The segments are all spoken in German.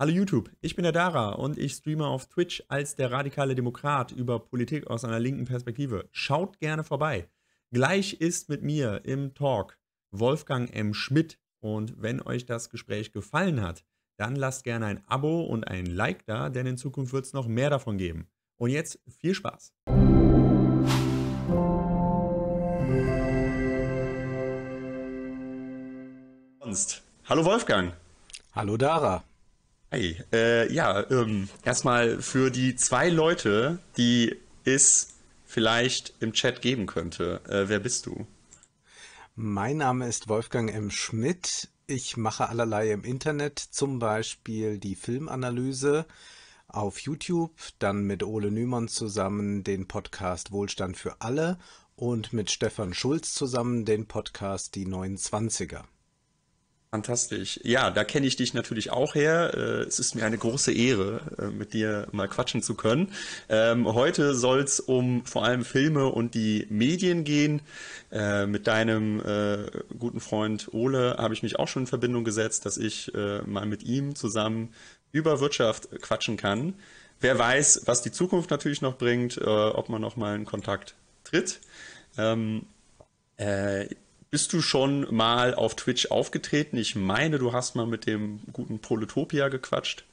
Hallo YouTube, ich bin der Dara und ich streame auf Twitch als der radikale Demokrat über Politik aus einer linken Perspektive. Schaut gerne vorbei. Gleich ist mit mir im Talk Wolfgang M. Schmidt und wenn euch das Gespräch gefallen hat, dann lasst gerne ein Abo und ein Like da, denn in Zukunft wird es noch mehr davon geben. Und jetzt viel Spaß! Hallo Wolfgang. Hallo Dara. Hi, äh, ja, ähm, erstmal für die zwei Leute, die es vielleicht im Chat geben könnte. Äh, wer bist du? Mein Name ist Wolfgang M. Schmidt. Ich mache allerlei im Internet, zum Beispiel die Filmanalyse auf YouTube, dann mit Ole Nymon zusammen den Podcast Wohlstand für alle und mit Stefan Schulz zusammen den Podcast Die 29er. Fantastisch. Ja, da kenne ich dich natürlich auch her. Äh, es ist mir eine große Ehre, äh, mit dir mal quatschen zu können. Ähm, heute soll es um vor allem Filme und die Medien gehen. Äh, mit deinem guten Freund Ole habe ich mich auch schon in Verbindung gesetzt, dass ich mal mit ihm zusammen über Wirtschaft quatschen kann. Wer weiß, was die Zukunft natürlich noch bringt, ob man noch mal in Kontakt tritt. Ähm, bist du schon mal auf Twitch aufgetreten? Ich meine, du hast mal mit dem guten Proletopia gequatscht.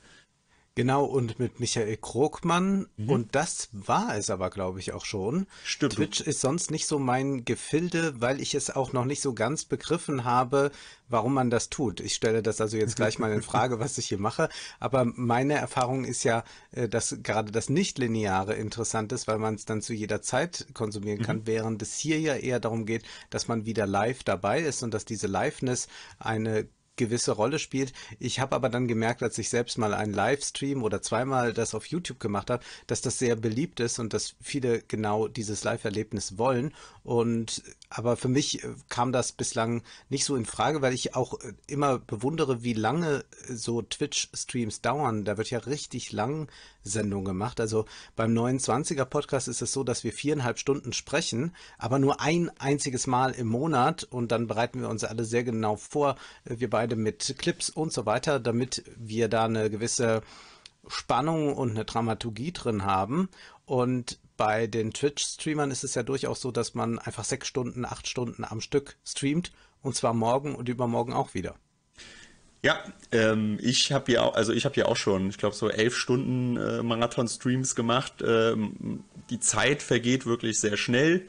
Genau, und mit Michael Krogmann. Mhm. Und das war es aber, glaube ich, auch schon. Stimmt. Twitch ist sonst nicht so mein Gefilde, weil ich es auch noch nicht so ganz begriffen habe, warum man das tut. Ich stelle das also jetzt gleich mal in Frage, was ich hier mache. Aber meine Erfahrung ist ja, äh, dass gerade das Nicht-Lineare interessant ist, weil man es dann zu jeder Zeit konsumieren kann, mhm. während es hier ja eher darum geht, dass man wieder live dabei ist und dass diese Liveness eine gewisse Rolle spielt. Ich habe aber dann gemerkt, als ich selbst mal einen Livestream oder zweimal das auf YouTube gemacht habe, dass das sehr beliebt ist und dass viele genau dieses Live-Erlebnis wollen. Und aber für mich äh, kam das bislang nicht so in Frage, weil ich auch äh, immer bewundere, wie lange äh, so Twitch-Streams dauern. Da wird ja richtig lang Sendung gemacht. Also beim 29er Podcast ist es so, dass wir viereinhalb Stunden sprechen, aber nur ein einziges Mal im Monat und dann bereiten wir uns alle sehr genau vor, wir beide mit Clips und so weiter, damit wir da eine gewisse Spannung und eine Dramaturgie drin haben. Und bei den Twitch-Streamern ist es ja durchaus so, dass man einfach sechs Stunden, acht Stunden am Stück streamt und zwar morgen und übermorgen auch wieder. Ja, ähm, ich habe ja auch, also ich habe ja auch schon, ich glaube so elf Stunden äh, Marathon-Streams gemacht. Ähm, die Zeit vergeht wirklich sehr schnell.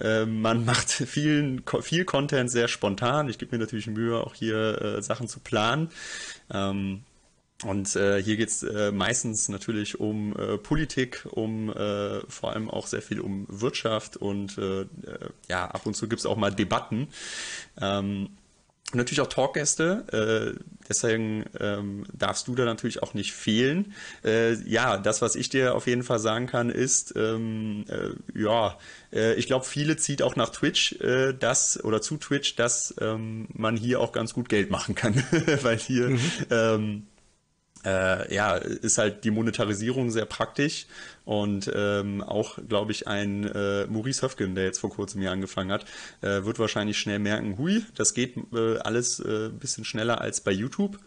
Ähm, man macht vielen, viel Content sehr spontan. Ich gebe mir natürlich Mühe, auch hier äh, Sachen zu planen. Ähm, und äh, hier geht's äh, meistens natürlich um äh, Politik, um äh, vor allem auch sehr viel um Wirtschaft und äh, äh ja, ab und zu gibt es auch mal Debatten. Ähm, natürlich auch Talkgäste, äh, deswegen ähm, darfst du da natürlich auch nicht fehlen. Äh, ja, das, was ich dir auf jeden Fall sagen kann, ist, ähm, äh, ja, äh, ich glaube, viele zieht auch nach Twitch äh, das oder zu Twitch, dass ähm, man hier auch ganz gut Geld machen kann, weil hier mhm. ähm, äh, ja, ist halt die Monetarisierung sehr praktisch und ähm, auch, glaube ich, ein äh, Maurice Höfgen, der jetzt vor kurzem hier angefangen hat, äh, wird wahrscheinlich schnell merken, hui, das geht äh, alles ein äh, bisschen schneller als bei YouTube.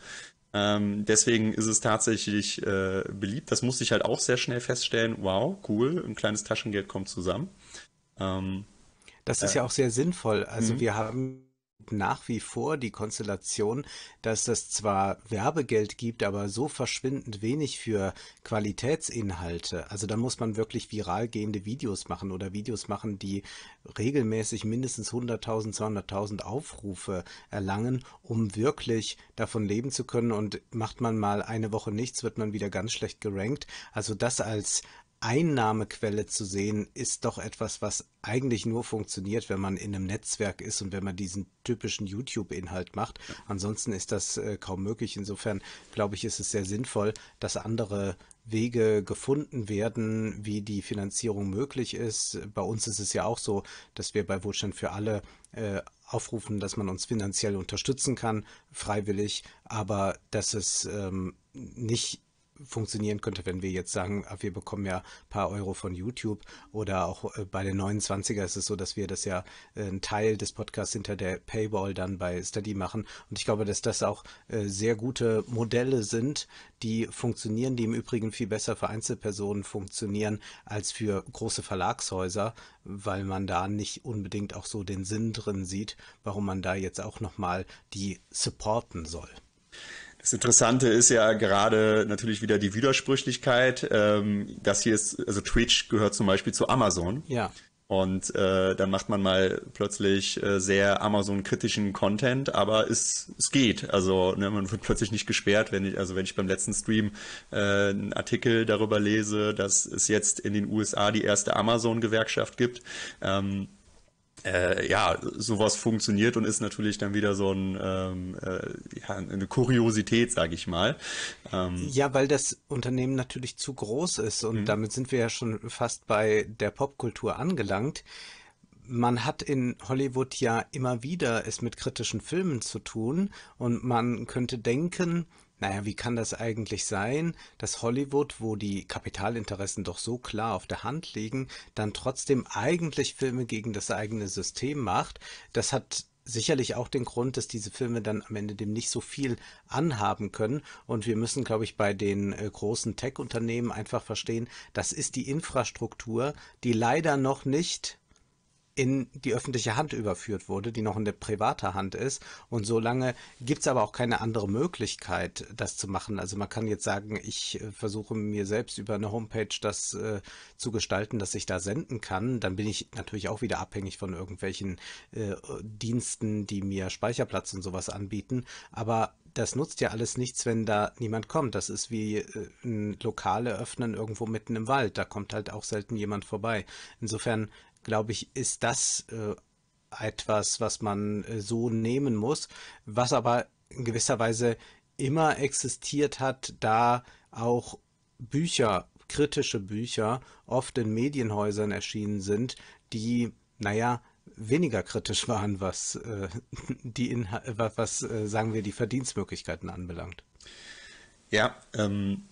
Ähm, deswegen ist es tatsächlich äh, beliebt. Das musste ich halt auch sehr schnell feststellen. Wow, cool, ein kleines Taschengeld kommt zusammen. Ähm, das ist äh, ja auch sehr sinnvoll. Also mhm. wir haben nach wie vor die Konstellation, dass es zwar Werbegeld gibt, aber so verschwindend wenig für Qualitätsinhalte. Also da muss man wirklich viral gehende Videos machen oder Videos machen, die regelmäßig mindestens 100.000, 200.000 Aufrufe erlangen, um wirklich davon leben zu können. Und macht man mal eine Woche nichts, wird man wieder ganz schlecht gerankt. Also das als Einnahmequelle zu sehen, ist doch etwas, was eigentlich nur funktioniert, wenn man in einem Netzwerk ist und wenn man diesen typischen YouTube-Inhalt macht. Ansonsten ist das äh, kaum möglich. Insofern glaube ich, ist es sehr sinnvoll, dass andere Wege gefunden werden, wie die Finanzierung möglich ist. Bei uns ist es ja auch so, dass wir bei Wohlstand für alle äh, aufrufen, dass man uns finanziell unterstützen kann, freiwillig, aber dass es ähm, nicht funktionieren könnte, wenn wir jetzt sagen, ah, wir bekommen ja ein paar Euro von YouTube oder auch äh, bei den 29er ist es so, dass wir das ja äh, ein Teil des Podcasts hinter der Paywall dann bei Steady machen. Und ich glaube, dass das auch äh, sehr gute Modelle sind, die funktionieren, die im Übrigen viel besser für Einzelpersonen funktionieren als für große Verlagshäuser, weil man da nicht unbedingt auch so den Sinn drin sieht, warum man da jetzt auch nochmal die supporten soll. Das Interessante ist ja gerade natürlich wieder die Widersprüchlichkeit. Ähm, das hier ist, also Twitch gehört zum Beispiel zu Amazon. Ja. Und äh, dann macht man mal plötzlich äh, sehr Amazon-kritischen Content, aber es, es geht. Also ne, man wird plötzlich nicht gesperrt, wenn ich, also wenn ich beim letzten Stream äh, einen Artikel darüber lese, dass es jetzt in den USA die erste Amazon-Gewerkschaft gibt. Ähm, äh, ja, sowas funktioniert und ist natürlich dann wieder so ein, ähm, äh, ja, eine Kuriosität, sage ich mal. Ähm, ja, weil das Unternehmen natürlich zu groß ist und mhm. damit sind wir ja schon fast bei der Popkultur angelangt. Man hat in Hollywood ja immer wieder es mit kritischen Filmen zu tun und man könnte denken, naja, wie kann das eigentlich sein, dass Hollywood, wo die Kapitalinteressen doch so klar auf der Hand liegen, dann trotzdem eigentlich Filme gegen das eigene System macht? Das hat sicherlich auch den Grund, dass diese Filme dann am Ende dem nicht so viel anhaben können. Und wir müssen, glaube ich, bei den äh, großen Tech-Unternehmen einfach verstehen, das ist die Infrastruktur, die leider noch nicht in die öffentliche Hand überführt wurde, die noch in der privater Hand ist. Und solange gibt es aber auch keine andere Möglichkeit, das zu machen. Also man kann jetzt sagen, ich äh, versuche mir selbst über eine Homepage das äh, zu gestalten, dass ich da senden kann. Dann bin ich natürlich auch wieder abhängig von irgendwelchen äh, Diensten, die mir Speicherplatz und sowas anbieten. Aber das nutzt ja alles nichts, wenn da niemand kommt. Das ist wie äh, ein Lokale öffnen irgendwo mitten im Wald. Da kommt halt auch selten jemand vorbei. Insofern glaube ich, ist das äh, etwas, was man äh, so nehmen muss, was aber in gewisser Weise immer existiert hat, da auch Bücher, kritische Bücher, oft in Medienhäusern erschienen sind, die, naja, weniger kritisch waren, was äh, die Inha was äh, sagen wir die Verdienstmöglichkeiten anbelangt. Ja, ähm,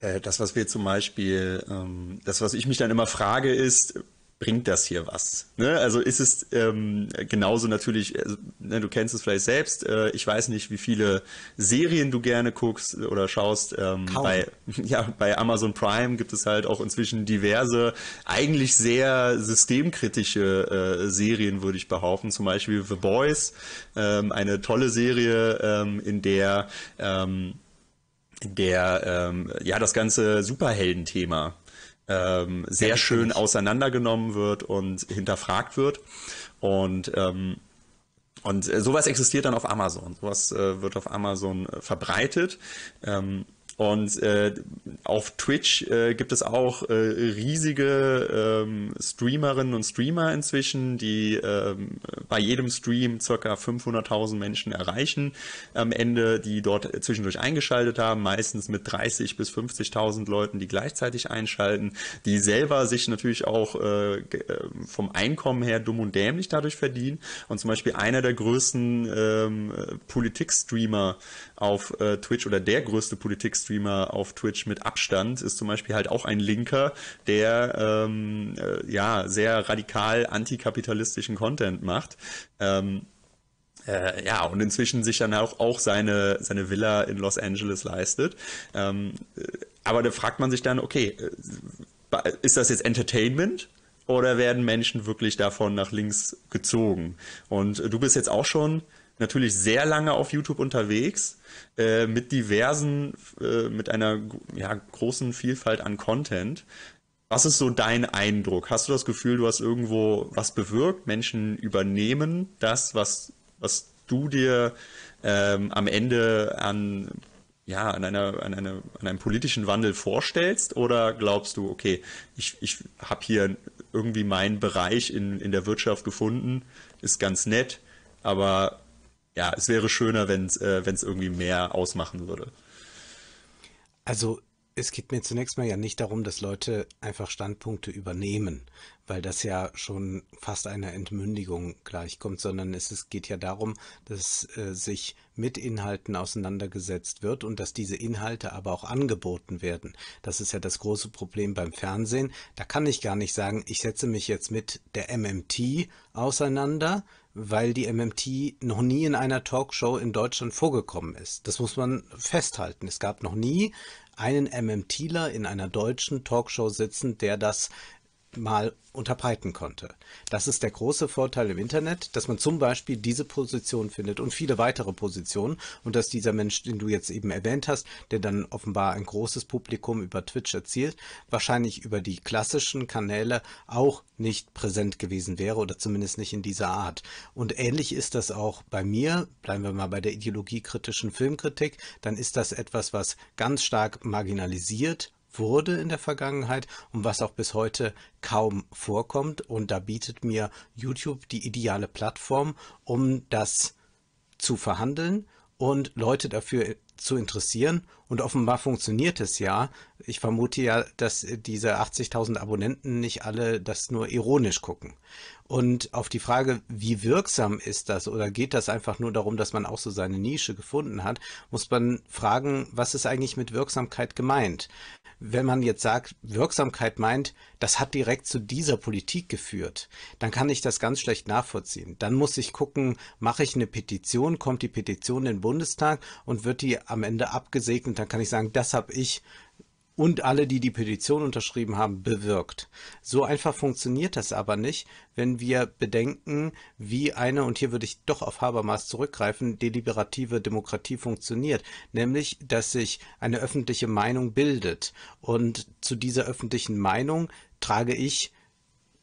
äh, das was wir zum Beispiel, ähm, das was ich mich dann immer frage ist, bringt das hier was? Ne? Also ist es ähm, genauso natürlich, also, ne, du kennst es vielleicht selbst, äh, ich weiß nicht, wie viele Serien du gerne guckst oder schaust. Ähm, bei, ja, bei Amazon Prime gibt es halt auch inzwischen diverse, eigentlich sehr systemkritische äh, Serien, würde ich behaupten. Zum Beispiel The Boys, ähm, eine tolle Serie, ähm, in der ähm, der ähm, ja das ganze Superhelden-Thema ähm, sehr schön auseinandergenommen wird und hinterfragt wird. Und ähm, und äh, sowas existiert dann auf Amazon. Sowas äh, wird auf Amazon äh, verbreitet. Ähm, und äh, auf Twitch äh, gibt es auch äh, riesige ähm, Streamerinnen und Streamer inzwischen, die ähm, bei jedem Stream circa 500.000 Menschen erreichen am Ende, die dort zwischendurch eingeschaltet haben, meistens mit 30 bis 50.000 Leuten, die gleichzeitig einschalten, die selber sich natürlich auch äh, ähm, vom Einkommen her dumm und dämlich dadurch verdienen. Und zum Beispiel einer der größten ähm, Politikstreamer, auf äh, Twitch oder der größte Politikstreamer auf Twitch mit Abstand ist zum Beispiel halt auch ein Linker, der ähm, äh, ja sehr radikal antikapitalistischen Content macht. Ähm, äh, ja, und inzwischen sich dann auch, auch seine, seine Villa in Los Angeles leistet. Ähm, äh, aber da fragt man sich dann, okay, äh, ist das jetzt Entertainment? Oder werden Menschen wirklich davon nach links gezogen? Und du bist jetzt auch schon natürlich sehr lange auf YouTube unterwegs, äh, mit diversen, äh, mit einer ja, großen Vielfalt an Content. Was ist so dein Eindruck? Hast du das Gefühl, du hast irgendwo was bewirkt? Menschen übernehmen das, was, was du dir ähm, am Ende an, ja, an, einer, an, einer, an einem politischen Wandel vorstellst? Oder glaubst du, okay, ich, ich habe hier irgendwie meinen Bereich in, in der Wirtschaft gefunden, ist ganz nett, aber ja, es wäre schöner, wenn es äh, irgendwie mehr ausmachen würde. Also es geht mir zunächst mal ja nicht darum, dass Leute einfach Standpunkte übernehmen, weil das ja schon fast einer Entmündigung gleichkommt, sondern es, es geht ja darum, dass äh, sich mit Inhalten auseinandergesetzt wird und dass diese Inhalte aber auch angeboten werden. Das ist ja das große Problem beim Fernsehen. Da kann ich gar nicht sagen, ich setze mich jetzt mit der MMT auseinander, weil die MMT noch nie in einer Talkshow in Deutschland vorgekommen ist. Das muss man festhalten. Es gab noch nie einen MMTler in einer deutschen Talkshow sitzen, der das mal unterbreiten konnte. Das ist der große Vorteil im Internet, dass man zum Beispiel diese Position findet und viele weitere Positionen und dass dieser Mensch, den du jetzt eben erwähnt hast, der dann offenbar ein großes Publikum über Twitch erzielt, wahrscheinlich über die klassischen Kanäle auch nicht präsent gewesen wäre oder zumindest nicht in dieser Art. Und ähnlich ist das auch bei mir, bleiben wir mal bei der ideologiekritischen Filmkritik, dann ist das etwas, was ganz stark marginalisiert wurde in der Vergangenheit und was auch bis heute kaum vorkommt. Und da bietet mir YouTube die ideale Plattform, um das zu verhandeln und Leute dafür zu interessieren. Und offenbar funktioniert es ja. Ich vermute ja, dass diese 80.000 Abonnenten nicht alle das nur ironisch gucken. Und auf die Frage, wie wirksam ist das oder geht das einfach nur darum, dass man auch so seine Nische gefunden hat, muss man fragen, was ist eigentlich mit Wirksamkeit gemeint? wenn man jetzt sagt, Wirksamkeit meint, das hat direkt zu dieser Politik geführt, dann kann ich das ganz schlecht nachvollziehen. Dann muss ich gucken, mache ich eine Petition, kommt die Petition in den Bundestag und wird die am Ende abgesegnet, dann kann ich sagen, das habe ich und alle, die die Petition unterschrieben haben, bewirkt. So einfach funktioniert das aber nicht, wenn wir bedenken, wie eine, und hier würde ich doch auf Habermas zurückgreifen, deliberative Demokratie funktioniert, nämlich, dass sich eine öffentliche Meinung bildet. Und zu dieser öffentlichen Meinung trage ich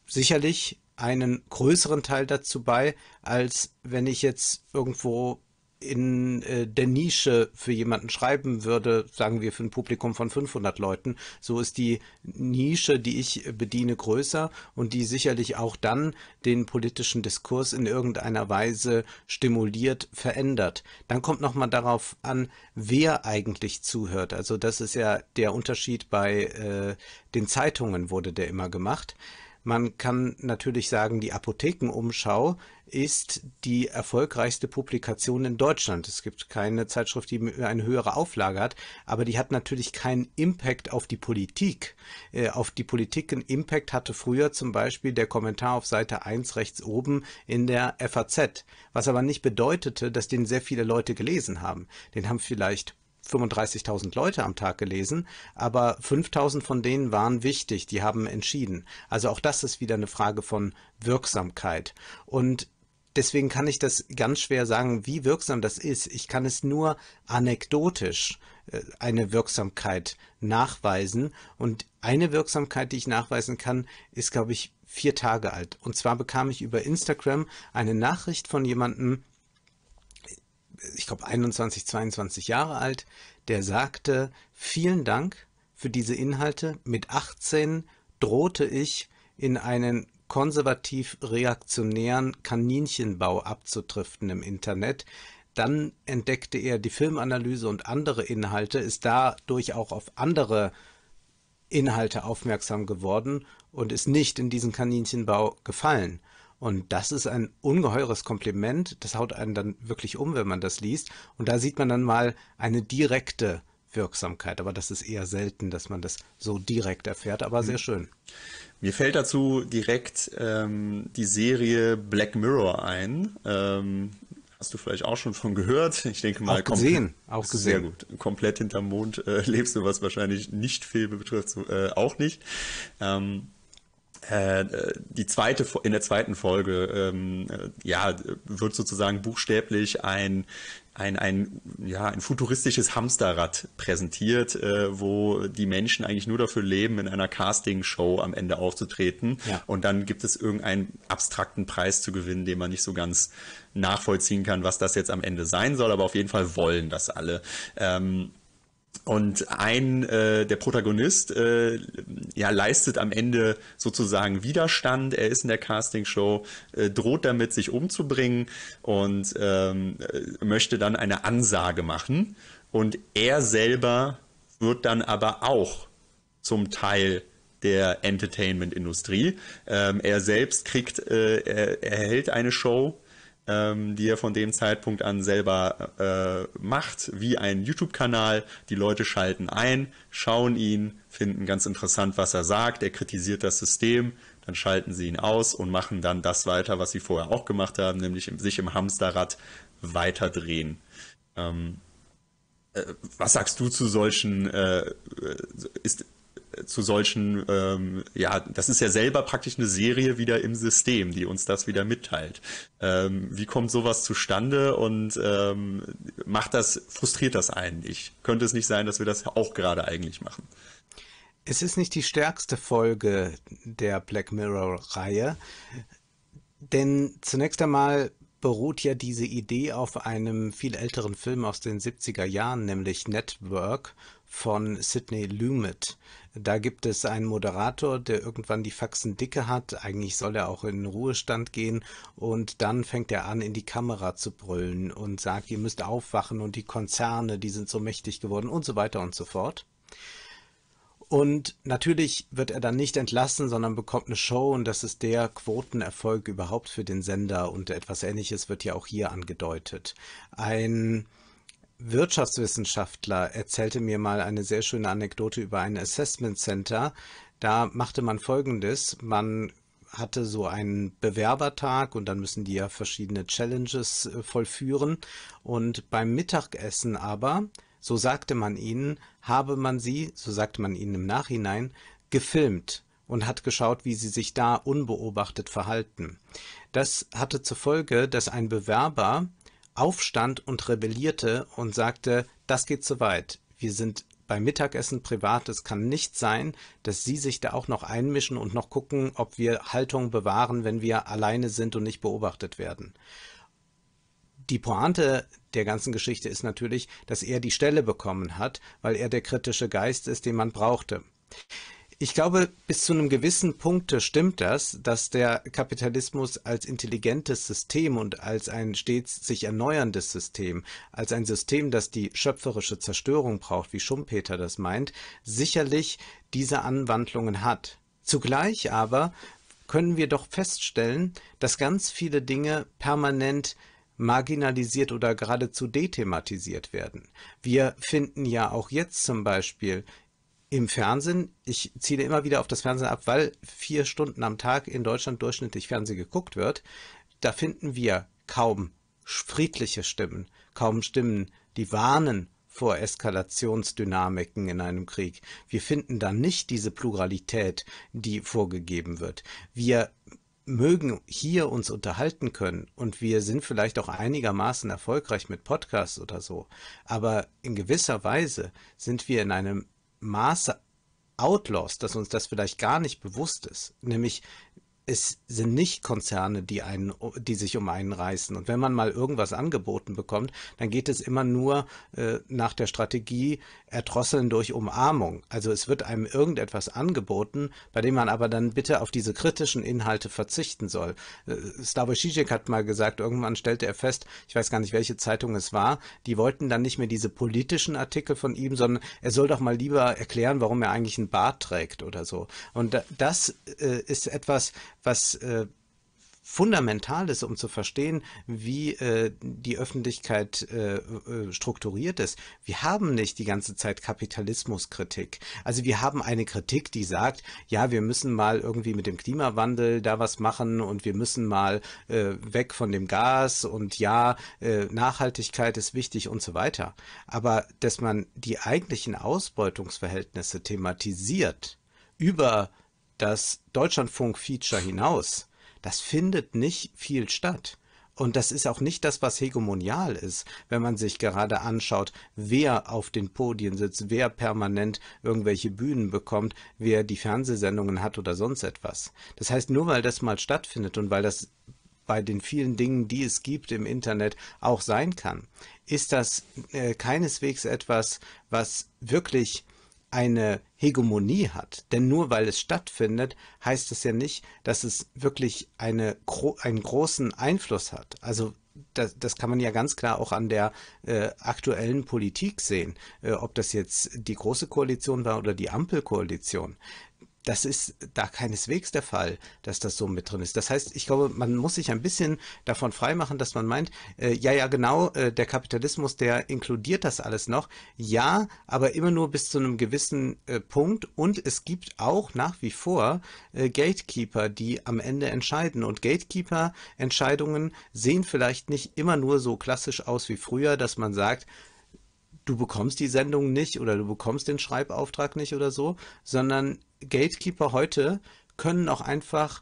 sicherlich einen größeren Teil dazu bei, als wenn ich jetzt irgendwo in äh, der Nische für jemanden schreiben würde, sagen wir für ein Publikum von 500 Leuten, so ist die Nische, die ich bediene, größer und die sicherlich auch dann den politischen Diskurs in irgendeiner Weise stimuliert, verändert. Dann kommt nochmal darauf an, wer eigentlich zuhört. Also das ist ja der Unterschied bei äh, den Zeitungen wurde der immer gemacht. Man kann natürlich sagen, die Apothekenumschau ist die erfolgreichste Publikation in Deutschland. Es gibt keine Zeitschrift, die eine höhere Auflage hat, aber die hat natürlich keinen Impact auf die Politik. Äh, auf die Politik einen Impact hatte früher zum Beispiel der Kommentar auf Seite 1 rechts oben in der FAZ, was aber nicht bedeutete, dass den sehr viele Leute gelesen haben. Den haben vielleicht 35.000 Leute am Tag gelesen, aber 5.000 von denen waren wichtig, die haben entschieden. Also auch das ist wieder eine Frage von Wirksamkeit. Und deswegen kann ich das ganz schwer sagen, wie wirksam das ist. Ich kann es nur anekdotisch äh, eine Wirksamkeit nachweisen. Und eine Wirksamkeit, die ich nachweisen kann, ist, glaube ich, vier Tage alt. Und zwar bekam ich über Instagram eine Nachricht von jemandem, äh, ich glaube 21, 22 Jahre alt, der sagte, vielen Dank für diese Inhalte. Mit 18 drohte ich in einen konservativ-reaktionären Kaninchenbau abzutriften im Internet. Dann entdeckte er die Filmanalyse und andere Inhalte, ist dadurch auch auf andere Inhalte aufmerksam geworden und ist nicht in diesen Kaninchenbau gefallen. Und das ist ein ungeheures Kompliment. Das haut einen dann wirklich um, wenn man das liest. Und da sieht man dann mal eine direkte Wirksamkeit. Aber das ist eher selten, dass man das so direkt erfährt, aber sehr hm. schön. Mir fällt dazu direkt ähm, die Serie Black Mirror ein. Ähm, hast du vielleicht auch schon von gehört? Ich denke mal, auch gesehen, auch gesehen. Sehr gut. Komplett hinterm Mond äh, lebst du, was wahrscheinlich nicht Filme betrifft, so, äh, auch nicht. Ähm, äh, die zweite in der zweiten Folge ähm, äh, ja wird sozusagen buchstäblich ein ein, ein, ja, ein futuristisches Hamsterrad präsentiert, äh, wo die Menschen eigentlich nur dafür leben, in einer Castingshow am Ende aufzutreten. Ja. Und dann gibt es irgendeinen abstrakten Preis zu gewinnen, den man nicht so ganz nachvollziehen kann, was das jetzt am Ende sein soll. Aber auf jeden Fall wollen das alle. Ähm, und ein äh, der Protagonist äh, ja, leistet am Ende sozusagen Widerstand. Er ist in der Castingshow, äh, droht damit, sich umzubringen und ähm, äh, möchte dann eine Ansage machen. Und er selber wird dann aber auch zum Teil der Entertainment-Industrie. Ähm, er selbst kriegt, äh, er erhält eine Show ähm, die er von dem Zeitpunkt an selber äh, macht, wie ein YouTube-Kanal. Die Leute schalten ein, schauen ihn, finden ganz interessant, was er sagt. Er kritisiert das System, dann schalten sie ihn aus und machen dann das weiter, was sie vorher auch gemacht haben, nämlich sich im Hamsterrad weiterdrehen. Ähm, äh, was sagst du zu solchen? Äh, ist, zu solchen, ähm, ja, das ist ja selber praktisch eine Serie wieder im System, die uns das wieder mitteilt. Ähm, wie kommt sowas zustande und ähm, macht das, frustriert das einen nicht? Könnte es nicht sein, dass wir das auch gerade eigentlich machen? Es ist nicht die stärkste Folge der Black Mirror-Reihe, denn zunächst einmal beruht ja diese Idee auf einem viel älteren Film aus den 70er Jahren, nämlich Network von Sidney Lumet. Da gibt es einen Moderator, der irgendwann die Faxen dicke hat. Eigentlich soll er auch in den Ruhestand gehen. Und dann fängt er an, in die Kamera zu brüllen und sagt, ihr müsst aufwachen und die Konzerne, die sind so mächtig geworden und so weiter und so fort. Und natürlich wird er dann nicht entlassen, sondern bekommt eine Show und das ist der Quotenerfolg überhaupt für den Sender und etwas Ähnliches wird ja auch hier angedeutet. Ein Wirtschaftswissenschaftler erzählte mir mal eine sehr schöne Anekdote über ein Assessment Center. Da machte man Folgendes. Man hatte so einen Bewerbertag und dann müssen die ja verschiedene Challenges äh, vollführen. Und beim Mittagessen aber, so sagte man ihnen, habe man sie, so sagte man ihnen im Nachhinein, gefilmt und hat geschaut, wie sie sich da unbeobachtet verhalten. Das hatte zur Folge, dass ein Bewerber aufstand und rebellierte und sagte, das geht zu weit. Wir sind beim Mittagessen privat. Es kann nicht sein, dass Sie sich da auch noch einmischen und noch gucken, ob wir Haltung bewahren, wenn wir alleine sind und nicht beobachtet werden. Die Pointe der ganzen Geschichte ist natürlich, dass er die Stelle bekommen hat, weil er der kritische Geist ist, den man brauchte. Ich glaube, bis zu einem gewissen Punkt stimmt das, dass der Kapitalismus als intelligentes System und als ein stets sich erneuerndes System, als ein System, das die schöpferische Zerstörung braucht, wie Schumpeter das meint, sicherlich diese Anwandlungen hat. Zugleich aber können wir doch feststellen, dass ganz viele Dinge permanent marginalisiert oder geradezu dethematisiert werden. Wir finden ja auch jetzt zum Beispiel im Fernsehen, ich ziele immer wieder auf das Fernsehen ab, weil vier Stunden am Tag in Deutschland durchschnittlich Fernsehen geguckt wird, da finden wir kaum friedliche Stimmen, kaum Stimmen, die warnen vor Eskalationsdynamiken in einem Krieg. Wir finden da nicht diese Pluralität, die vorgegeben wird. Wir mögen hier uns unterhalten können und wir sind vielleicht auch einigermaßen erfolgreich mit Podcasts oder so, aber in gewisser Weise sind wir in einem Maße outlaws, dass uns das vielleicht gar nicht bewusst ist. Nämlich es sind nicht Konzerne, die einen, die sich um einen reißen. Und wenn man mal irgendwas angeboten bekommt, dann geht es immer nur äh, nach der Strategie erdrosseln durch Umarmung. Also es wird einem irgendetwas angeboten, bei dem man aber dann bitte auf diese kritischen Inhalte verzichten soll. Äh, Slavoj Žižek hat mal gesagt, irgendwann stellte er fest, ich weiß gar nicht, welche Zeitung es war, die wollten dann nicht mehr diese politischen Artikel von ihm, sondern er soll doch mal lieber erklären, warum er eigentlich einen Bart trägt oder so. Und das äh, ist etwas, was äh, fundamental ist, um zu verstehen, wie äh, die Öffentlichkeit äh, äh, strukturiert ist. Wir haben nicht die ganze Zeit Kapitalismuskritik. Also wir haben eine Kritik, die sagt, ja, wir müssen mal irgendwie mit dem Klimawandel da was machen und wir müssen mal äh, weg von dem Gas und ja, äh, Nachhaltigkeit ist wichtig und so weiter. Aber dass man die eigentlichen Ausbeutungsverhältnisse thematisiert über das Deutschlandfunk-Feature hinaus, das findet nicht viel statt. Und das ist auch nicht das, was hegemonial ist, wenn man sich gerade anschaut, wer auf den Podien sitzt, wer permanent irgendwelche Bühnen bekommt, wer die Fernsehsendungen hat oder sonst etwas. Das heißt, nur weil das mal stattfindet und weil das bei den vielen Dingen, die es gibt im Internet, auch sein kann, ist das äh, keineswegs etwas, was wirklich eine Hegemonie hat. Denn nur weil es stattfindet, heißt es ja nicht, dass es wirklich eine, einen großen Einfluss hat. Also das, das kann man ja ganz klar auch an der äh, aktuellen Politik sehen, äh, ob das jetzt die Große Koalition war oder die Ampelkoalition das ist da keineswegs der Fall, dass das so mit drin ist. Das heißt, ich glaube, man muss sich ein bisschen davon freimachen, dass man meint, äh, ja, ja, genau, äh, der Kapitalismus, der inkludiert das alles noch. Ja, aber immer nur bis zu einem gewissen äh, Punkt. Und es gibt auch nach wie vor äh, Gatekeeper, die am Ende entscheiden. Und Gatekeeper-Entscheidungen sehen vielleicht nicht immer nur so klassisch aus wie früher, dass man sagt, du bekommst die Sendung nicht oder du bekommst den Schreibauftrag nicht oder so, sondern Gatekeeper heute können auch einfach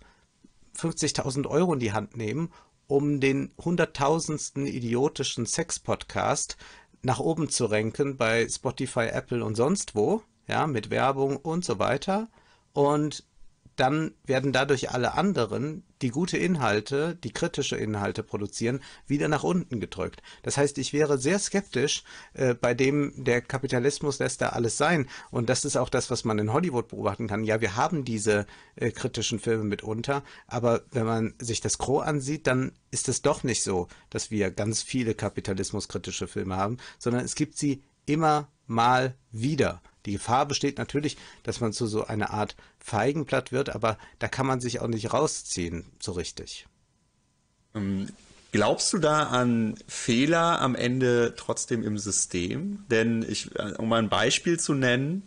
50.000 Euro in die Hand nehmen, um den hunderttausendsten idiotischen Sex-Podcast nach oben zu ranken bei Spotify, Apple und sonst wo, ja, mit Werbung und so weiter. Und dann werden dadurch alle anderen, die gute Inhalte, die kritische Inhalte produzieren, wieder nach unten gedrückt. Das heißt, ich wäre sehr skeptisch, äh, bei dem der Kapitalismus lässt da alles sein. Und das ist auch das, was man in Hollywood beobachten kann. Ja, wir haben diese äh, kritischen Filme mitunter, aber wenn man sich das Gros ansieht, dann ist es doch nicht so, dass wir ganz viele kapitalismuskritische Filme haben, sondern es gibt sie immer mal wieder. Die Gefahr besteht natürlich, dass man zu so einer Art Feigenblatt wird, aber da kann man sich auch nicht rausziehen, so richtig. Ähm, glaubst du da an Fehler am Ende trotzdem im System? Denn ich, äh, um mal ein Beispiel zu nennen,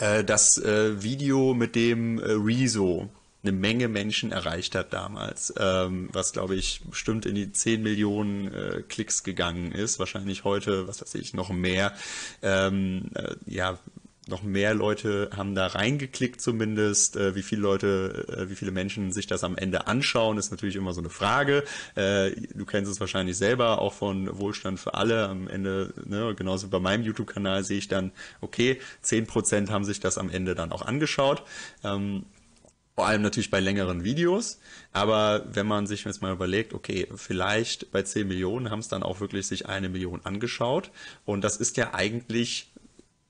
äh, das äh, Video mit dem Rezo, eine Menge Menschen erreicht hat damals, ähm, was glaube ich bestimmt in die 10 Millionen äh, Klicks gegangen ist, wahrscheinlich heute, was weiß ich, noch mehr, ähm, äh, ja, noch mehr Leute haben da reingeklickt zumindest. Äh, wie viele Leute, äh, wie viele Menschen sich das am Ende anschauen, ist natürlich immer so eine Frage. Äh, du kennst es wahrscheinlich selber, auch von Wohlstand für alle. Am Ende, ne, genauso bei meinem YouTube-Kanal sehe ich dann, okay, zehn Prozent haben sich das am Ende dann auch angeschaut. Ähm, vor allem natürlich bei längeren Videos. Aber wenn man sich jetzt mal überlegt, okay, vielleicht bei 10 Millionen haben es dann auch wirklich sich eine Million angeschaut. Und das ist ja eigentlich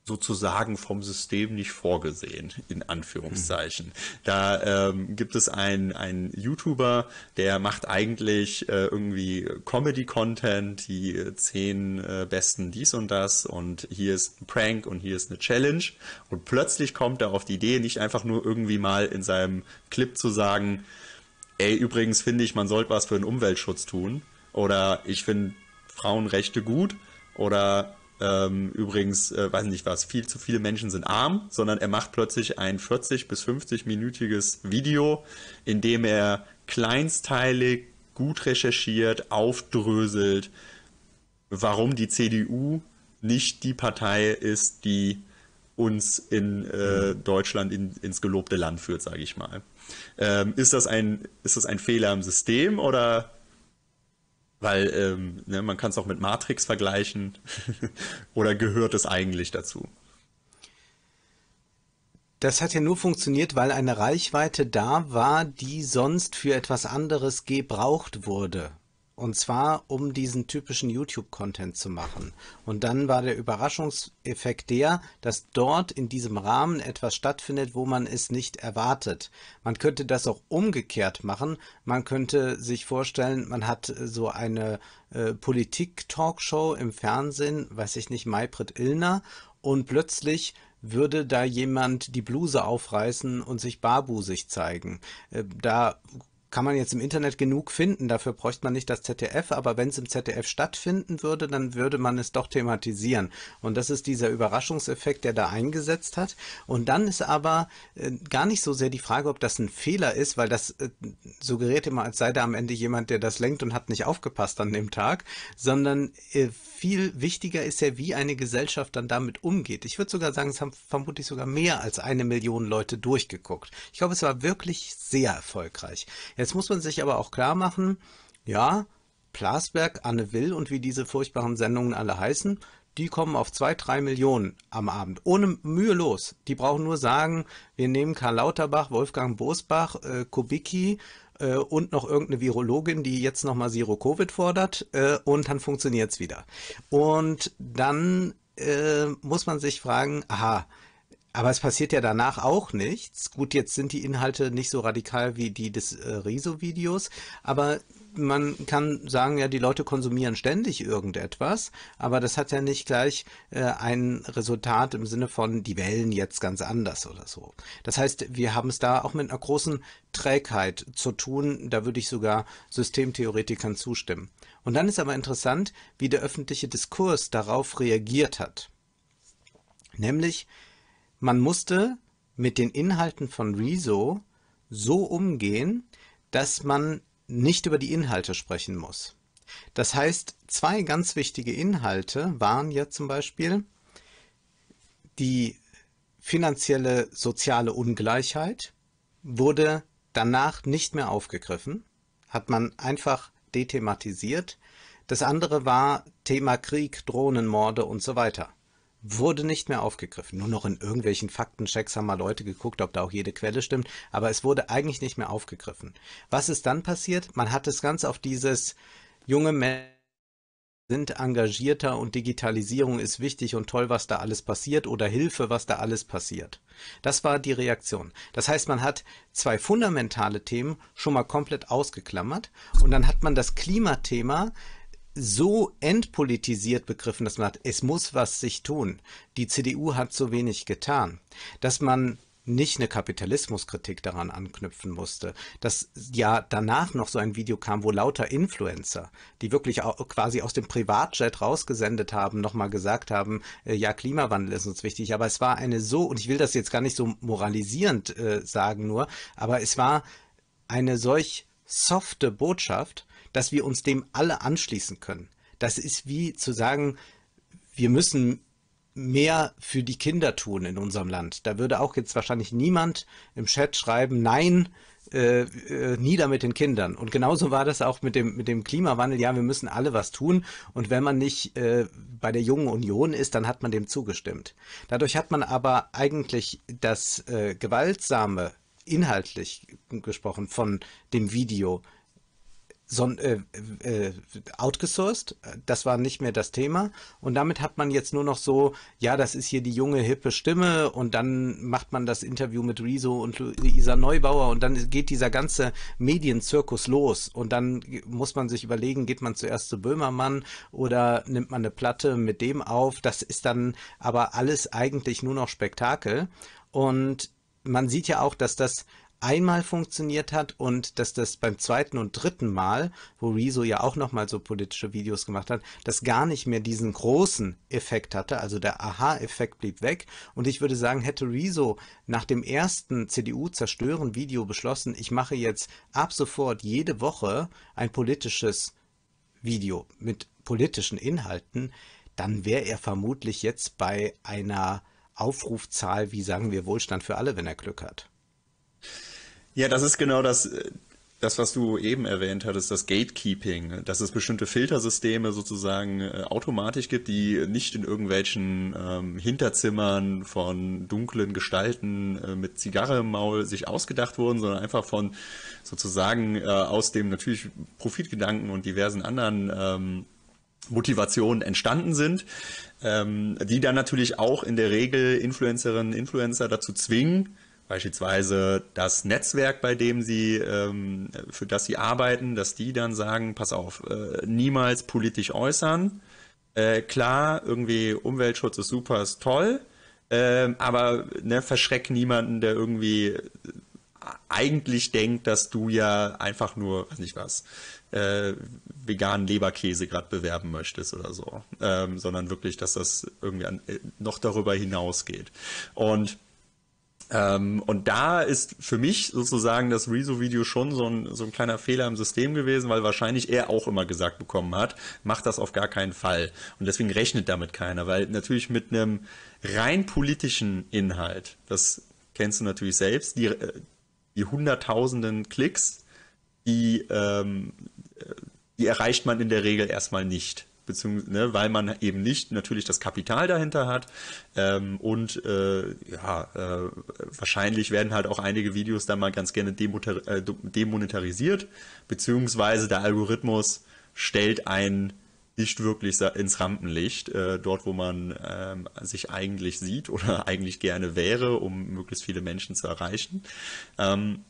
sozusagen vom System nicht vorgesehen, in Anführungszeichen. Mhm. Da ähm, gibt es einen, einen YouTuber, der macht eigentlich äh, irgendwie Comedy-Content, die zehn äh, besten dies und das und hier ist ein Prank und hier ist eine Challenge und plötzlich kommt er auf die Idee, nicht einfach nur irgendwie mal in seinem Clip zu sagen, ey, übrigens finde ich, man sollte was für den Umweltschutz tun oder ich finde Frauenrechte gut oder ähm, übrigens, äh, weiß nicht was, viel zu viele Menschen sind arm, sondern er macht plötzlich ein 40 bis 50-minütiges Video, in dem er kleinsteilig, gut recherchiert, aufdröselt, warum die CDU nicht die Partei ist, die uns in äh, Deutschland in, ins gelobte Land führt, sage ich mal. Ähm, ist, das ein, ist das ein Fehler im System oder weil ähm, ne, man kann es auch mit Matrix vergleichen. Oder gehört es eigentlich dazu? Das hat ja nur funktioniert, weil eine Reichweite da war, die sonst für etwas anderes gebraucht wurde. Und zwar, um diesen typischen YouTube-Content zu machen. Und dann war der Überraschungseffekt der, dass dort in diesem Rahmen etwas stattfindet, wo man es nicht erwartet. Man könnte das auch umgekehrt machen. Man könnte sich vorstellen, man hat so eine äh, Politik-Talkshow im Fernsehen, weiß ich nicht, Maybrit Illner. Und plötzlich würde da jemand die Bluse aufreißen und sich barbusig zeigen. Äh, da kann man jetzt im Internet genug finden, dafür bräuchte man nicht das ZDF, aber wenn es im ZDF stattfinden würde, dann würde man es doch thematisieren. Und das ist dieser Überraschungseffekt, der da eingesetzt hat. Und dann ist aber äh, gar nicht so sehr die Frage, ob das ein Fehler ist, weil das äh, suggeriert immer, als sei da am Ende jemand, der das lenkt und hat nicht aufgepasst an dem Tag, sondern äh, viel wichtiger ist ja, wie eine Gesellschaft dann damit umgeht. Ich würde sogar sagen, es haben vermutlich sogar mehr als eine Million Leute durchgeguckt. Ich glaube, es war wirklich sehr erfolgreich. Jetzt muss man sich aber auch klar machen, ja, Plasberg, Anne Will und wie diese furchtbaren Sendungen alle heißen, die kommen auf zwei, drei Millionen am Abend. Ohne Mühe los. Die brauchen nur sagen, wir nehmen Karl Lauterbach, Wolfgang Bosbach, äh, Kubicki äh, und noch irgendeine Virologin, die jetzt nochmal Zero-Covid fordert äh, und dann funktioniert's wieder. Und dann äh, muss man sich fragen, aha, aber es passiert ja danach auch nichts. Gut, jetzt sind die Inhalte nicht so radikal wie die des äh, Riso-Videos, aber man kann sagen, ja, die Leute konsumieren ständig irgendetwas, aber das hat ja nicht gleich äh, ein Resultat im Sinne von, die wählen jetzt ganz anders oder so. Das heißt, wir haben es da auch mit einer großen Trägheit zu tun. Da würde ich sogar Systemtheoretikern zustimmen. Und dann ist aber interessant, wie der öffentliche Diskurs darauf reagiert hat. Nämlich, man musste mit den Inhalten von Rezo so umgehen, dass man nicht über die Inhalte sprechen muss. Das heißt, zwei ganz wichtige Inhalte waren ja zum Beispiel die finanzielle soziale Ungleichheit wurde danach nicht mehr aufgegriffen, hat man einfach dethematisiert. Das andere war Thema Krieg, Drohnenmorde und so weiter wurde nicht mehr aufgegriffen. Nur noch in irgendwelchen Faktenchecks haben mal Leute geguckt, ob da auch jede Quelle stimmt, aber es wurde eigentlich nicht mehr aufgegriffen. Was ist dann passiert? Man hat es ganz auf dieses junge Menschen sind engagierter und Digitalisierung ist wichtig und toll, was da alles passiert oder Hilfe, was da alles passiert. Das war die Reaktion. Das heißt, man hat zwei fundamentale Themen schon mal komplett ausgeklammert und dann hat man das Klimathema so entpolitisiert begriffen, dass man hat, es muss was sich tun. Die CDU hat so wenig getan, dass man nicht eine Kapitalismuskritik daran anknüpfen musste, dass ja danach noch so ein Video kam, wo lauter Influencer, die wirklich auch quasi aus dem Privatjet rausgesendet haben, nochmal gesagt haben, äh, ja, Klimawandel ist uns wichtig, aber es war eine so, und ich will das jetzt gar nicht so moralisierend äh, sagen nur, aber es war eine solch softe Botschaft, dass wir uns dem alle anschließen können. Das ist wie zu sagen, wir müssen mehr für die Kinder tun in unserem Land. Da würde auch jetzt wahrscheinlich niemand im Chat schreiben, nein, äh, äh, nieder mit den Kindern. Und genauso war das auch mit dem, mit dem Klimawandel. Ja, wir müssen alle was tun. Und wenn man nicht äh, bei der Jungen Union ist, dann hat man dem zugestimmt. Dadurch hat man aber eigentlich das äh, gewaltsame, inhaltlich gesprochen, von dem Video son, äh, äh, outgesourced. Das war nicht mehr das Thema. Und damit hat man jetzt nur noch so, ja, das ist hier die junge, hippe Stimme und dann macht man das Interview mit Riso und Luisa Neubauer und dann geht dieser ganze Medienzirkus los. Und dann muss man sich überlegen, geht man zuerst zu Böhmermann oder nimmt man eine Platte mit dem auf? Das ist dann aber alles eigentlich nur noch Spektakel. Und man sieht ja auch, dass das einmal funktioniert hat und dass das beim zweiten und dritten Mal, wo Rezo ja auch nochmal so politische Videos gemacht hat, das gar nicht mehr diesen großen Effekt hatte, also der Aha-Effekt blieb weg und ich würde sagen, hätte Rezo nach dem ersten CDU-Zerstören-Video beschlossen, ich mache jetzt ab sofort jede Woche ein politisches Video mit politischen Inhalten, dann wäre er vermutlich jetzt bei einer Aufrufzahl wie, sagen wir, Wohlstand für alle, wenn er Glück hat. Ja, das ist genau das, äh, das, was du eben erwähnt hattest, das Gatekeeping, ne? dass es bestimmte Filtersysteme sozusagen äh, automatisch gibt, die nicht in irgendwelchen ähm, Hinterzimmern von dunklen Gestalten äh, mit Zigarre im Maul sich ausgedacht wurden, sondern einfach von sozusagen äh, aus dem natürlich Profitgedanken und diversen anderen ähm, Motivationen entstanden sind, ähm, die dann natürlich auch in der Regel Influencerinnen und Influencer dazu zwingen, Beispielsweise das Netzwerk, bei dem sie, ähm, für das sie arbeiten, dass die dann sagen, pass auf, äh, niemals politisch äußern. Äh, klar, irgendwie Umweltschutz ist super, ist toll, äh, aber ne, verschreck niemanden, der irgendwie äh, eigentlich denkt, dass du ja einfach nur, weiß nicht was, äh, veganen Leberkäse gerade bewerben möchtest oder so, ähm, sondern wirklich, dass das irgendwie an, äh, noch darüber hinausgeht. Und ähm, und da ist für mich sozusagen das Rezo-Video schon so ein, so ein kleiner Fehler im System gewesen, weil wahrscheinlich er auch immer gesagt bekommen hat, macht das auf gar keinen Fall. Und deswegen rechnet damit keiner, weil natürlich mit einem rein politischen Inhalt, das kennst du natürlich selbst, die, äh, die hunderttausenden Klicks, die, ähm, äh, die erreicht man in der Regel erstmal nicht beziehungsweise, ne, weil man eben nicht natürlich das Kapital dahinter hat. Ähm, und äh, ja, äh, wahrscheinlich werden halt auch einige Videos dann mal ganz gerne äh, demonetarisiert, beziehungsweise der Algorithmus stellt einen nicht wirklich ins Rampenlicht, äh, dort wo man ähm, sich eigentlich sieht oder eigentlich gerne wäre, um möglichst viele Menschen zu erreichen. Ähm,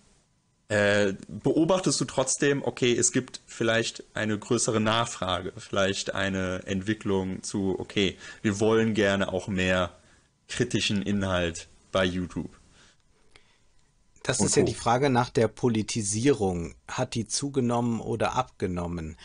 äh, beobachtest du trotzdem, okay, es gibt vielleicht eine größere Nachfrage, vielleicht eine Entwicklung zu, okay, wir wollen gerne auch mehr kritischen Inhalt bei YouTube. Das ist ja die Frage nach der Politisierung. Hat die zugenommen oder abgenommen?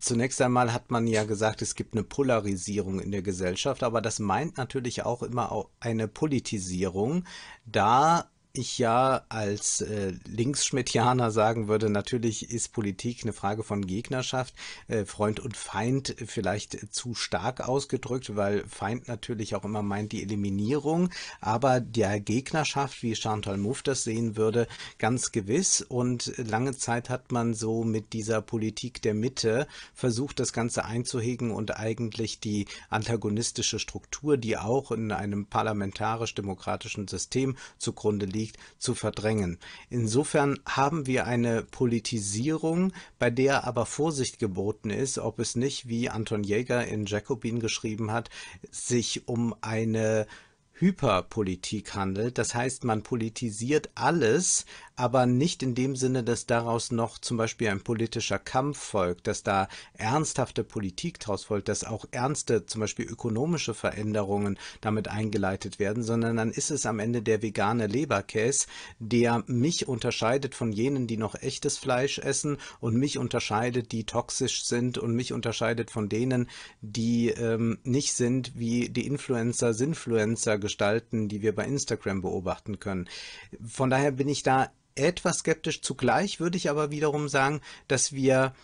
Zunächst einmal hat man ja gesagt, es gibt eine Polarisierung in der Gesellschaft, aber das meint natürlich auch immer eine Politisierung, da ich ja als äh, Linksschmidtianer sagen würde, natürlich ist Politik eine Frage von Gegnerschaft, äh, Freund und Feind vielleicht zu stark ausgedrückt, weil Feind natürlich auch immer meint die Eliminierung, aber der Gegnerschaft, wie Chantal Mouffe das sehen würde, ganz gewiss und lange Zeit hat man so mit dieser Politik der Mitte versucht, das Ganze einzuhegen und eigentlich die antagonistische Struktur, die auch in einem parlamentarisch-demokratischen System zugrunde liegt, liegt, zu verdrängen. Insofern haben wir eine Politisierung, bei der aber Vorsicht geboten ist, ob es nicht, wie Anton Jäger in Jacobin geschrieben hat, sich um eine Hyperpolitik handelt. Das heißt, man politisiert alles, aber nicht in dem Sinne, dass daraus noch zum Beispiel ein politischer Kampf folgt, dass da ernsthafte Politik daraus folgt, dass auch ernste, zum Beispiel ökonomische Veränderungen damit eingeleitet werden, sondern dann ist es am Ende der vegane Leberkäse, der mich unterscheidet von jenen, die noch echtes Fleisch essen und mich unterscheidet, die toxisch sind und mich unterscheidet von denen, die ähm, nicht sind, wie die Influencer, Sinfluencer gestalten, die wir bei Instagram beobachten können. Von daher bin ich da etwas skeptisch. Zugleich würde ich aber wiederum sagen, dass wir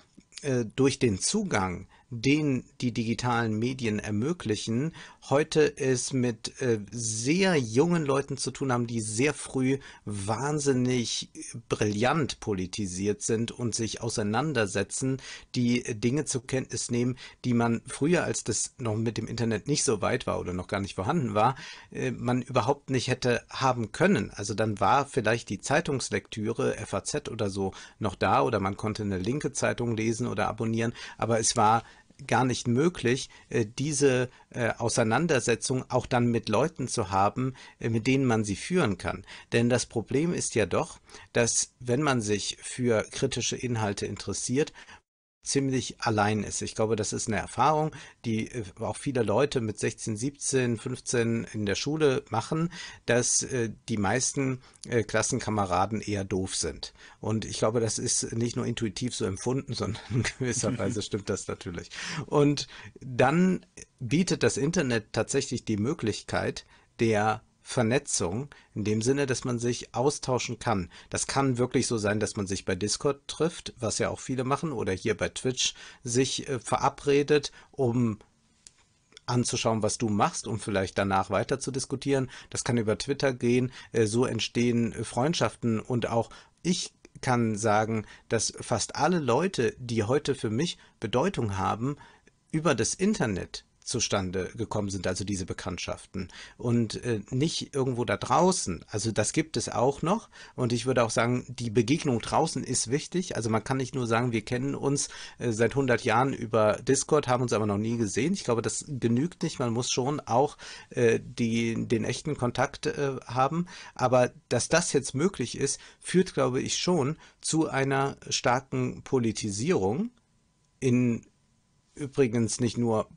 äh, durch den Zugang den die digitalen Medien ermöglichen, heute es mit äh, sehr jungen Leuten zu tun haben, die sehr früh wahnsinnig brillant politisiert sind und sich auseinandersetzen, die Dinge zur Kenntnis nehmen, die man früher, als das noch mit dem Internet nicht so weit war oder noch gar nicht vorhanden war, äh, man überhaupt nicht hätte haben können. Also dann war vielleicht die Zeitungslektüre, FAZ oder so, noch da oder man konnte eine linke Zeitung lesen oder abonnieren, aber es war gar nicht möglich, äh, diese äh, Auseinandersetzung auch dann mit Leuten zu haben, äh, mit denen man sie führen kann. Denn das Problem ist ja doch, dass wenn man sich für kritische Inhalte interessiert, ziemlich allein ist. Ich glaube, das ist eine Erfahrung, die äh, auch viele Leute mit 16, 17, 15 in der Schule machen, dass äh, die meisten äh, Klassenkameraden eher doof sind. Und ich glaube, das ist nicht nur intuitiv so empfunden, sondern in gewisser Weise stimmt das natürlich. Und dann bietet das Internet tatsächlich die Möglichkeit der Vernetzung in dem Sinne, dass man sich austauschen kann. Das kann wirklich so sein, dass man sich bei Discord trifft, was ja auch viele machen, oder hier bei Twitch sich äh, verabredet, um anzuschauen, was du machst, um vielleicht danach weiter zu diskutieren. Das kann über Twitter gehen. Äh, so entstehen äh, Freundschaften und auch ich kann sagen, dass fast alle Leute, die heute für mich Bedeutung haben, über das Internet zustande gekommen sind, also diese Bekanntschaften. Und äh, nicht irgendwo da draußen. Also das gibt es auch noch. Und ich würde auch sagen, die Begegnung draußen ist wichtig. Also man kann nicht nur sagen, wir kennen uns äh, seit 100 Jahren über Discord, haben uns aber noch nie gesehen. Ich glaube, das genügt nicht. Man muss schon auch äh, die, den echten Kontakt äh, haben. Aber dass das jetzt möglich ist, führt, glaube ich, schon zu einer starken Politisierung in übrigens nicht nur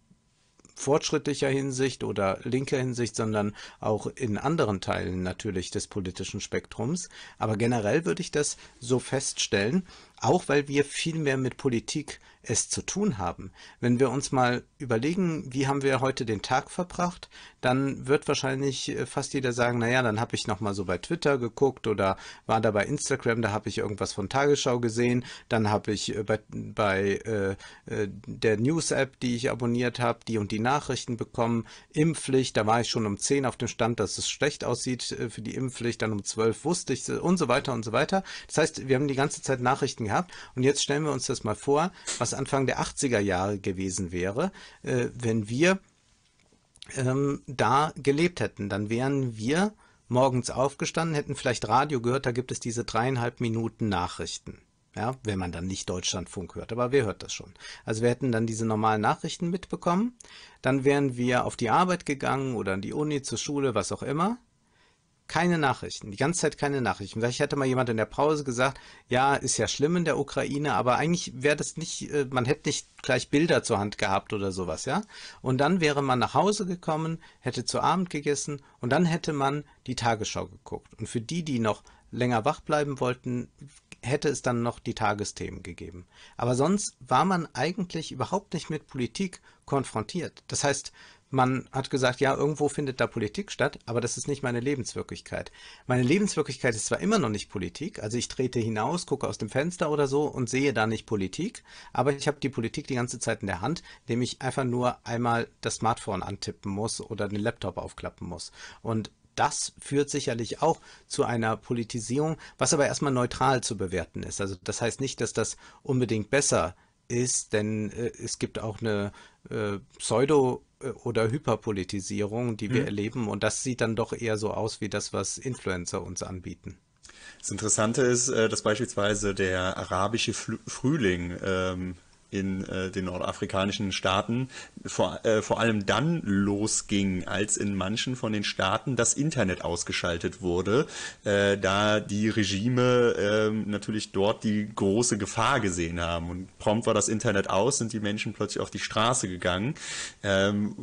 fortschrittlicher Hinsicht oder linker Hinsicht, sondern auch in anderen Teilen natürlich des politischen Spektrums. Aber generell würde ich das so feststellen, auch weil wir viel mehr mit Politik es zu tun haben. Wenn wir uns mal überlegen, wie haben wir heute den Tag verbracht, dann wird wahrscheinlich äh, fast jeder sagen, naja, dann habe ich nochmal so bei Twitter geguckt oder war da bei Instagram, da habe ich irgendwas von Tagesschau gesehen, dann habe ich äh, bei, bei äh, äh, der News-App, die ich abonniert habe, die und die Nachrichten bekommen, Impfpflicht, da war ich schon um 10 auf dem Stand, dass es schlecht aussieht für die Impfpflicht, dann um 12 wusste ich und so weiter und so weiter. Das heißt, wir haben die ganze Zeit Nachrichten gehabt. Und jetzt stellen wir uns das mal vor, was Anfang der 80er Jahre gewesen wäre, äh, wenn wir ähm, da gelebt hätten. Dann wären wir morgens aufgestanden, hätten vielleicht Radio gehört, da gibt es diese dreieinhalb Minuten Nachrichten. Ja, wenn man dann nicht Deutschlandfunk hört, aber wer hört das schon? Also wir hätten dann diese normalen Nachrichten mitbekommen, dann wären wir auf die Arbeit gegangen oder an die Uni, zur Schule, was auch immer keine Nachrichten, die ganze Zeit keine Nachrichten. Vielleicht hätte mal jemand in der Pause gesagt, ja, ist ja schlimm in der Ukraine, aber eigentlich wäre das nicht, äh, man hätte nicht gleich Bilder zur Hand gehabt oder sowas, ja. Und dann wäre man nach Hause gekommen, hätte zu Abend gegessen und dann hätte man die Tagesschau geguckt. Und für die, die noch länger wach bleiben wollten, hätte es dann noch die Tagesthemen gegeben. Aber sonst war man eigentlich überhaupt nicht mit Politik konfrontiert. Das heißt, man hat gesagt, ja, irgendwo findet da Politik statt, aber das ist nicht meine Lebenswirklichkeit. Meine Lebenswirklichkeit ist zwar immer noch nicht Politik, also ich trete hinaus, gucke aus dem Fenster oder so und sehe da nicht Politik, aber ich habe die Politik die ganze Zeit in der Hand, indem ich einfach nur einmal das Smartphone antippen muss oder den Laptop aufklappen muss. Und das führt sicherlich auch zu einer Politisierung, was aber erstmal neutral zu bewerten ist. Also das heißt nicht, dass das unbedingt besser ist, denn äh, es gibt auch eine äh, Pseudo- äh, oder Hyperpolitisierung, die wir mhm. erleben. Und das sieht dann doch eher so aus wie das, was Influencer uns anbieten. Das Interessante ist, äh, dass beispielsweise der arabische Frühling ähm, in äh, den nordafrikanischen Staaten vor, äh, vor allem dann losging, als in manchen von den Staaten das Internet ausgeschaltet wurde, äh, da die Regime äh, natürlich dort die große Gefahr gesehen haben. Und prompt war das Internet aus, sind die Menschen plötzlich auf die Straße gegangen. Ähm,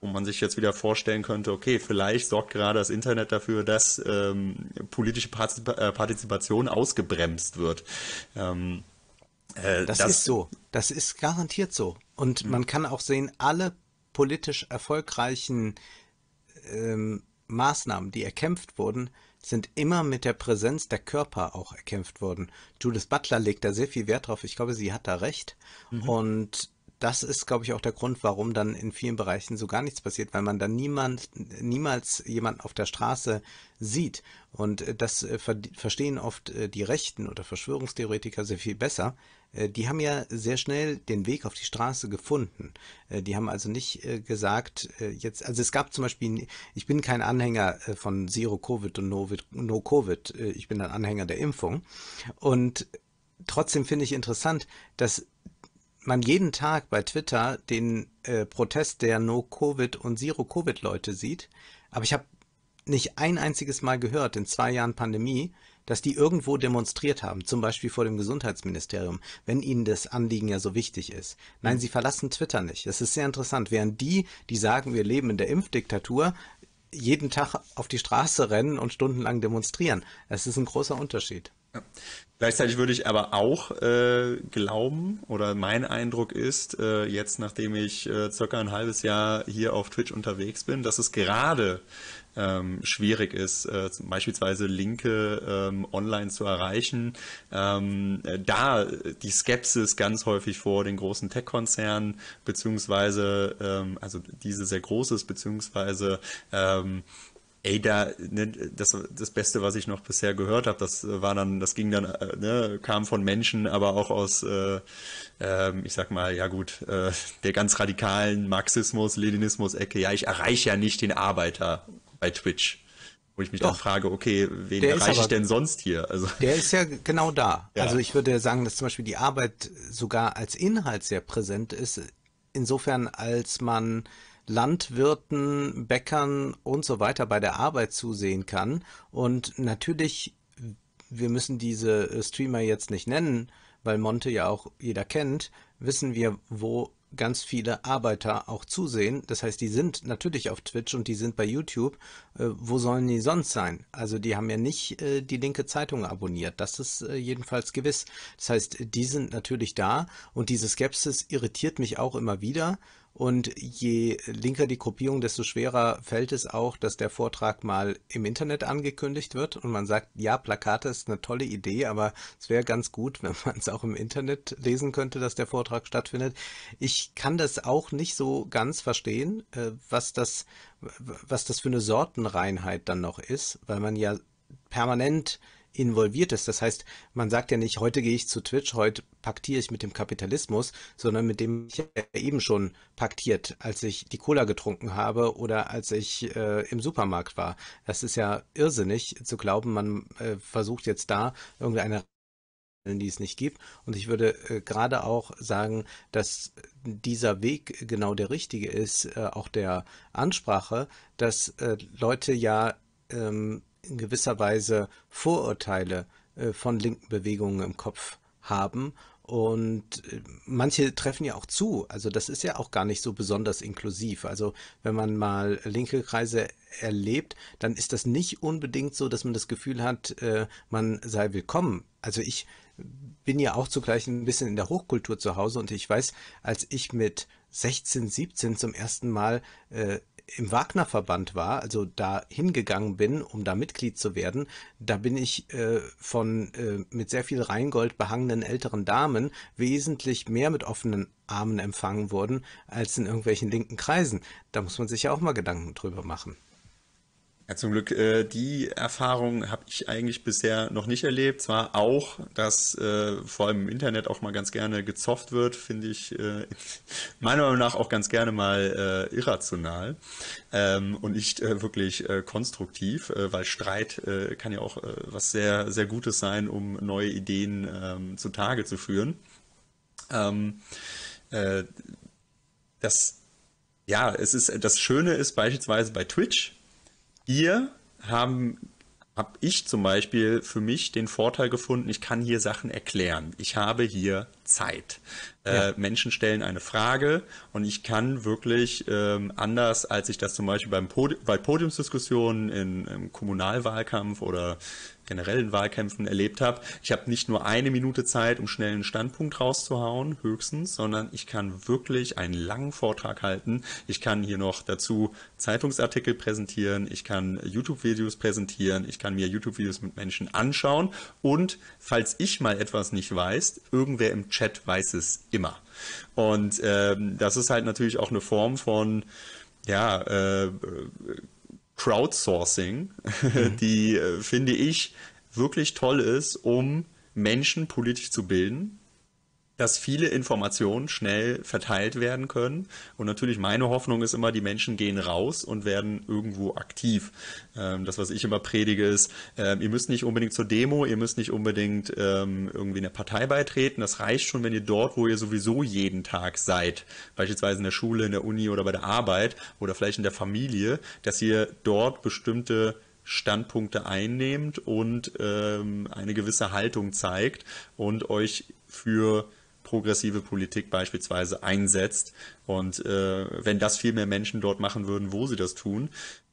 wo man sich jetzt wieder vorstellen könnte, okay, vielleicht sorgt gerade das Internet dafür, dass ähm, politische Partizip äh, Partizipation ausgebremst wird. Ähm, äh, das, das, ist so. Das ist garantiert so. Und mhm. man kann auch sehen, alle politisch erfolgreichen ähm, Maßnahmen, die erkämpft wurden, sind immer mit der Präsenz der Körper auch erkämpft worden. Judith Butler legt da sehr viel Wert drauf. Ich glaube, sie hat da recht. Mhm. Und das ist, glaube ich, auch der Grund, warum dann in vielen Bereichen so gar nichts passiert, weil man dann niemand, niemals jemanden auf der Straße sieht. Und äh, das äh, verstehen oft äh, die Rechten oder Verschwörungstheoretiker sehr viel besser. Die haben ja sehr schnell den Weg auf die Straße gefunden. Die haben also nicht gesagt, jetzt, also es gab zum Beispiel, ich bin kein Anhänger von Zero Covid und No Covid. Ich bin ein Anhänger der Impfung. Und trotzdem finde ich interessant, dass man jeden Tag bei Twitter den äh, Protest der No-Covid- und Zero-Covid-Leute sieht, aber ich habe nicht ein einziges Mal gehört in zwei Jahren Pandemie, dass die irgendwo demonstriert haben, zum Beispiel vor dem Gesundheitsministerium, wenn ihnen das Anliegen ja so wichtig ist. Nein, sie verlassen Twitter nicht. Das ist sehr interessant. Während die, die sagen, wir leben in der Impfdiktatur, jeden Tag auf die Straße rennen und stundenlang demonstrieren. Es ist ein großer Unterschied. Ja. Gleichzeitig würde ich aber auch äh, glauben, oder mein Eindruck ist, äh, jetzt nachdem ich äh, circa ein halbes Jahr hier auf Twitch unterwegs bin, dass es gerade ähm, schwierig ist, äh, beispielsweise Linke ähm, online zu erreichen, ähm, da die Skepsis ganz häufig vor den großen Tech-Konzernen, beziehungsweise, ähm, also diese sehr großes, beziehungsweise ähm, Ada, ne, das, das Beste, was ich noch bisher gehört habe, das war dann, das ging dann, äh, ne, kam von Menschen, aber auch aus, äh, äh, ich sag mal, ja gut, äh, der ganz radikalen Marxismus, Leninismus-Ecke, ja, ich erreiche ja nicht den Arbeiter bei Twitch. Wo ich mich Doch. dann frage, okay, wen erreiche ich denn sonst hier? Also, der ist ja genau da. Ja. Also ich würde sagen, dass zum Beispiel die Arbeit sogar als Inhalt sehr präsent ist, insofern als man Landwirten, Bäckern und so weiter bei der Arbeit zusehen kann. Und natürlich, wir müssen diese äh, Streamer jetzt nicht nennen, weil Monte ja auch jeder kennt, wissen wir, wo ganz viele Arbeiter auch zusehen. Das heißt, die sind natürlich auf Twitch und die sind bei YouTube. Äh, wo sollen die sonst sein? Also die haben ja nicht äh, die linke Zeitung abonniert. Das ist äh, jedenfalls gewiss. Das heißt, die sind natürlich da und diese Skepsis irritiert mich auch immer wieder. Und je linker die Gruppierung, desto schwerer fällt es auch, dass der Vortrag mal im Internet angekündigt wird und man sagt, ja, Plakate ist eine tolle Idee, aber es wäre ganz gut, wenn man es auch im Internet lesen könnte, dass der Vortrag stattfindet. Ich kann das auch nicht so ganz verstehen, äh, was das, was das für eine Sortenreinheit dann noch ist, weil man ja permanent involviert ist. Das heißt, man sagt ja nicht, heute gehe ich zu Twitch, heute paktiere ich mit dem Kapitalismus, sondern mit dem ich eben schon paktiert, als ich die Cola getrunken habe oder als ich äh, im Supermarkt war. Das ist ja irrsinnig zu glauben, man äh, versucht jetzt da irgendeine die es nicht gibt. Und ich würde äh, gerade auch sagen, dass dieser Weg genau der richtige ist, äh, auch der Ansprache, dass äh, Leute ja ähm, in gewisser Weise Vorurteile äh, von linken Bewegungen im Kopf haben. Und äh, manche treffen ja auch zu. Also das ist ja auch gar nicht so besonders inklusiv. Also wenn man mal linke Kreise erlebt, dann ist das nicht unbedingt so, dass man das Gefühl hat, äh, man sei willkommen. Also ich bin ja auch zugleich ein bisschen in der Hochkultur zu Hause und ich weiß, als ich mit 16, 17 zum ersten Mal äh, im Wagner-Verband war, also da hingegangen bin, um da Mitglied zu werden, da bin ich äh, von äh, mit sehr viel Rheingold behangenen älteren Damen wesentlich mehr mit offenen Armen empfangen worden als in irgendwelchen linken Kreisen. Da muss man sich ja auch mal Gedanken drüber machen. Ja, zum Glück, äh, die Erfahrung habe ich eigentlich bisher noch nicht erlebt. Zwar auch, dass äh, vor allem im Internet auch mal ganz gerne gezofft wird, finde ich äh, meiner Meinung nach auch ganz gerne mal äh, irrational ähm, und nicht äh, wirklich äh, konstruktiv, äh, weil Streit äh, kann ja auch äh, was sehr, sehr Gutes sein, um neue Ideen äh, zutage zu führen. Ähm, äh, das, ja, es ist, das Schöne ist beispielsweise bei Twitch, ihr haben habe ich zum Beispiel für mich den Vorteil gefunden, ich kann hier Sachen erklären. Ich habe hier Zeit. Äh, ja. Äh, Menschen stellen eine Frage und ich kann wirklich ähm, anders, als ich das zum Beispiel beim Pod bei Podiumsdiskussionen in, im Kommunalwahlkampf oder generellen Wahlkämpfen erlebt habe. Ich habe nicht nur eine Minute Zeit, um schnell einen Standpunkt rauszuhauen, höchstens, sondern ich kann wirklich einen langen Vortrag halten. Ich kann hier noch dazu Zeitungsartikel präsentieren, ich kann YouTube-Videos präsentieren, ich kann mir YouTube-Videos mit Menschen anschauen und falls ich mal etwas nicht weiß, irgendwer im Chat weiß es immer. Und ähm, das ist halt natürlich auch eine Form von ja, äh, Crowdsourcing, mhm. die, äh, finde ich, wirklich toll ist, um Menschen politisch zu bilden, dass viele Informationen schnell verteilt werden können. Und natürlich meine Hoffnung ist immer, die Menschen gehen raus und werden irgendwo aktiv. Ähm, das, was ich immer predige, ist, ähm, ihr müsst nicht unbedingt zur Demo, ihr müsst nicht unbedingt ähm, irgendwie in der Partei beitreten. Das reicht schon, wenn ihr dort, wo ihr sowieso jeden Tag seid, beispielsweise in der Schule, in der Uni oder bei der Arbeit oder vielleicht in der Familie, dass ihr dort bestimmte Standpunkte einnehmt und ähm, eine gewisse Haltung zeigt und euch für progressive Politik beispielsweise einsetzt. Und äh, wenn das viel mehr Menschen dort machen würden, wo sie das tun,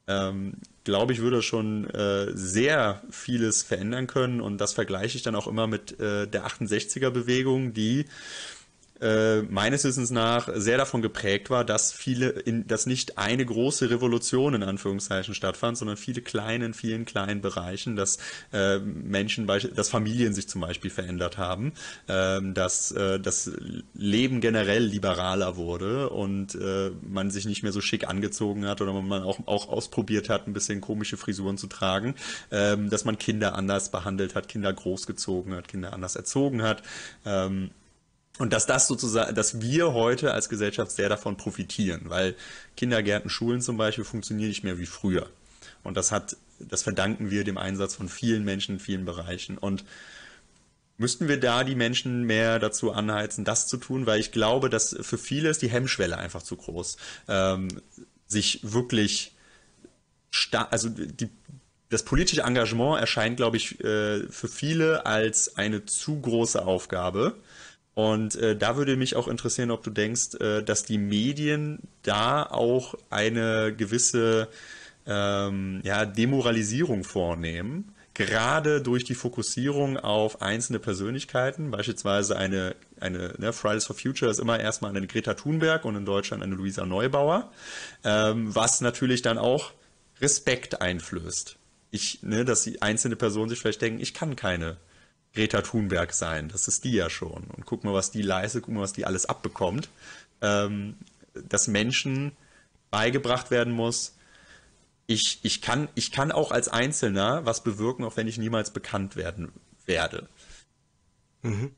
ähm, glaube ich, würde schon äh, sehr vieles verändern können. Und das vergleiche ich dann auch immer mit äh, der 68er-Bewegung, die äh, meines Wissens nach sehr davon geprägt war, dass viele, in, dass nicht eine große Revolution in Anführungszeichen stattfand, sondern viele kleine, in vielen kleinen Bereichen, dass äh, Menschen, dass Familien sich zum Beispiel verändert haben, äh, dass äh, das Leben generell liberaler wurde und äh, man sich nicht mehr so schick angezogen hat oder man auch, auch ausprobiert hat, ein bisschen komische Frisuren zu tragen, äh, dass man Kinder anders behandelt hat, Kinder großgezogen hat, Kinder anders erzogen hat. Ähm, und dass das sozusagen, dass wir heute als Gesellschaft sehr davon profitieren, weil Kindergärten, Schulen zum Beispiel funktionieren nicht mehr wie früher. Und das hat, das verdanken wir dem Einsatz von vielen Menschen in vielen Bereichen. Und müssten wir da die Menschen mehr dazu anheizen, das zu tun, weil ich glaube, dass für viele ist die Hemmschwelle einfach zu groß, ähm, sich wirklich, also die, das politische Engagement erscheint, glaube ich, äh, für viele als eine zu große Aufgabe und äh, da würde mich auch interessieren, ob du denkst, äh, dass die Medien da auch eine gewisse ähm, ja, Demoralisierung vornehmen, gerade durch die Fokussierung auf einzelne Persönlichkeiten, beispielsweise eine, eine ne, Fridays for Future ist immer erstmal eine Greta Thunberg und in Deutschland eine Luisa Neubauer, ähm, was natürlich dann auch Respekt einflößt. Ich, ne, dass die einzelne Personen sich vielleicht denken, ich kann keine Greta Thunberg sein. Das ist die ja schon. Und guck mal, was die leise, guck mal, was die alles abbekommt. Ähm, dass Menschen beigebracht werden muss, ich, ich, kann, ich kann auch als Einzelner was bewirken, auch wenn ich niemals bekannt werden werde. Mhm.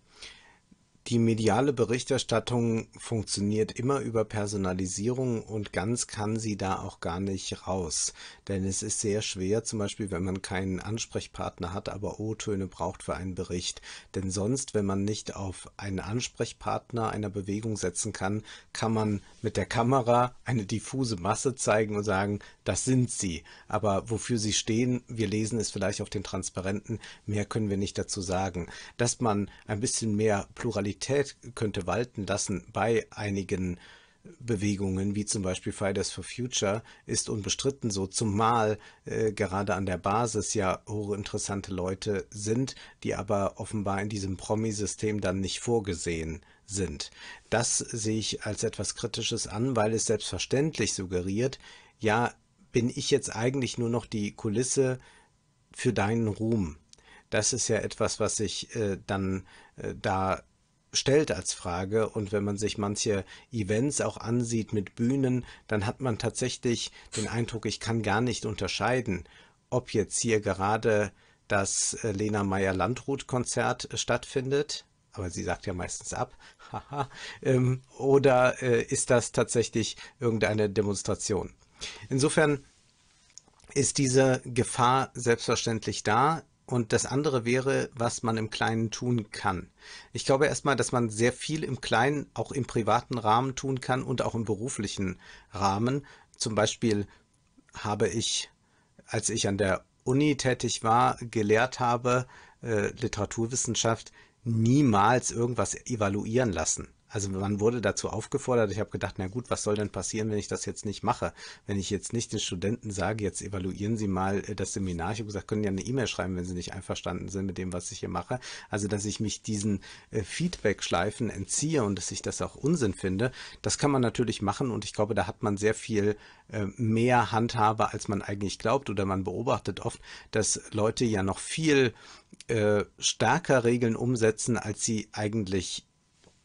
Die mediale Berichterstattung funktioniert immer über Personalisierung und ganz kann sie da auch gar nicht raus. Denn es ist sehr schwer, zum Beispiel, wenn man keinen Ansprechpartner hat, aber O-Töne braucht für einen Bericht. Denn sonst, wenn man nicht auf einen Ansprechpartner einer Bewegung setzen kann, kann man mit der Kamera eine diffuse Masse zeigen und sagen, das sind sie. Aber wofür sie stehen, wir lesen es vielleicht auf den Transparenten, mehr können wir nicht dazu sagen. Dass man ein bisschen mehr Pluralität Neutralität könnte walten lassen bei einigen Bewegungen, wie zum Beispiel Fridays for Future, ist unbestritten so, zumal äh, gerade an der Basis ja hochinteressante Leute sind, die aber offenbar in diesem Promi-System dann nicht vorgesehen sind. Das sehe ich als etwas Kritisches an, weil es selbstverständlich suggeriert, ja, bin ich jetzt eigentlich nur noch die Kulisse für deinen Ruhm. Das ist ja etwas, was sich äh, dann äh, da stellt als Frage. Und wenn man sich manche Events auch ansieht mit Bühnen, dann hat man tatsächlich den Eindruck, ich kann gar nicht unterscheiden, ob jetzt hier gerade das äh, Lena Meyer-Landrut-Konzert äh, stattfindet, aber sie sagt ja meistens ab. Ähm, oder äh, ist das tatsächlich irgendeine Demonstration? Insofern ist diese Gefahr selbstverständlich da. Und das andere wäre, was man im Kleinen tun kann. Ich glaube erstmal, dass man sehr viel im Kleinen, auch im privaten Rahmen tun kann und auch im beruflichen Rahmen. Zum Beispiel habe ich, als ich an der Uni tätig war, gelehrt habe, äh, Literaturwissenschaft, niemals irgendwas evaluieren lassen. Also man wurde dazu aufgefordert. Ich habe gedacht, na gut, was soll denn passieren, wenn ich das jetzt nicht mache? Wenn ich jetzt nicht den Studenten sage, jetzt evaluieren Sie mal äh, das Seminar. Ich habe gesagt, können ja eine E-Mail schreiben, wenn Sie nicht einverstanden sind mit dem, was ich hier mache. Also dass ich mich diesen äh, Feedback-Schleifen entziehe und dass ich das auch Unsinn finde, das kann man natürlich machen. Und ich glaube, da hat man sehr viel äh, mehr Handhabe, als man eigentlich glaubt. Oder man beobachtet oft, dass Leute ja noch viel stärker Regeln umsetzen, als sie eigentlich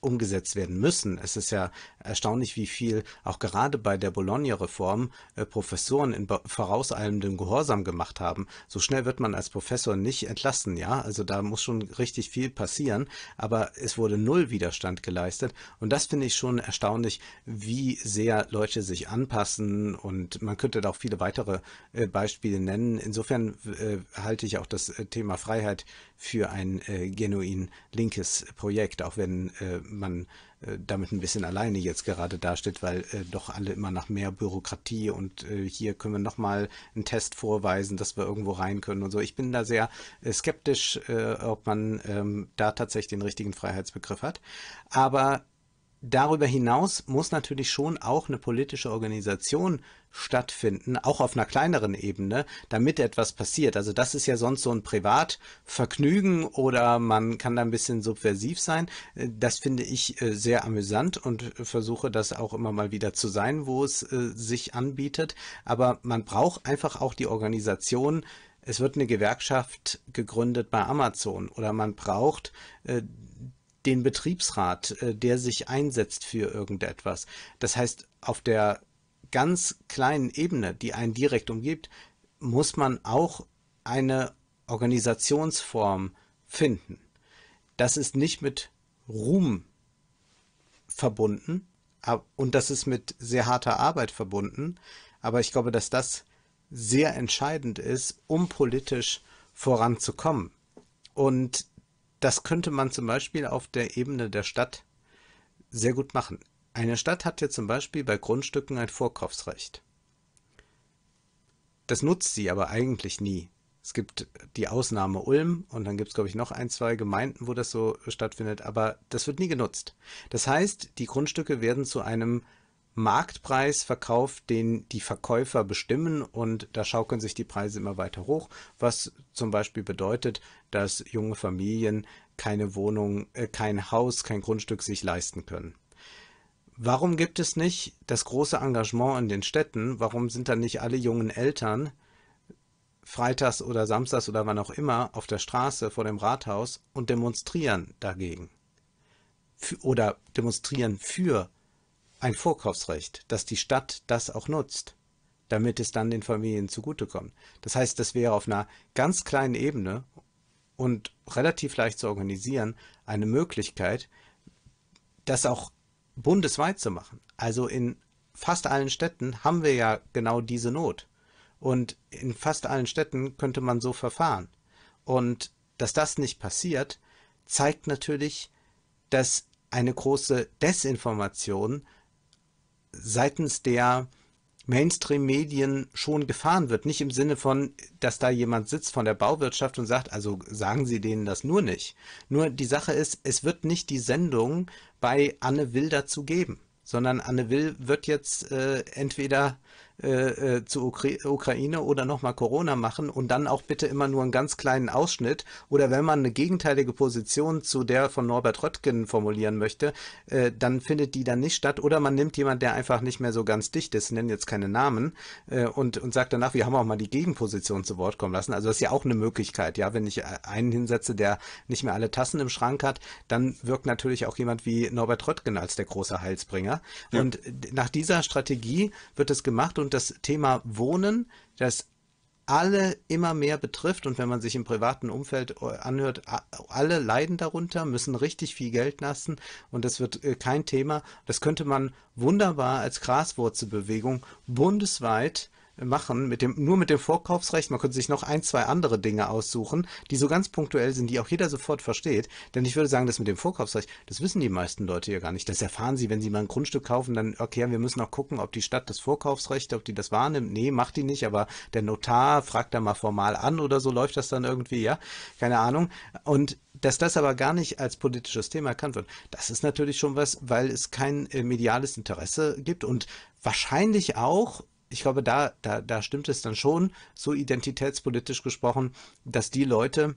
umgesetzt werden müssen. Es ist ja erstaunlich, wie viel auch gerade bei der Bologna-Reform äh, Professoren in vorauseilendem Gehorsam gemacht haben. So schnell wird man als Professor nicht entlassen, ja. Also da muss schon richtig viel passieren, aber es wurde null Widerstand geleistet. Und das finde ich schon erstaunlich, wie sehr Leute sich anpassen und man könnte da auch viele weitere äh, Beispiele nennen. Insofern äh, halte ich auch das äh, Thema Freiheit für ein äh, genuin linkes Projekt, auch wenn äh, man äh, damit ein bisschen alleine jetzt gerade dasteht, weil äh, doch alle immer nach mehr Bürokratie und äh, hier können wir nochmal einen Test vorweisen, dass wir irgendwo rein können und so. Ich bin da sehr äh, skeptisch, äh, ob man ähm, da tatsächlich den richtigen Freiheitsbegriff hat. Aber darüber hinaus muss natürlich schon auch eine politische Organisation stattfinden, auch auf einer kleineren Ebene, damit etwas passiert. Also das ist ja sonst so ein Privatvergnügen oder man kann da ein bisschen subversiv sein. Äh, das finde ich äh, sehr amüsant und versuche das auch immer mal wieder zu sein, wo es äh, sich anbietet. Aber man braucht einfach auch die Organisation, es wird eine Gewerkschaft gegründet bei Amazon oder man braucht den Betriebsrat, äh, der sich einsetzt für irgendetwas. Das heißt, auf der ganz kleinen Ebene, die einen direkt umgibt, muss man auch eine Organisationsform finden. Das ist nicht mit Ruhm verbunden und das ist mit sehr harter Arbeit verbunden, aber ich glaube, dass das sehr entscheidend ist, um politisch voranzukommen. Und das könnte man zum Beispiel auf der Ebene der Stadt sehr gut machen. Eine Stadt hat ja zum Beispiel bei Grundstücken ein Vorkaufsrecht. Das nutzt sie aber eigentlich nie. Es gibt die Ausnahme Ulm und dann gibt es, glaube ich, noch ein, zwei Gemeinden, wo das so stattfindet, aber das wird nie genutzt. Das heißt, die Grundstücke werden zu einem Marktpreis verkauft, den die Verkäufer bestimmen und da schaukeln sich die Preise immer weiter hoch, was zum Beispiel bedeutet, dass junge Familien keine Wohnung, äh, kein Haus, kein Grundstück sich leisten können. Warum gibt es nicht das große Engagement in den Städten? Warum sind dann nicht alle jungen Eltern freitags oder samstags oder wann auch immer auf der Straße vor dem Rathaus und demonstrieren dagegen? F oder demonstrieren für ein Vorkaufsrecht, dass die Stadt das auch nutzt, damit es dann den Familien zugutekommt. Das heißt, das wäre auf einer ganz kleinen Ebene und relativ leicht zu organisieren eine Möglichkeit, das auch bundesweit zu machen. Also in fast allen Städten haben wir ja genau diese Not. Und in fast allen Städten könnte man so verfahren. Und dass das nicht passiert, zeigt natürlich, dass eine große Desinformation seitens der Mainstream-Medien schon gefahren wird. Nicht im Sinne von, dass da jemand sitzt von der Bauwirtschaft und sagt, also sagen Sie denen das nur nicht. Nur die Sache ist, es wird nicht die Sendung bei Anne Will dazu geben, sondern Anne Will wird jetzt äh, entweder äh, äh, zu Ukra Ukraine oder nochmal Corona machen und dann auch bitte immer nur einen ganz kleinen Ausschnitt. Oder wenn man eine gegenteilige Position zu der von Norbert Röttgen formulieren möchte, äh, dann findet die dann nicht statt. Oder man nimmt jemanden, der einfach nicht mehr so ganz dicht ist, nennen jetzt keine Namen, äh, und, und sagt danach, wir haben auch mal die Gegenposition zu Wort kommen lassen. Also das ist ja auch eine Möglichkeit, ja, wenn ich einen hinsetze, der nicht mehr alle Tassen im Schrank hat, dann wirkt natürlich auch jemand wie Norbert Röttgen als der große Heilsbringer. Ja. Und äh, nach dieser Strategie wird es gemacht und und das Thema Wohnen, das alle immer mehr betrifft und wenn man sich im privaten Umfeld äh, anhört, alle leiden darunter, müssen richtig viel Geld lassen und das wird äh, kein Thema. Das könnte man wunderbar als Graswurzelbewegung bundesweit machen, mit dem, nur mit dem Vorkaufsrecht. Man könnte sich noch ein, zwei andere Dinge aussuchen, die so ganz punktuell sind, die auch jeder sofort versteht. Denn ich würde sagen, das mit dem Vorkaufsrecht, das wissen die meisten Leute ja gar nicht. Das erfahren sie, wenn sie mal ein Grundstück kaufen, dann, okay, wir müssen auch gucken, ob die Stadt das Vorkaufsrecht, ob die das wahrnimmt. Nee, macht die nicht, aber der Notar fragt da mal formal an oder so läuft das dann irgendwie, ja? Keine Ahnung. Und dass das aber gar nicht als politisches Thema erkannt wird, das ist natürlich schon was, weil es kein äh, mediales Interesse gibt und wahrscheinlich auch ich glaube, da, da, da stimmt es dann schon, so identitätspolitisch gesprochen, dass die Leute,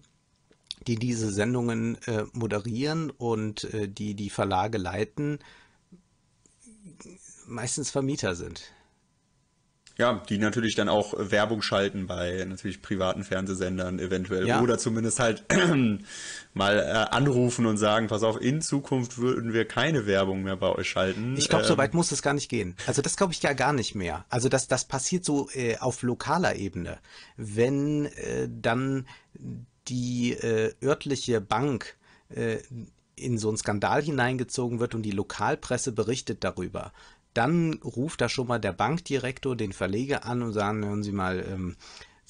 die diese Sendungen äh, moderieren und äh, die die Verlage leiten, meistens Vermieter sind. Ja, die natürlich dann auch äh, Werbung schalten bei natürlich privaten Fernsehsendern eventuell ja. oder zumindest halt mal äh, anrufen und sagen, pass auf, in Zukunft würden wir keine Werbung mehr bei euch schalten. Ich glaube, ähm, so weit muss es gar nicht gehen. Also das glaube ich ja gar nicht mehr. Also das, das passiert so äh, auf lokaler Ebene. Wenn äh, dann die äh, örtliche Bank äh, in so einen Skandal hineingezogen wird und die Lokalpresse berichtet darüber, dann ruft da schon mal der Bankdirektor den Verleger an und sagen, hören Sie mal, ähm,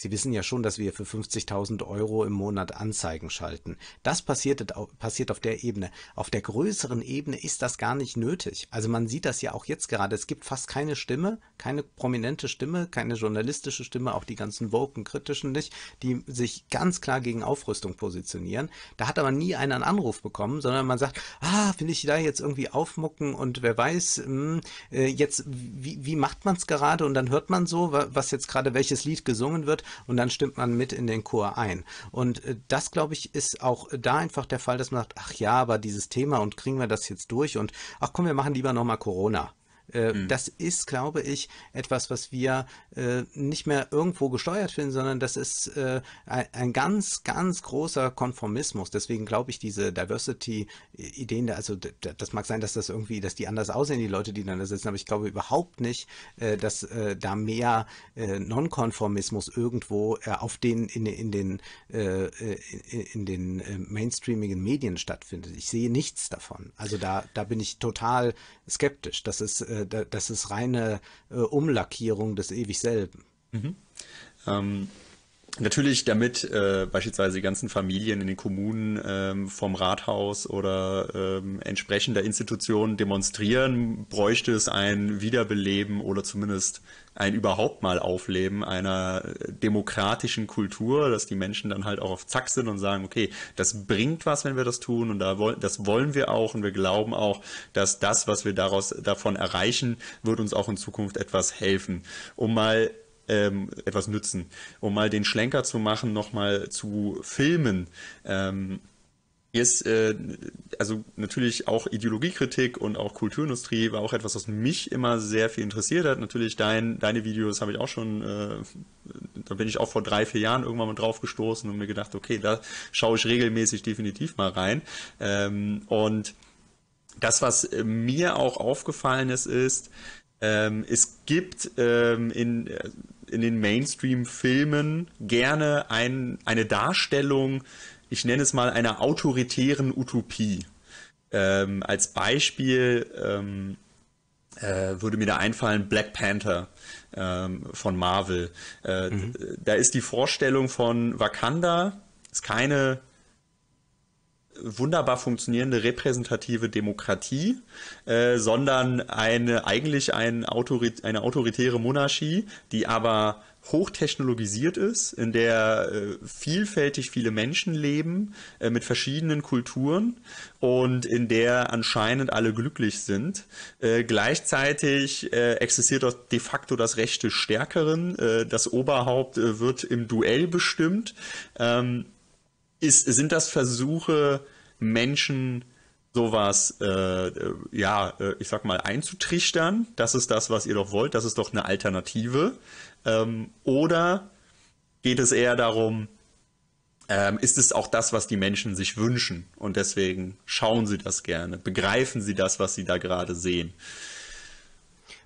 Sie wissen ja schon, dass wir für 50.000 Euro im Monat Anzeigen schalten. Das passiert, passiert auf der Ebene. Auf der größeren Ebene ist das gar nicht nötig. Also man sieht das ja auch jetzt gerade. Es gibt fast keine Stimme, keine prominente Stimme, keine journalistische Stimme, auch die ganzen woken kritischen nicht, die sich ganz klar gegen Aufrüstung positionieren. Da hat aber nie einer einen Anruf bekommen, sondern man sagt, ah, finde ich da jetzt irgendwie aufmucken und wer weiß, mh, hm, äh, jetzt, wie, wie macht man es gerade? Und dann hört man so, was jetzt gerade welches Lied gesungen wird und dann stimmt man mit in den Chor ein. Und äh, das, glaube ich, ist auch da einfach der Fall, dass man sagt, ach ja, aber dieses Thema und kriegen wir das jetzt durch und ach komm, wir machen lieber nochmal Corona. Äh, hm. Das ist, glaube ich, etwas, was wir äh, nicht mehr irgendwo gesteuert finden, sondern das ist äh, ein, ein, ganz, ganz großer Konformismus. Deswegen glaube ich, diese Diversity-Ideen, also das mag sein, dass das irgendwie, dass die anders aussehen, die Leute, die dann da sitzen, aber ich glaube überhaupt nicht, äh, dass da mehr Nonkonformismus irgendwo auf den, in, in den, in den mainstreamigen Medien stattfindet. Ich sehe nichts davon. Also da, da bin ich total skeptisch. Das ist äh, das ist reine äh, Umlackierung des ewig selben. Mhm. Ähm, Natürlich, damit äh, beispielsweise die ganzen Familien in den Kommunen ähm, vom Rathaus oder ähm, entsprechender Institutionen demonstrieren, bräuchte es ein Wiederbeleben oder zumindest ein überhaupt mal Aufleben einer äh, demokratischen Kultur, dass die Menschen dann halt auch auf Zack sind und sagen, okay, das bringt was, wenn wir das tun und da wollen, das wollen wir auch und wir glauben auch, dass das, was wir daraus davon erreichen, wird uns auch in Zukunft etwas helfen. Um mal ähm, etwas nützen. Um mal den Schlenker zu machen, nochmal zu filmen. Ähm, ist äh, also natürlich auch Ideologiekritik und auch Kulturindustrie war auch etwas, was mich immer sehr viel interessiert hat. Natürlich dein, deine Videos habe ich auch schon, äh, da bin ich auch vor drei, vier Jahren irgendwann mal drauf gestoßen und mir gedacht, okay, da schaue ich regelmäßig definitiv mal rein. Ähm, und das, was äh, mir auch aufgefallen ist, ist, ähm, es gibt ähm, in äh, in den Mainstream-Filmen gerne ein, eine Darstellung, ich nenne es mal einer autoritären Utopie. Ähm, als Beispiel ähm, äh, würde mir da einfallen Black Panther ähm, von Marvel. Äh, mhm. Da ist die Vorstellung von Wakanda, ist keine wunderbar funktionierende repräsentative Demokratie, äh, sondern eine eigentlich ein Autorit eine autoritäre Monarchie, die aber hochtechnologisiert ist, in der äh, vielfältig viele Menschen leben äh, mit verschiedenen Kulturen und in der anscheinend alle glücklich sind. Äh, gleichzeitig äh, existiert dort de facto das Recht des Stärkeren. Äh, das Oberhaupt äh, wird im Duell bestimmt. Ähm, ist, sind das Versuche, Menschen sowas, äh, äh ja, äh, ich sag mal, einzutrichtern? Das ist das, was ihr doch wollt, das ist doch eine Alternative. Ähm, oder geht es eher darum, ähm, ist es auch das, was die Menschen sich wünschen? Und deswegen schauen sie das gerne, begreifen sie das, was sie da gerade sehen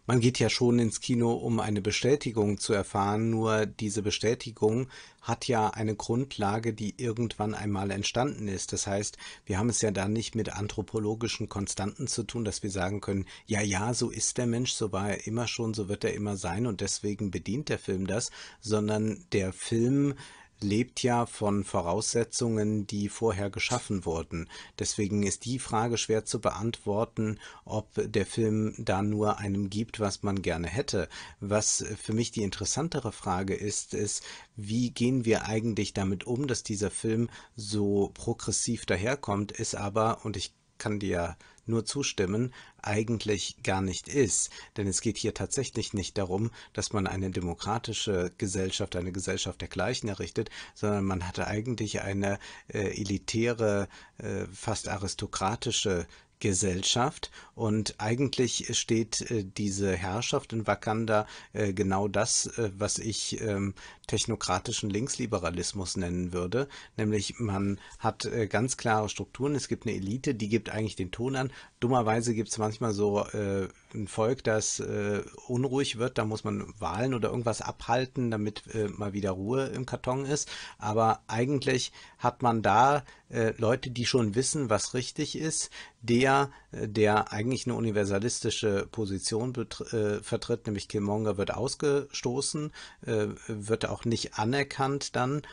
man geht ja schon ins Kino, um eine Bestätigung zu erfahren, nur diese Bestätigung hat ja eine Grundlage, die irgendwann einmal entstanden ist. Das heißt, wir haben es ja da nicht mit anthropologischen Konstanten zu tun, dass wir sagen können, ja, ja, so ist der Mensch, so war er immer schon, so wird er immer sein und deswegen bedient der Film das, sondern der Film lebt ja von Voraussetzungen, die vorher geschaffen wurden. Deswegen ist die Frage schwer zu beantworten, ob der Film da nur einem gibt, was man gerne hätte. Was für mich die interessantere Frage ist, ist, wie gehen wir eigentlich damit um, dass dieser Film so progressiv daherkommt, ist aber, und ich kann dir nur zustimmen, eigentlich gar nicht ist. Denn es geht hier tatsächlich nicht darum, dass man eine demokratische Gesellschaft, eine Gesellschaft dergleichen errichtet, sondern man hatte eigentlich eine äh, elitäre, äh, fast aristokratische Gesellschaft und eigentlich steht äh, diese Herrschaft in Wakanda äh, genau das, äh, was ich ähm, technokratischen Linksliberalismus nennen würde. Nämlich man hat äh, ganz klare Strukturen, es gibt eine Elite, die gibt eigentlich den Ton an. Dummerweise gibt es manchmal so äh, ein Volk, das äh, unruhig wird, da muss man Wahlen oder irgendwas abhalten, damit äh, mal wieder Ruhe im Karton ist. Aber eigentlich hat man da äh, Leute, die schon wissen, was richtig ist, der der eigentlich eine universalistische Position äh, vertritt, nämlich Killmonger wird ausgestoßen, äh, wird auch nicht anerkannt dann.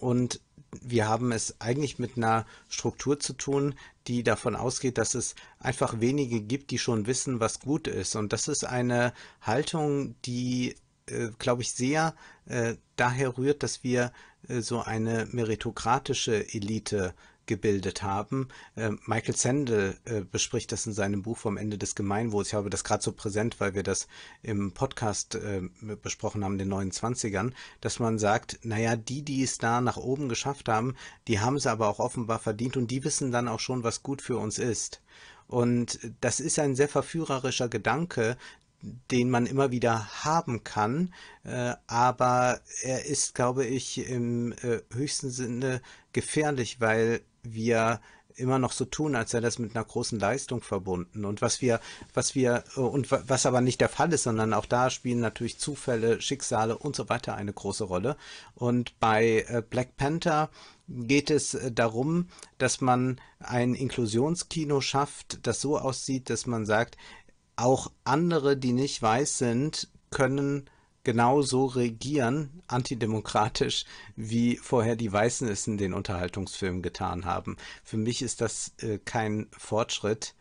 Und wir haben es eigentlich mit einer Struktur zu tun, die davon ausgeht, dass es einfach wenige gibt, die schon wissen, was gut ist. Und das ist eine Haltung, die, äh, glaube ich, sehr äh, daher rührt, dass wir äh, so eine meritokratische Elite äh, gebildet haben. Ähm, Michael Sandel äh, bespricht das in seinem Buch vom Ende des Gemeinwohls. Ich habe das gerade so präsent, weil wir das im Podcast ähm, besprochen haben, den 29ern, dass man sagt, naja, die, die es da nach oben geschafft haben, die haben es aber auch offenbar verdient und die wissen dann auch schon, was gut für uns ist. Und das ist ein sehr verführerischer Gedanke, den man immer wieder haben kann, äh, aber er ist, glaube ich, im äh, höchsten Sinne gefährlich, weil wir immer noch so tun, als sei das mit einer großen Leistung verbunden. Und was wir, was wir, äh, und was aber nicht der Fall ist, sondern auch da spielen natürlich Zufälle, Schicksale und so weiter eine große Rolle. Und bei äh, Black Panther geht es äh, darum, dass man ein Inklusionskino schafft, das so aussieht, dass man sagt, auch andere, die nicht weiß sind, können genauso regieren, antidemokratisch, wie vorher die Weißen es in den Unterhaltungsfilmen getan haben. Für mich ist das äh, kein Fortschritt,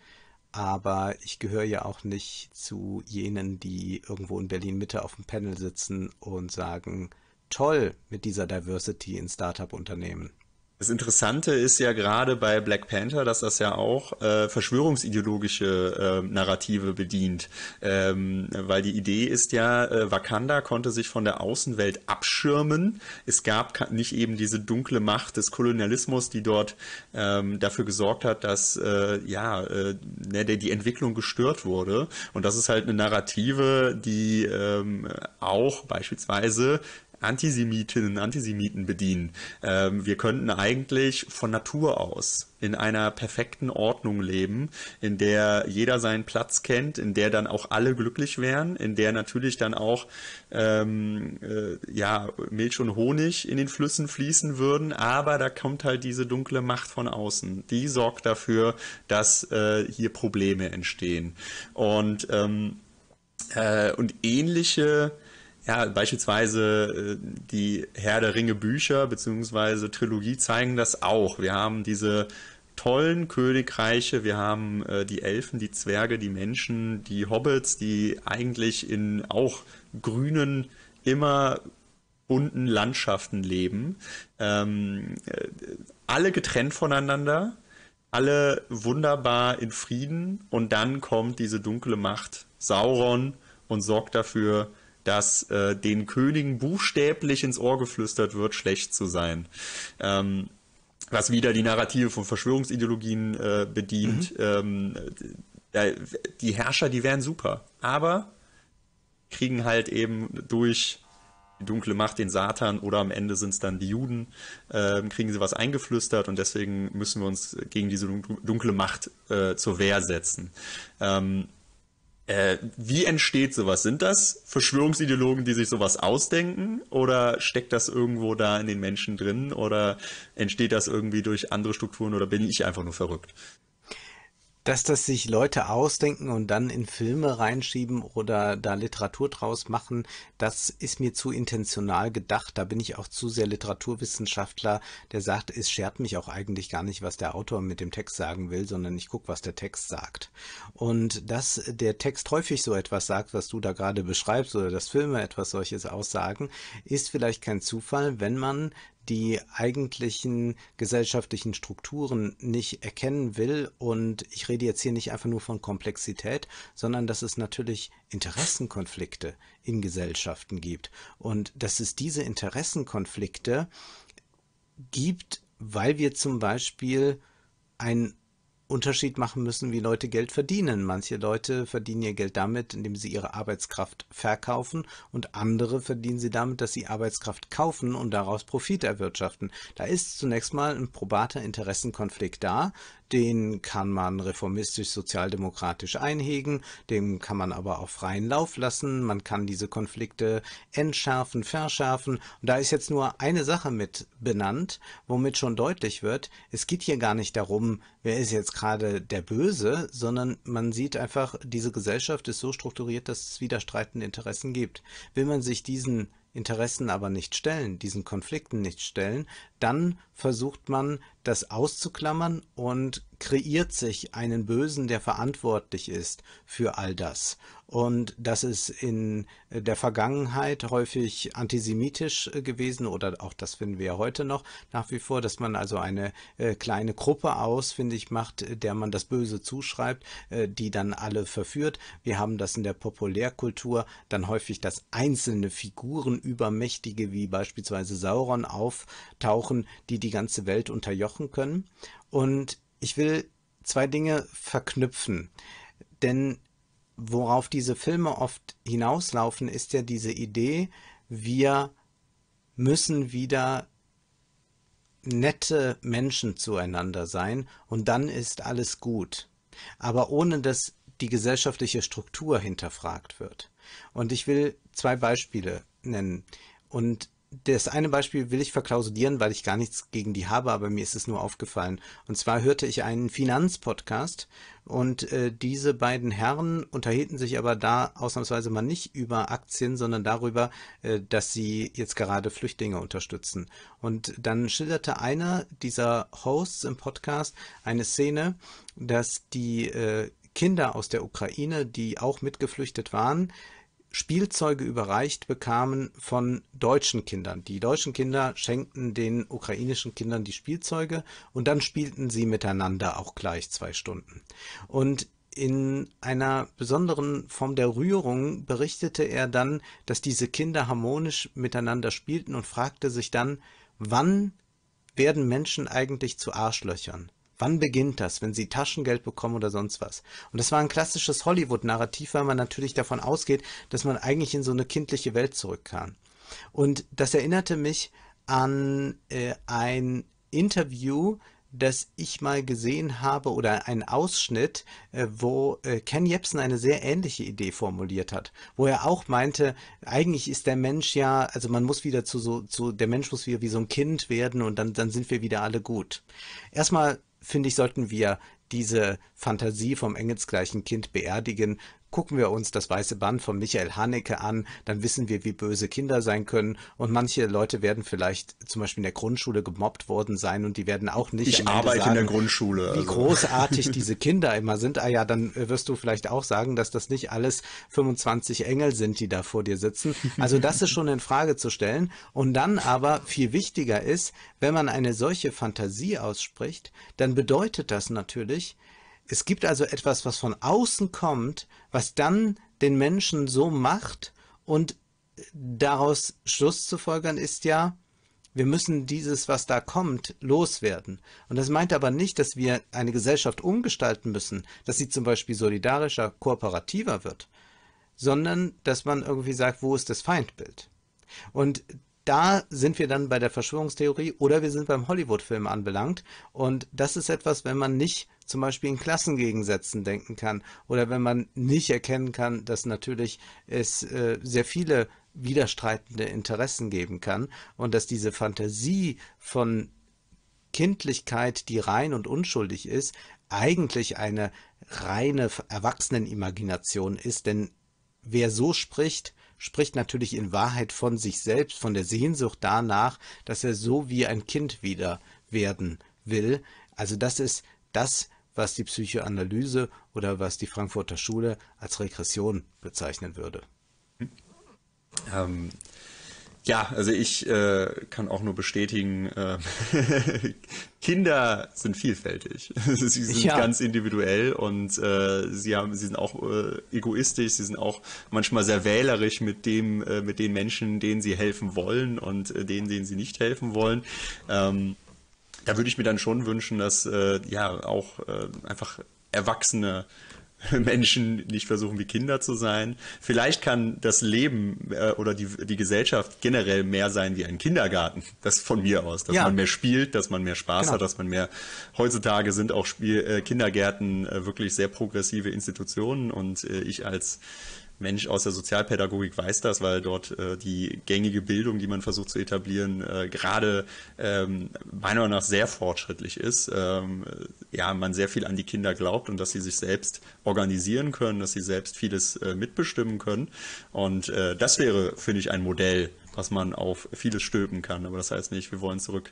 aber ich gehöre ja auch nicht zu jenen, die irgendwo in Berlin Mitte auf dem Panel sitzen und sagen, toll mit dieser Diversity in Startup-Unternehmen. Das Interessante ist ja gerade bei Black Panther, dass das ja auch äh, verschwörungsideologische äh, Narrative bedient, ähm, weil die Idee ist ja, äh, Wakanda konnte sich von der Außenwelt abschirmen. Es gab nicht eben diese dunkle Macht des Kolonialismus, die dort ähm, dafür gesorgt hat, dass äh, ja äh, ne, die Entwicklung gestört wurde. Und das ist halt eine Narrative, die ähm, auch beispielsweise Antisemitinnen, Antisemiten bedienen. Ähm, wir könnten eigentlich von Natur aus in einer perfekten Ordnung leben, in der jeder seinen Platz kennt, in der dann auch alle glücklich wären, in der natürlich dann auch ähm, äh, ja Milch und Honig in den Flüssen fließen würden. Aber da kommt halt diese dunkle Macht von außen. Die sorgt dafür, dass äh, hier Probleme entstehen und ähm, äh, und ähnliche ja, beispielsweise äh, die Herr der Ringe Bücher bzw. Trilogie zeigen das auch. Wir haben diese tollen Königreiche. Wir haben äh, die Elfen, die Zwerge, die Menschen, die Hobbits, die eigentlich in auch grünen, immer bunten Landschaften leben. Ähm, äh, alle getrennt voneinander, alle wunderbar in Frieden. Und dann kommt diese dunkle Macht Sauron und sorgt dafür, dass äh, den Königen buchstäblich ins Ohr geflüstert wird, schlecht zu sein. Ähm, was wieder die Narrative von Verschwörungsideologien äh, bedient. Mhm. Ähm, die Herrscher, die wären super, aber kriegen halt eben durch die dunkle Macht den Satan oder am Ende sind es dann die Juden, äh, kriegen sie was eingeflüstert und deswegen müssen wir uns gegen diese dunkle Macht äh, zur Wehr setzen. Ähm, äh, wie entsteht sowas? Sind das Verschwörungsideologen, die sich sowas ausdenken? Oder steckt das irgendwo da in den Menschen drin? Oder entsteht das irgendwie durch andere Strukturen? Oder bin ich einfach nur verrückt? dass das sich Leute ausdenken und dann in Filme reinschieben oder da Literatur draus machen, das ist mir zu intentional gedacht. Da bin ich auch zu sehr Literaturwissenschaftler, der sagt, es schert mich auch eigentlich gar nicht, was der Autor mit dem Text sagen will, sondern ich gucke, was der Text sagt. Und dass der Text häufig so etwas sagt, was du da gerade beschreibst, oder dass Filme etwas solches aussagen, ist vielleicht kein Zufall, wenn man die eigentlichen gesellschaftlichen Strukturen nicht erkennen will. Und ich rede jetzt hier nicht einfach nur von Komplexität, sondern dass es natürlich Interessenkonflikte in Gesellschaften gibt. Und dass es diese Interessenkonflikte gibt, weil wir zum Beispiel ein Unterschied machen müssen, wie Leute Geld verdienen. Manche Leute verdienen ihr Geld damit, indem sie ihre Arbeitskraft verkaufen und andere verdienen sie damit, dass sie Arbeitskraft kaufen und daraus Profit erwirtschaften. Da ist zunächst mal ein probater Interessenkonflikt da, den kann man reformistisch-sozialdemokratisch einhegen, dem kann man aber auch freien Lauf lassen, man kann diese Konflikte entschärfen, verschärfen. Und da ist jetzt nur eine Sache mit benannt, womit schon deutlich wird, es geht hier gar nicht darum, wer ist jetzt gerade der Böse, sondern man sieht einfach, diese Gesellschaft ist so strukturiert, dass es widerstreitende Interessen gibt. Will man sich diesen Interessen aber nicht stellen, diesen Konflikten nicht stellen, dann versucht man, das auszuklammern und kreiert sich einen Bösen, der verantwortlich ist für all das. Und das ist in der Vergangenheit häufig antisemitisch äh, gewesen oder auch das finden wir heute noch nach wie vor, dass man also eine äh, kleine Gruppe ausfindig macht, äh, der man das Böse zuschreibt, die dann alle verführt. Wir haben das in der Populärkultur dann häufig, dass einzelne Figuren übermächtige wie beispielsweise Sauron auftauchen, die die ganze Welt unterjochen können. Und ich will zwei Dinge verknüpfen, denn worauf diese Filme oft hinauslaufen, ist ja diese Idee, wir müssen wieder nette Menschen zueinander sein und dann ist alles gut, aber ohne dass die gesellschaftliche Struktur hinterfragt wird. Und ich will zwei Beispiele nennen. Und das eine Beispiel will ich verklausulieren, weil ich gar nichts gegen die habe, aber mir ist es nur aufgefallen. Und zwar hörte ich einen Finanzpodcast und äh, diese beiden Herren unterhielten sich aber da ausnahmsweise mal nicht über Aktien, sondern darüber, äh, dass sie jetzt gerade Flüchtlinge unterstützen. Und dann schilderte einer dieser Hosts im Podcast eine Szene, dass die äh, Kinder aus der Ukraine, die auch mitgeflüchtet waren, Spielzeuge überreicht bekamen von deutschen Kindern. Die deutschen Kinder schenkten den ukrainischen Kindern die Spielzeuge und dann spielten sie miteinander auch gleich zwei Stunden. Und in einer besonderen Form der Rührung berichtete er dann, dass diese Kinder harmonisch miteinander spielten und fragte sich dann, wann werden Menschen eigentlich zu Arschlöchern? Wann beginnt das, wenn sie Taschengeld bekommen oder sonst was? Und das war ein klassisches Hollywood-Narrativ, weil man natürlich davon ausgeht, dass man eigentlich in so eine kindliche Welt zurückkam. Und das erinnerte mich an äh, ein Interview, das ich mal gesehen habe oder einen Ausschnitt, äh, wo äh, Ken Jebsen eine sehr ähnliche Idee formuliert hat, wo er auch meinte, eigentlich ist der Mensch ja, also man muss wieder zu so, zu, der Mensch muss wieder wie so ein Kind werden und dann, dann sind wir wieder alle gut. Erstmal finde ich, sollten wir diese Fantasie vom engelsgleichen Kind beerdigen, Gucken wir uns das weiße Band von Michael Haneke an, dann wissen wir, wie böse Kinder sein können. Und manche Leute werden vielleicht zum Beispiel in der Grundschule gemobbt worden sein und die werden auch nicht. Ich arbeite sagen, in der Grundschule. Also. Wie großartig diese Kinder immer sind. Ah ja, dann wirst du vielleicht auch sagen, dass das nicht alles 25 Engel sind, die da vor dir sitzen. Also das ist schon in Frage zu stellen. Und dann aber viel wichtiger ist, wenn man eine solche Fantasie ausspricht, dann bedeutet das natürlich, es gibt also etwas, was von außen kommt, was dann den Menschen so macht und daraus Schluss zu folgern ist ja, wir müssen dieses, was da kommt, loswerden. Und das meint aber nicht, dass wir eine Gesellschaft umgestalten müssen, dass sie zum Beispiel solidarischer, kooperativer wird, sondern dass man irgendwie sagt, wo ist das Feindbild? Und da sind wir dann bei der Verschwörungstheorie oder wir sind beim Hollywood-Film anbelangt. Und das ist etwas, wenn man nicht zum Beispiel in Klassengegensätzen denken kann oder wenn man nicht erkennen kann, dass natürlich es äh, sehr viele widerstreitende Interessen geben kann und dass diese Fantasie von Kindlichkeit, die rein und unschuldig ist, eigentlich eine reine Erwachsenenimagination ist, denn wer so spricht, spricht natürlich in Wahrheit von sich selbst, von der Sehnsucht danach, dass er so wie ein Kind wieder werden will. Also das ist das, was die Psychoanalyse oder was die Frankfurter Schule als Regression bezeichnen würde. Ähm, ja, also ich äh, kann auch nur bestätigen, äh, Kinder sind vielfältig. sie sind ja. ganz individuell und äh, sie haben, sie sind auch äh, egoistisch, sie sind auch manchmal sehr wählerisch mit dem, äh, mit den Menschen, denen sie helfen wollen und äh, denen, denen sie nicht helfen wollen. Ähm, da würde ich mir dann schon wünschen, dass äh, ja auch äh, einfach Erwachsene Menschen nicht versuchen, wie Kinder zu sein. Vielleicht kann das Leben äh, oder die, die Gesellschaft generell mehr sein wie ein Kindergarten. Das von mir aus, dass ja. man mehr spielt, dass man mehr Spaß genau. hat, dass man mehr. Heutzutage sind auch Spiel, äh, Kindergärten äh, wirklich sehr progressive Institutionen und äh, ich als Mensch aus der Sozialpädagogik weiß das, weil dort äh, die gängige Bildung, die man versucht zu etablieren, äh, gerade ähm, meiner Meinung nach sehr fortschrittlich ist. Ähm, ja, man sehr viel an die Kinder glaubt und dass sie sich selbst organisieren können, dass sie selbst vieles äh, mitbestimmen können. Und äh, das wäre, finde ich, ein Modell, was man auf vieles stülpen kann. Aber das heißt nicht, wir wollen zurück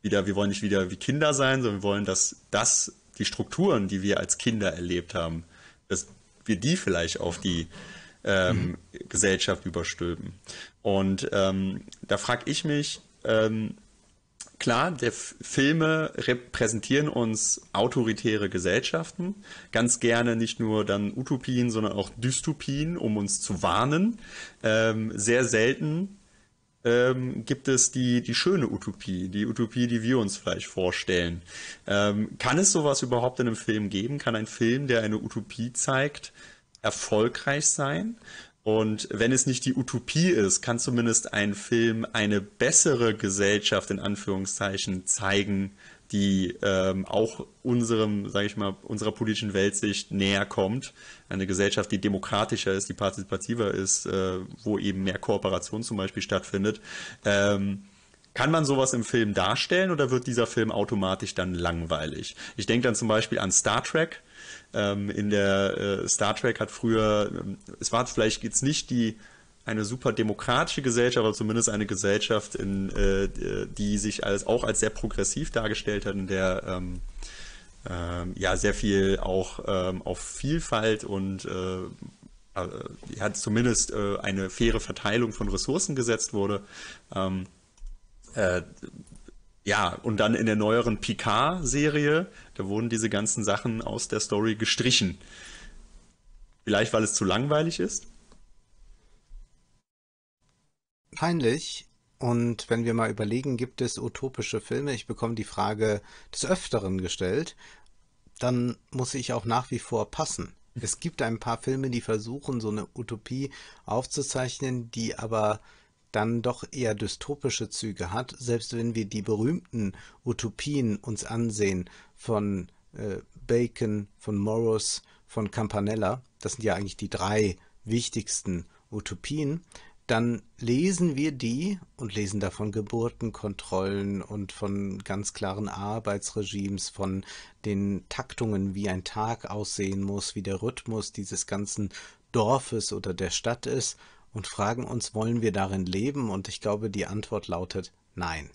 wieder, wir wollen nicht wieder wie Kinder sein, sondern wir wollen, dass das, die Strukturen, die wir als Kinder erlebt haben, dass wir die vielleicht auf die ähm, mhm. Gesellschaft überstülpen. Und ähm, da frage ich mich, ähm, klar, der Filme repräsentieren uns autoritäre Gesellschaften, ganz gerne nicht nur dann Utopien, sondern auch Dystopien, um uns zu warnen. Ähm, sehr selten ähm, gibt es die, die schöne Utopie, die Utopie, die wir uns vielleicht vorstellen. Ähm, kann es sowas überhaupt in einem Film geben? Kann ein Film, der eine Utopie zeigt, erfolgreich sein. Und wenn es nicht die Utopie ist, kann zumindest ein Film eine bessere Gesellschaft in Anführungszeichen zeigen, die ähm, auch unserem, sag ich mal, unserer politischen Weltsicht näher kommt. Eine Gesellschaft, die demokratischer ist, die partizipativer ist, äh, wo eben mehr Kooperation zum Beispiel stattfindet. Ähm, kann man sowas im Film darstellen oder wird dieser Film automatisch dann langweilig? Ich denke dann zum Beispiel an Star Trek, ähm, in der äh, Star Trek hat früher, ähm, es war vielleicht jetzt nicht die eine super demokratische Gesellschaft, aber zumindest eine Gesellschaft, in, äh, die sich als, auch als sehr progressiv dargestellt hat, in der ähm, ähm ja sehr viel auch ähm, auf Vielfalt und äh, äh ja, zumindest äh, eine faire Verteilung von Ressourcen gesetzt wurde ähm, äh, ja, und dann in der neueren Picard-Serie, da wurden diese ganzen Sachen aus der Story gestrichen. Vielleicht, weil es zu langweilig ist? Peinlich. Und wenn wir mal überlegen, gibt es utopische Filme? Ich bekomme die Frage des Öfteren gestellt. Dann muss ich auch nach wie vor passen. Es gibt ein paar Filme, die versuchen, so eine Utopie aufzuzeichnen, die aber dann doch eher dystopische Züge hat, selbst wenn wir die berühmten Utopien uns ansehen von äh, Bacon, von Morris, von Campanella, das sind ja eigentlich die drei wichtigsten Utopien, dann lesen wir die und lesen davon Geburtenkontrollen und von ganz klaren Arbeitsregimes, von den Taktungen, wie ein Tag aussehen muss, wie der Rhythmus dieses ganzen Dorfes oder der Stadt ist und fragen uns, wollen wir darin leben? Und ich glaube, die Antwort lautet nein.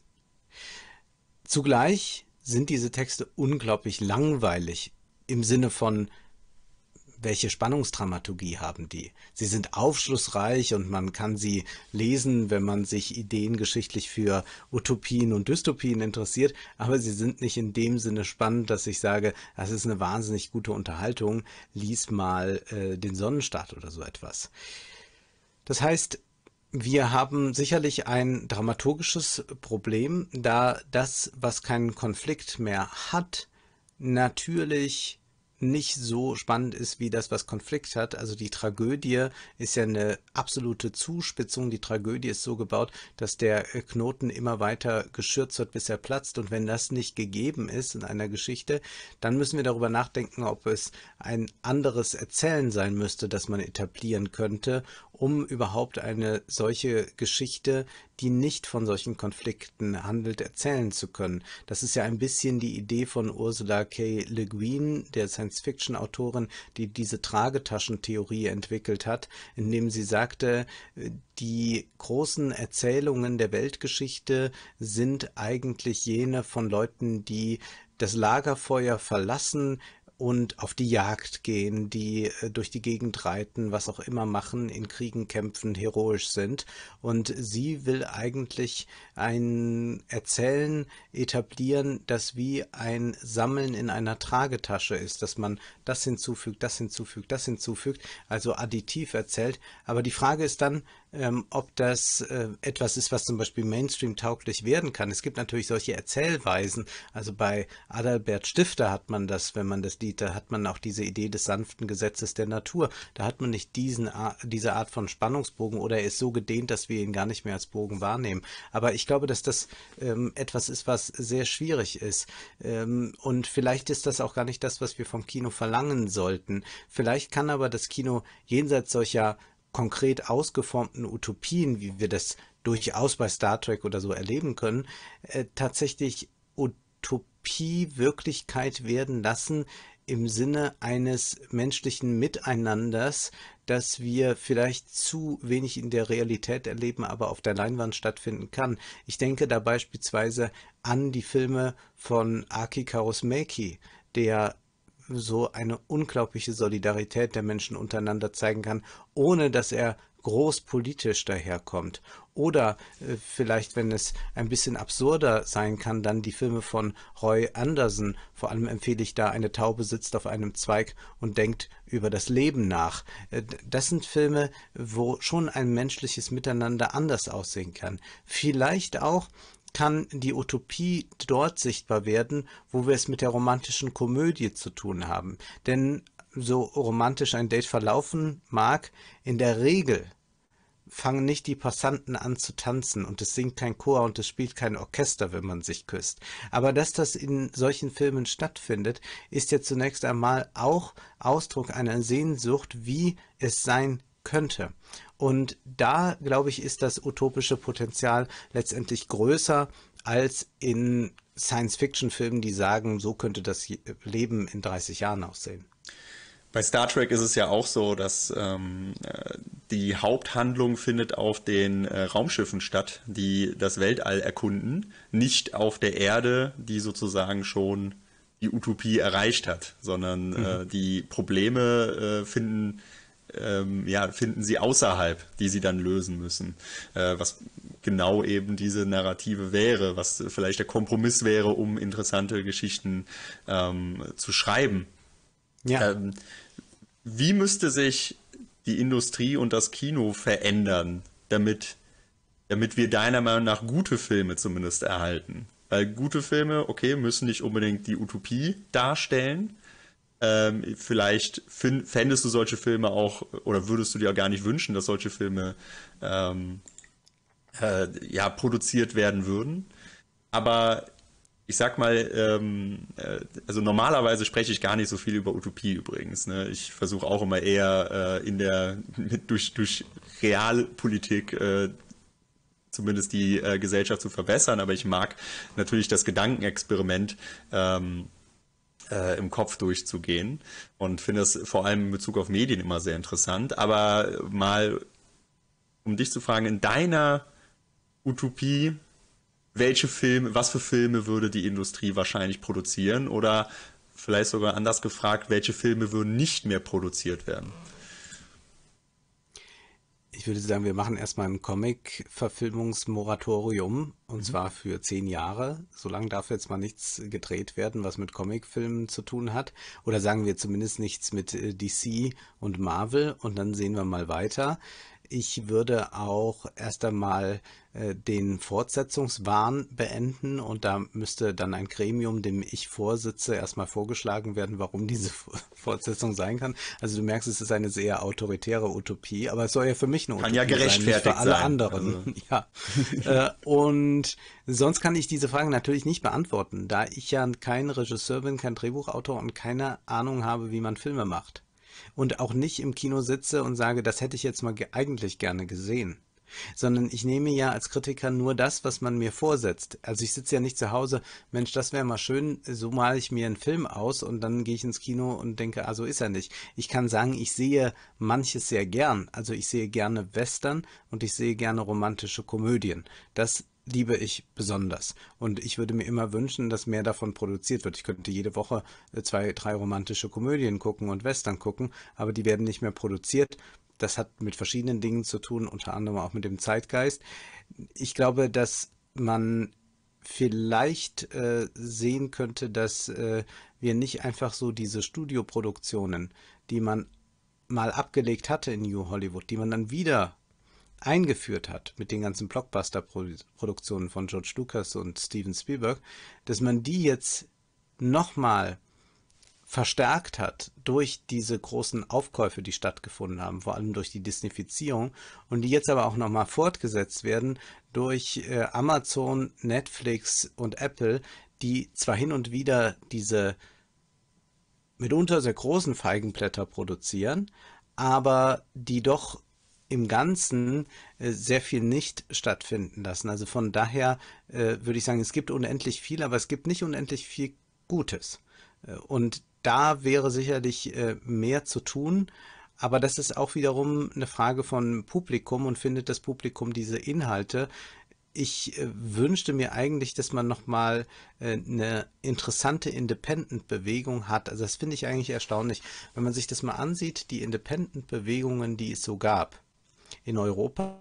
Zugleich sind diese Texte unglaublich langweilig im Sinne von, welche Spannungsdramaturgie haben die? Sie sind aufschlussreich und man kann sie lesen, wenn man sich ideengeschichtlich für Utopien und Dystopien interessiert, aber sie sind nicht in dem Sinne spannend, dass ich sage, das ist eine wahnsinnig gute Unterhaltung, lies mal äh, den Sonnenstaat oder so etwas. Das heißt, wir haben sicherlich ein dramaturgisches Problem, da das, was keinen Konflikt mehr hat, natürlich nicht so spannend ist wie das, was Konflikt hat. Also die Tragödie ist ja eine absolute Zuspitzung. Die Tragödie ist so gebaut, dass der äh, Knoten immer weiter geschürzt wird, bis er platzt. Und wenn das nicht gegeben ist in einer Geschichte, dann müssen wir darüber nachdenken, ob es ein anderes Erzählen sein müsste, das man etablieren könnte, um überhaupt eine solche Geschichte, die nicht von solchen Konflikten handelt, erzählen zu können. Das ist ja ein bisschen die Idee von Ursula K. Le Guin, der Science-Fiction-Autorin, die diese Tragetaschentheorie entwickelt hat, indem sie sagte, die großen Erzählungen der Weltgeschichte sind eigentlich jene von Leuten, die das Lagerfeuer verlassen, und auf die Jagd gehen, die äh, durch die Gegend reiten, was auch immer machen, in Kriegen kämpfen, heroisch sind. Und sie will eigentlich ein Erzählen etablieren, das wie ein Sammeln in einer Tragetasche ist, dass man das hinzufügt, das hinzufügt, das hinzufügt, also additiv erzählt. Aber die Frage ist dann, ähm, ob das äh, etwas ist, was zum Beispiel Mainstream tauglich werden kann. Es gibt natürlich solche Erzählweisen. Also bei Adalbert Stifter hat man das, wenn man das Lied, da hat man auch diese Idee des sanften Gesetzes der Natur. Da hat man nicht diesen, diese Art von Spannungsbogen oder er ist so gedehnt, dass wir ihn gar nicht mehr als Bogen wahrnehmen. Aber ich glaube, dass das ähm, etwas ist, was sehr schwierig ist. Ähm, und vielleicht ist das auch gar nicht das, was wir vom Kino verlangen sollten. Vielleicht kann aber das Kino jenseits solcher konkret ausgeformten Utopien, wie wir das durchaus bei Star Trek oder so erleben können, äh, tatsächlich Utopie Wirklichkeit werden lassen im Sinne eines menschlichen Miteinanders, das wir vielleicht zu wenig in der Realität erleben, aber auf der Leinwand stattfinden kann. Ich denke da beispielsweise an die Filme von Aki Kaurismäki, der so eine unglaubliche Solidarität der Menschen untereinander zeigen kann, ohne dass er groß politisch daherkommt. Oder äh, vielleicht, wenn es ein bisschen absurder sein kann, dann die Filme von Roy Anderson. Vor allem empfehle ich da, eine Taube sitzt auf einem Zweig und denkt über das Leben nach. Äh, das sind Filme, wo schon ein menschliches Miteinander anders aussehen kann. Vielleicht auch kann die Utopie dort sichtbar werden, wo wir es mit der romantischen Komödie zu tun haben. Denn so romantisch ein Date verlaufen mag, in der Regel fangen nicht die Passanten an zu tanzen und es singt kein Chor und es spielt kein Orchester, wenn man sich küsst. Aber dass das in solchen Filmen stattfindet, ist ja zunächst einmal auch Ausdruck einer Sehnsucht, wie es sein könnte. Und da, glaube ich, ist das utopische Potenzial letztendlich größer als in Science-Fiction-Filmen, die sagen, so könnte das Leben in 30 Jahren aussehen. Bei Star Trek ist es ja auch so, dass ähm, äh, die Haupthandlung findet auf den äh, Raumschiffen statt, die das Weltall erkunden, nicht auf der Erde, die sozusagen schon die Utopie erreicht hat, sondern äh, mhm. äh, die Probleme äh, finden ähm, ja, finden sie außerhalb, die sie dann lösen müssen. Äh, was genau eben diese Narrative wäre, was vielleicht der Kompromiss wäre, um interessante Geschichten ähm, zu schreiben. Ja. Ähm, wie müsste sich die Industrie und das Kino verändern, damit, damit wir deiner Meinung nach gute Filme zumindest erhalten? Weil gute Filme, okay, müssen nicht unbedingt die Utopie darstellen, ähm, vielleicht fändest du solche Filme auch oder würdest du dir auch gar nicht wünschen, dass solche Filme ähm, äh, ja, produziert werden würden. Aber ich sag mal, ähm, äh, also normalerweise spreche ich gar nicht so viel über Utopie übrigens. Ne? Ich versuche auch immer eher äh, in der mit, durch, durch Realpolitik äh, zumindest die äh, Gesellschaft zu verbessern, aber ich mag natürlich das Gedankenexperiment. Ähm, äh, im Kopf durchzugehen und finde es vor allem in Bezug auf Medien immer sehr interessant. Aber mal, um dich zu fragen, in deiner Utopie, welche Filme, was für Filme würde die Industrie wahrscheinlich produzieren oder vielleicht sogar anders gefragt, welche Filme würden nicht mehr produziert werden? ich würde sagen, wir machen erstmal ein Comic-Verfilmungsmoratorium und mhm. zwar für zehn Jahre. Solange darf jetzt mal nichts gedreht werden, was mit Comicfilmen zu tun hat. Oder sagen wir zumindest nichts mit äh, DC und Marvel und dann sehen wir mal weiter ich würde auch erst einmal äh, den Fortsetzungswahn beenden und da müsste dann ein Gremium, dem ich vorsitze, erstmal vorgeschlagen werden, warum diese Fortsetzung sein kann. Also du merkst, es ist eine sehr autoritäre Utopie, aber es soll ja für mich eine kann Utopie ja gerechtfertigt sein, für alle sein. anderen. Also. Ja. Äh, und sonst kann ich diese Frage natürlich nicht beantworten, da ich ja kein Regisseur bin, kein Drehbuchautor und keine Ahnung habe, wie man Filme macht und auch nicht im Kino sitze und sage, das hätte ich jetzt mal ge eigentlich gerne gesehen sondern ich nehme ja als Kritiker nur das, was man mir vorsetzt. Also ich sitze ja nicht zu Hause, Mensch, das wäre mal schön, so male ich mir einen Film aus und dann gehe ich ins Kino und denke, ah, so ist er nicht. Ich kann sagen, ich sehe manches sehr gern. Also ich sehe gerne Western und ich sehe gerne romantische Komödien. Das liebe ich besonders. Und ich würde mir immer wünschen, dass mehr davon produziert wird. Ich könnte jede Woche äh, zwei, drei romantische Komödien gucken und Western gucken, aber die werden nicht mehr produziert. Das hat mit verschiedenen Dingen zu tun, unter anderem auch mit dem Zeitgeist. Ich glaube, dass man vielleicht äh, sehen könnte, dass äh, wir nicht einfach so diese Studioproduktionen, die man mal abgelegt hatte in New Hollywood, die man dann wieder eingeführt hat mit den ganzen Blockbuster-Produktionen von George Lucas und Steven Spielberg, dass man die jetzt nochmal verstärkt hat durch diese großen Aufkäufe, die stattgefunden haben, vor allem durch die Disneyfizierung und die jetzt aber auch nochmal fortgesetzt werden durch äh, Amazon, Netflix und Apple, die zwar hin und wieder diese mitunter sehr großen Feigenblätter produzieren, aber die doch im Ganzen äh, sehr viel nicht stattfinden lassen. Also von daher äh, würde ich sagen, es gibt unendlich viel, aber es gibt nicht unendlich viel Gutes. Äh, und da wäre sicherlich mehr zu tun. Aber das ist auch wiederum eine Frage von Publikum und findet das Publikum diese Inhalte. Ich wünschte mir eigentlich, dass man nochmal eine interessante Independent-Bewegung hat. Also das finde ich eigentlich erstaunlich. Wenn man sich das mal ansieht, die Independent-Bewegungen, die es so gab, in Europa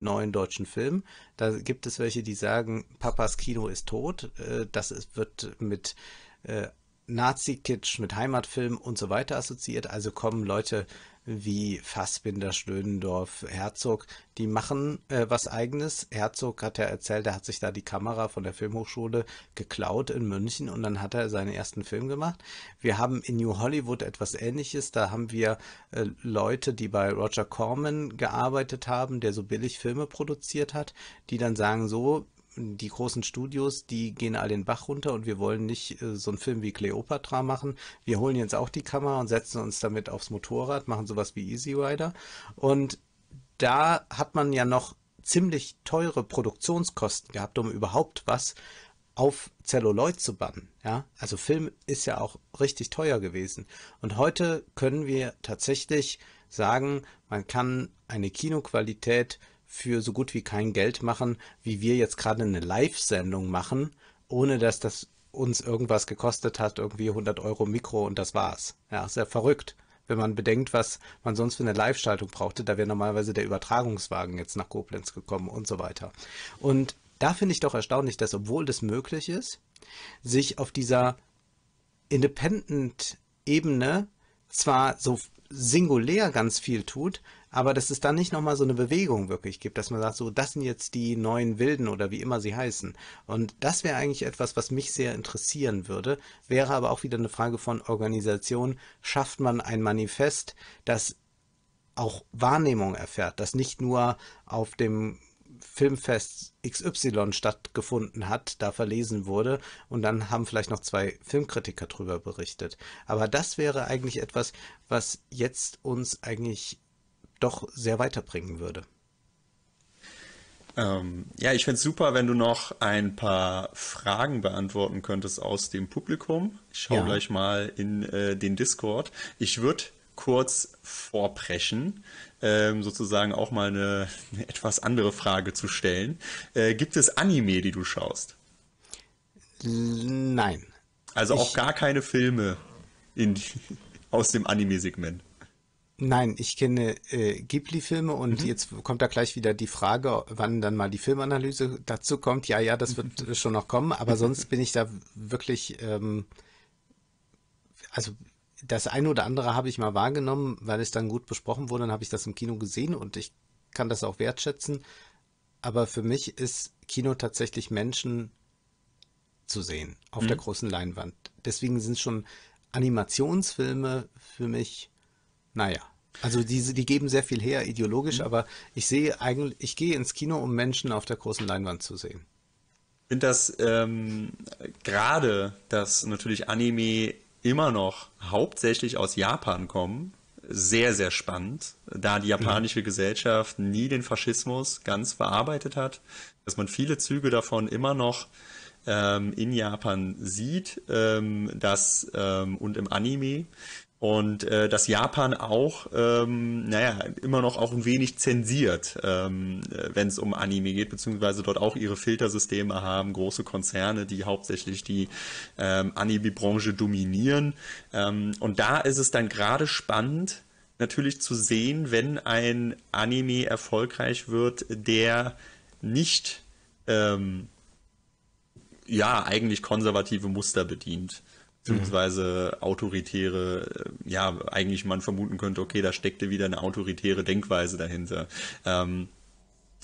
neuen deutschen Film. Da gibt es welche, die sagen, Papas Kino ist tot. Äh, das wird mit äh, Nazi-Kitsch, mit Heimatfilm und so weiter assoziiert. Also kommen Leute wie Fassbinder, Schlödendorf, Herzog, die machen äh, was eigenes. Herzog hat ja erzählt, er hat sich da die Kamera von der Filmhochschule geklaut in München und dann hat er seinen ersten Film gemacht. Wir haben in New Hollywood etwas ähnliches. Da haben wir äh, Leute, die bei Roger Corman gearbeitet haben, der so billig Filme produziert hat, die dann sagen so, die großen Studios, die gehen all den Bach runter und wir wollen nicht äh, so einen Film wie Cleopatra machen. Wir holen jetzt auch die Kamera und setzen uns damit aufs Motorrad, machen sowas wie Easy Rider. Und da hat man ja noch ziemlich teure Produktionskosten gehabt, um überhaupt was auf Celluloid zu bannen. Ja? Also Film ist ja auch richtig teuer gewesen. Und heute können wir tatsächlich sagen, man kann eine Kinoqualität für so gut wie kein Geld machen, wie wir jetzt gerade eine Live-Sendung machen, ohne dass das uns irgendwas gekostet hat, irgendwie 100 Euro Mikro und das war's. Ja, sehr verrückt. Wenn man bedenkt, was man sonst für eine Live-Schaltung brauchte, da wäre normalerweise der Übertragungswagen jetzt nach Koblenz gekommen und so weiter. Und da finde ich doch erstaunlich, dass obwohl das möglich ist, sich auf dieser Independent-Ebene zwar so singulär ganz viel tut, aber dass es dann nicht nochmal so eine Bewegung wirklich gibt, dass man sagt, so, das sind jetzt die neuen Wilden oder wie immer sie heißen. Und das wäre eigentlich etwas, was mich sehr interessieren würde, wäre aber auch wieder eine Frage von Organisation. Schafft man ein Manifest, das auch Wahrnehmung erfährt, das nicht nur auf dem Filmfest XY stattgefunden hat, da verlesen wurde und dann haben vielleicht noch zwei Filmkritiker drüber berichtet. Aber das wäre eigentlich etwas, was jetzt uns eigentlich doch sehr weiterbringen würde. Ähm, ja, ich fände es super, wenn du noch ein paar Fragen beantworten könntest aus dem Publikum. Ich schaue ja. gleich mal in äh, den Discord. Ich würde kurz vorpreschen, ähm, sozusagen auch mal eine, eine, etwas andere Frage zu stellen. Äh, gibt es Anime, die du schaust? Nein. Also ich, auch gar keine Filme in, aus dem Anime-Segment. Nein, ich kenne äh, Ghibli-Filme und mhm. jetzt kommt da gleich wieder die Frage, wann dann mal die Filmanalyse dazu kommt. Ja, ja, das wird schon noch kommen, aber sonst bin ich da wirklich, ähm, also das eine oder andere habe ich mal wahrgenommen, weil es dann gut besprochen wurde, dann habe ich das im Kino gesehen und ich kann das auch wertschätzen. Aber für mich ist Kino tatsächlich Menschen zu sehen auf mhm. der großen Leinwand. Deswegen sind schon Animationsfilme für mich naja. Also die, die geben sehr viel her, ideologisch, mhm. aber ich sehe eigentlich, ich gehe ins Kino, um Menschen auf der großen Leinwand zu sehen. Ich finde das ähm, gerade, dass natürlich Anime immer noch hauptsächlich aus Japan kommen, sehr, sehr spannend, da die japanische mhm. Gesellschaft nie den Faschismus ganz verarbeitet hat, dass man viele Züge davon immer noch ähm, in Japan sieht, ähm, das ähm, und im Anime, und äh, dass Japan auch, ähm, naja, immer noch auch ein wenig zensiert, ähm, äh, wenn es um Anime geht, beziehungsweise dort auch ihre Filtersysteme haben, große Konzerne, die hauptsächlich die ähm, Anime-Branche dominieren. Ähm, und da ist es dann gerade spannend, natürlich zu sehen, wenn ein Anime erfolgreich wird, der nicht, ähm, ja, eigentlich konservative Muster bedient beziehungsweise autoritäre, äh, ja, eigentlich man vermuten könnte, okay, da steckte wieder eine autoritäre Denkweise dahinter. Ähm,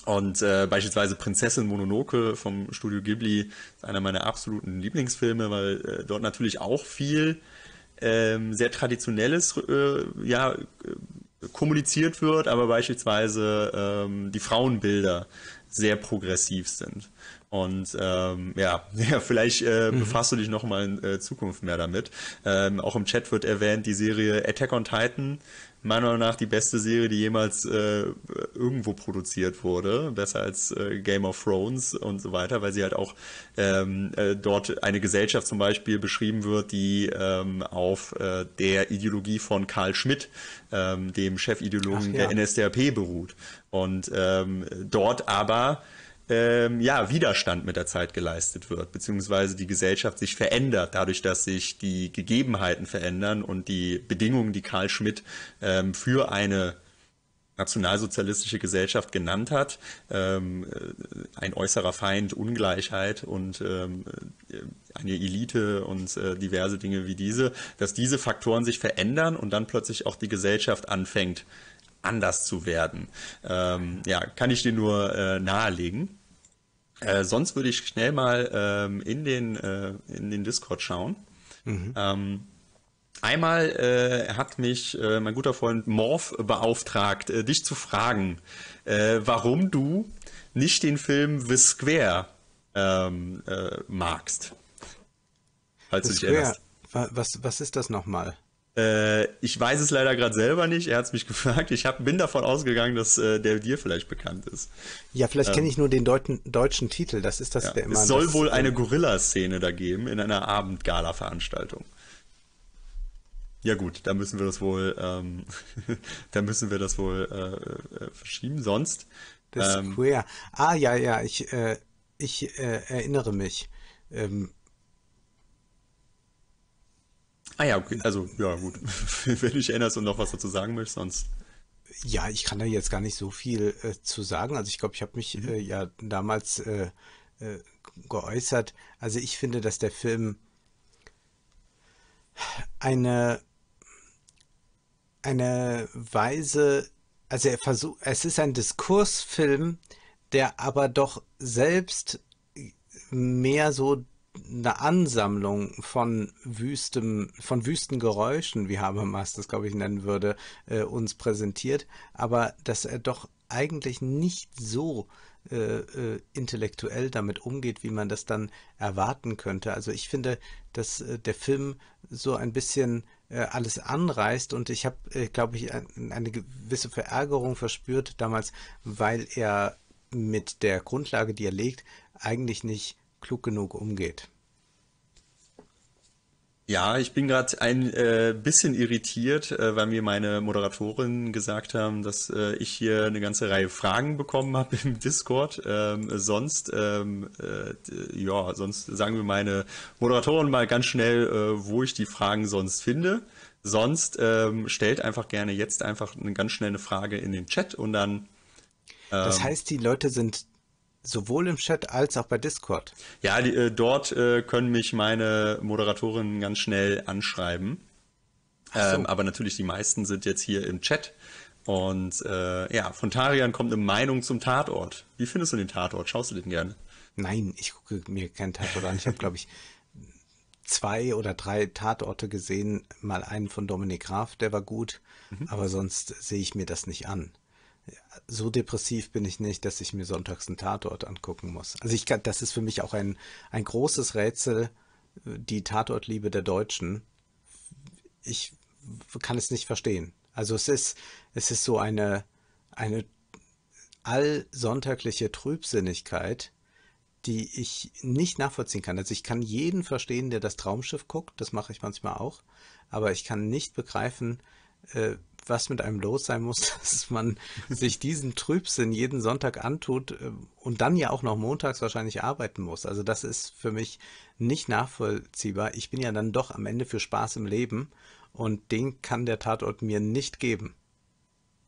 und äh, beispielsweise Prinzessin Mononoke vom Studio Ghibli ist einer meiner absoluten Lieblingsfilme, weil äh, dort natürlich auch viel ähm, sehr traditionelles äh, ja, äh, kommuniziert wird, aber beispielsweise ähm, die Frauenbilder sehr progressiv sind. Und ähm, ja, ja, vielleicht äh, mhm. befasst du dich nochmal in äh, Zukunft mehr damit. Ähm, auch im Chat wird erwähnt, die Serie Attack on Titan, meiner Meinung nach die beste Serie, die jemals äh, irgendwo produziert wurde, besser als äh, Game of Thrones und so weiter, weil sie halt auch ähm, äh, dort eine Gesellschaft zum Beispiel beschrieben wird, die ähm, auf äh, der Ideologie von Karl Schmidt, ähm, dem Chefideologen Ach, ja. der NSDAP, beruht. Und ähm, dort aber ähm, ja, Widerstand mit der Zeit geleistet wird, beziehungsweise die Gesellschaft sich verändert, dadurch, dass sich die Gegebenheiten verändern und die Bedingungen, die Karl Schmidt ähm, für eine nationalsozialistische Gesellschaft genannt hat, ähm, äh, ein äußerer Feind, Ungleichheit und ähm, äh, eine Elite und äh, diverse Dinge wie diese, dass diese Faktoren sich verändern und dann plötzlich auch die Gesellschaft anfängt, anders zu werden. Ähm, ja, kann ich dir nur äh, nahelegen. Äh, sonst würde ich schnell mal ähm, in, den, äh, in den Discord schauen. Mhm. Ähm, einmal äh, hat mich äh, mein guter Freund Morph beauftragt, äh, dich zu fragen, warum du nicht den Film The Square ähm, magst. Falls The du dich Square. erinnerst. Was, was ist das nochmal? Äh, ich weiß es leider gerade selber nicht. Er hat es mich gefragt. Ich hab, bin davon ausgegangen, dass äh, der dir vielleicht bekannt ist. Ja, vielleicht ähm, kenne ich nur den deuten, deutschen Titel. Das ist das, ja, der immer. Es soll das, wohl äh, eine Gorilla-Szene da geben in einer Abendgala-Veranstaltung. Ja gut, da müssen wir das wohl, ähm, da müssen wir das wohl äh, äh verschieben. Sonst. Das ähm, queer. Ah ja, ja. Ich, äh, ich äh, erinnere mich. Ähm, Ah ja, okay. also ja gut. Wenn du dich erinnerst und noch was dazu sagen möchtest, sonst. Ja, ich kann da jetzt gar nicht so viel äh, zu sagen. Also ich glaube, ich habe mich mhm. äh, ja damals äh, äh, geäußert. Also ich finde, dass der Film eine eine Weise, also er versucht, es ist ein Diskursfilm, der aber doch selbst mehr so eine Ansammlung von wüstem, von wüsten wie Habermas das, glaube ich, nennen würde, äh, uns präsentiert, aber dass er doch eigentlich nicht so äh, äh intellektuell damit umgeht, wie man das dann erwarten könnte. Also ich finde, dass äh, der Film so ein bisschen äh, alles anreißt und ich habe, glaube ich, ein, eine gewisse Verärgerung verspürt damals, weil er mit der Grundlage, die er legt, eigentlich nicht klug genug umgeht. Ja, ich bin gerade ein äh, bisschen irritiert, äh, weil mir meine Moderatorin gesagt haben, dass äh, ich hier eine ganze Reihe Fragen bekommen habe im Discord. Ähm, sonst, ähm, äh, ja, sonst sagen wir meine Moderatorin mal ganz schnell, äh, wo ich die Fragen sonst finde. Sonst ähm, stellt einfach gerne jetzt einfach eine ganz schnelle Frage in den Chat und dann. das ähm, heißt, die Leute sind Sowohl im Chat als auch bei Discord. Ja, die, äh, dort äh, können mich meine Moderatorinnen ganz schnell anschreiben. So. Ähm, aber natürlich die meisten sind jetzt hier im Chat. Und äh, ja, von Tarian kommt eine Meinung zum Tatort. Wie findest du den Tatort? Schaust du den gerne? Nein, ich gucke mir keinen Tatort an. Ich habe, glaube ich, zwei oder drei Tatorte gesehen. Mal einen von Dominik Graf, der war gut. Mhm. Aber sonst sehe ich mir das nicht an so depressiv bin ich nicht, dass ich mir sonntags einen Tatort angucken muss. Also ich kann, das ist für mich auch ein, ein großes Rätsel, die Tatortliebe der Deutschen. Ich kann es nicht verstehen. Also es ist, es ist so eine, eine allsonntagliche Trübsinnigkeit, die ich nicht nachvollziehen kann. Also ich kann jeden verstehen, der das Traumschiff guckt, das mache ich manchmal auch, aber ich kann nicht begreifen, äh, was mit einem los sein muss, dass man sich diesen Trübsinn jeden Sonntag antut äh, und dann ja auch noch montags wahrscheinlich arbeiten muss. Also das ist für mich nicht nachvollziehbar. Ich bin ja dann doch am Ende für Spaß im Leben und den kann der Tatort mir nicht geben.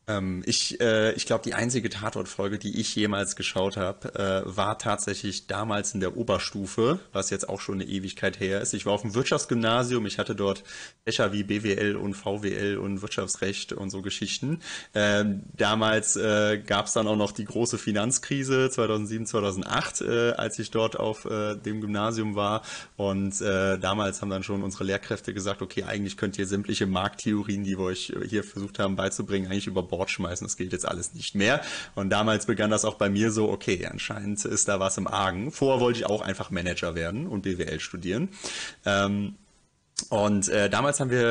Ähm, ich äh, ich glaube, die einzige Tatortfolge, die ich jemals geschaut habe, äh, war tatsächlich damals in der Oberstufe, was jetzt auch schon eine Ewigkeit her ist. Ich war auf dem Wirtschaftsgymnasium, ich hatte dort Fächer wie BWL und VWL und Wirtschaftsrecht und so Geschichten. Ähm, damals äh, gab es dann auch noch die große Finanzkrise 2007, 2008, äh, als ich dort auf äh, dem Gymnasium war. Und äh, damals haben dann schon unsere Lehrkräfte gesagt, okay, eigentlich könnt ihr sämtliche Markttheorien, die wir euch hier versucht haben beizubringen, eigentlich über Bord Bord schmeißen, das gilt jetzt alles nicht mehr. Und damals begann das auch bei mir so, okay, anscheinend ist da was im Argen. Vorher wollte ich auch einfach Manager werden und BWL studieren. Ähm, und äh, damals haben wir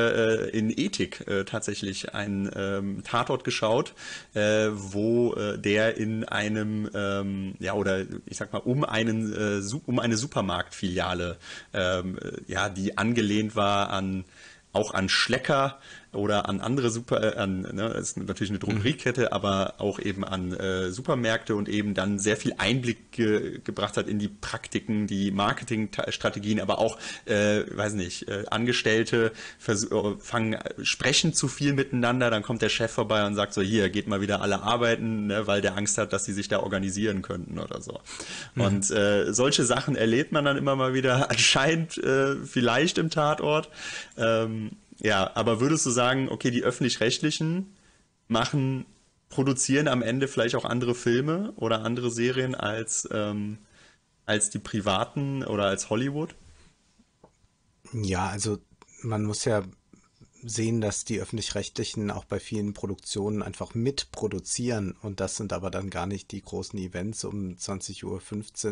äh, in Ethik äh, tatsächlich einen ähm, Tatort geschaut, äh, wo äh, der in einem, ähm, ja, oder ich sag mal, um, einen, äh, um eine Supermarktfiliale, ähm, äh, ja, die angelehnt war an auch an Schlecker, oder an andere Super, äh, an, ne, das ist natürlich eine Drogeriekette, mhm. aber auch eben an äh, Supermärkte und eben dann sehr viel Einblick ge gebracht hat in die Praktiken, die Marketingstrategien, aber auch, äh, weiß nicht, äh, Angestellte äh, fangen, sprechen zu viel miteinander, dann kommt der Chef vorbei und sagt so, hier, geht mal wieder alle arbeiten, ne, weil der Angst hat, dass sie sich da organisieren könnten oder so. Mhm. Und äh, solche Sachen erlebt man dann immer mal wieder anscheinend äh, vielleicht im Tatort. Ähm, ja, aber würdest du sagen, okay, die öffentlich-rechtlichen machen, produzieren am Ende vielleicht auch andere Filme oder andere Serien als, ähm, als die privaten oder als Hollywood? Ja, also man muss ja sehen, dass die öffentlich-rechtlichen auch bei vielen Produktionen einfach mitproduzieren und das sind aber dann gar nicht die großen Events um 20.15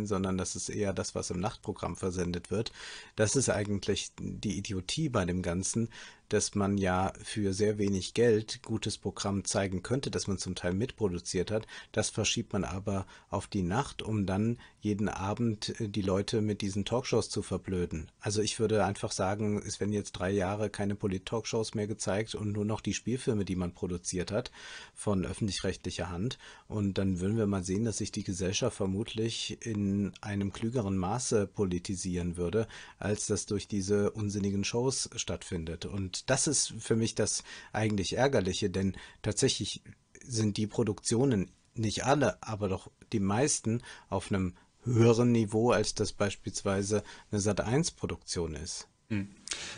Uhr, sondern das ist eher das, was im Nachtprogramm versendet wird. Das ist eigentlich die Idiotie bei dem Ganzen, dass man ja für sehr wenig Geld gutes Programm zeigen könnte, das man zum Teil mitproduziert hat. Das verschiebt man aber auf die Nacht, um dann jeden Abend äh, die Leute mit diesen Talkshows zu verblöden. Also ich würde einfach sagen, es werden jetzt drei Jahre keine Polit-Talkshows mehr gezeigt und nur noch die Spielfilme, die man produziert hat, von öffentlich-rechtlicher Hand. Und dann würden wir mal sehen, dass sich die Gesellschaft vermutlich in einem klügeren Maße politisieren würde, als das durch diese unsinnigen Shows stattfindet. Und das ist für mich das eigentlich Ärgerliche, denn tatsächlich sind die Produktionen, nicht alle, aber doch die meisten, auf einem höheren Niveau, als das beispielsweise eine Sat1-Produktion ist. Hm.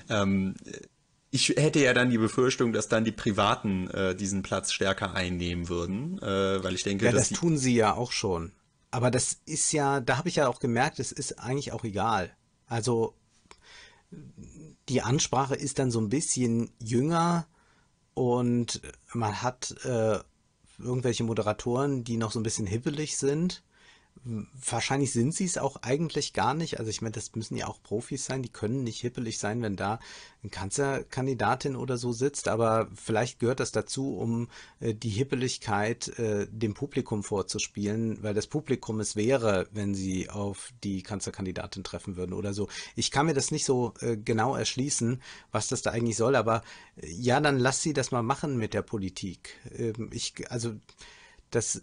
Ähm, ich hätte ja dann die Befürchtung, dass dann die Privaten äh, diesen Platz stärker einnehmen würden, äh, weil ich denke, ja, das tun sie ja auch schon. Aber das ist ja, da habe ich ja auch gemerkt, es ist eigentlich auch egal. Also die Ansprache ist dann so ein bisschen jünger und man hat äh, irgendwelche Moderatoren, die noch so ein bisschen hippelig sind wahrscheinlich sind sie es auch eigentlich gar nicht. Also ich meine, das müssen ja auch Profis sein, die können nicht hippelig sein, wenn da ein Kanzlerkandidatin oder so sitzt, aber vielleicht gehört das dazu, um äh, die Hippeligkeit äh, dem Publikum vorzuspielen, weil das Publikum es wäre, wenn sie auf die Kanzlerkandidatin treffen würden oder so. Ich kann mir das nicht so äh, genau erschließen, was das da eigentlich soll, aber äh, ja, dann lass sie das mal machen mit der Politik. Ähm, ich, also das,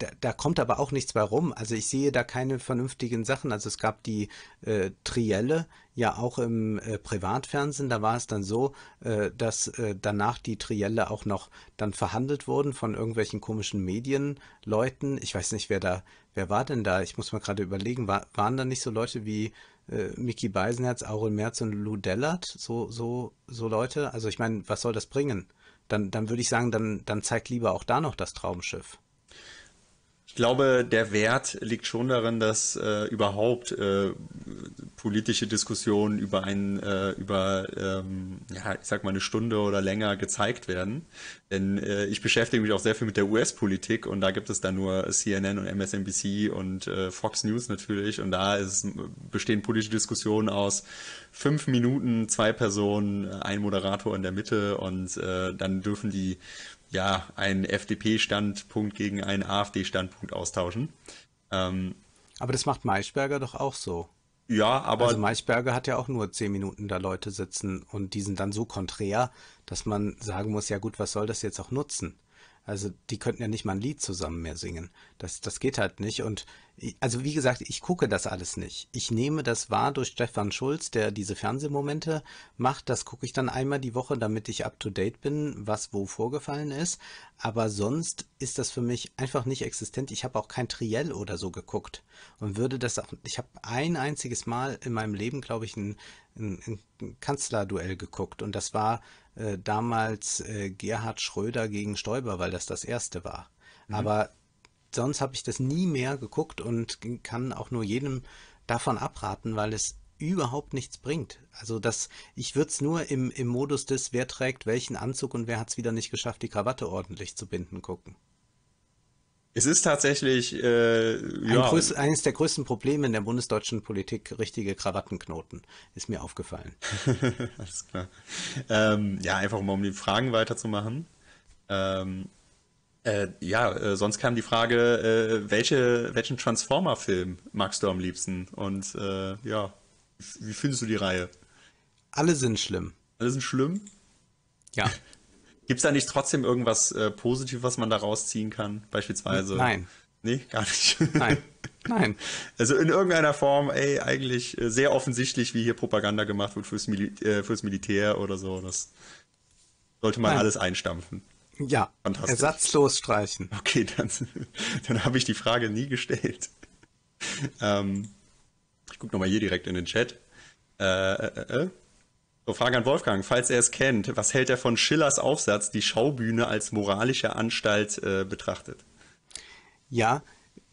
da, da, kommt aber auch nichts bei rum. Also ich sehe da keine vernünftigen Sachen. Also es gab die äh, Trielle ja auch im äh, Privatfernsehen. Da war es dann so, äh, dass äh, danach die Trielle auch noch dann verhandelt wurden von irgendwelchen komischen Medienleuten. Ich weiß nicht, wer da, wer war denn da? Ich muss mal gerade überlegen, war, waren da nicht so Leute wie äh, Mickey Beisenherz, Aurel Merz und Lou Dellert? So, so, so Leute? Also ich meine, was soll das bringen? Dann, dann würde ich sagen, dann, dann zeigt lieber auch da noch das Traumschiff. Ich glaube, der Wert liegt schon darin, dass äh, überhaupt äh, politische Diskussionen über ein, äh, über, ähm, ja, ich sag mal eine Stunde oder länger gezeigt werden. Denn äh, ich beschäftige mich auch sehr viel mit der US-Politik und da gibt es dann nur CNN und MSNBC und äh, Fox News natürlich und da ist, bestehen politische Diskussionen aus fünf Minuten, zwei Personen, äh, ein Moderator in der Mitte und äh, dann dürfen die ja, einen FDP-Standpunkt gegen einen AfD-Standpunkt austauschen. Ähm, aber das macht Maischberger doch auch so. Ja, aber. Also Maischberger hat ja auch nur zehn Minuten da Leute sitzen und die sind dann so konträr, dass man sagen muss, ja gut, was soll das jetzt auch nutzen? Also die könnten ja nicht mal ein Lied zusammen mehr singen. Das, das geht halt nicht. Und also wie gesagt, ich gucke das alles nicht. Ich nehme das wahr durch Stefan Schulz, der diese Fernsehmomente macht. Das gucke ich dann einmal die Woche, damit ich up-to-date bin, was wo vorgefallen ist. Aber sonst ist das für mich einfach nicht existent. Ich habe auch kein Triell oder so geguckt und würde das auch. Ich habe ein einziges Mal in meinem Leben, glaube ich, ein, ein, ein Kanzlerduell geguckt und das war äh, damals äh, Gerhard Schröder gegen Stoiber, weil das das erste war. Mhm. Aber sonst habe ich das nie mehr geguckt und kann auch nur jedem davon abraten, weil es überhaupt nichts bringt. Also das, ich würde es nur im, im Modus des, wer trägt welchen Anzug und wer hat es wieder nicht geschafft, die Krawatte ordentlich zu binden, gucken. Es ist tatsächlich äh, ja. Größ, eines der größten Probleme in der bundesdeutschen Politik, richtige Krawattenknoten, ist mir aufgefallen. Alles klar. Ähm, ja, einfach mal um die Fragen weiterzumachen. Ähm, äh, ja, äh, sonst kam die Frage, äh, welche, welchen Transformer-Film magst du am liebsten? Und äh, ja, wie findest du die Reihe? Alle sind schlimm. Alle sind schlimm? Ja. Gibt es da nicht trotzdem irgendwas äh, Positives, was man da rausziehen kann? Beispielsweise? Nein. Nee, gar nicht. Nein. Nein. Also in irgendeiner Form, ey, eigentlich äh, sehr offensichtlich, wie hier Propaganda gemacht wird fürs, Mil äh, fürs Militär oder so. Das sollte man Nein. alles einstampfen. Ja, Fantastisch. ersatzlos streichen. Okay, dann, dann habe ich die Frage nie gestellt. Ähm, ich gucke nochmal hier direkt in den Chat. Äh, äh, äh. äh. So, Frage an Wolfgang, falls er es kennt, was hält er von Schillers Aufsatz, die Schaubühne als moralische Anstalt äh, betrachtet? Ja,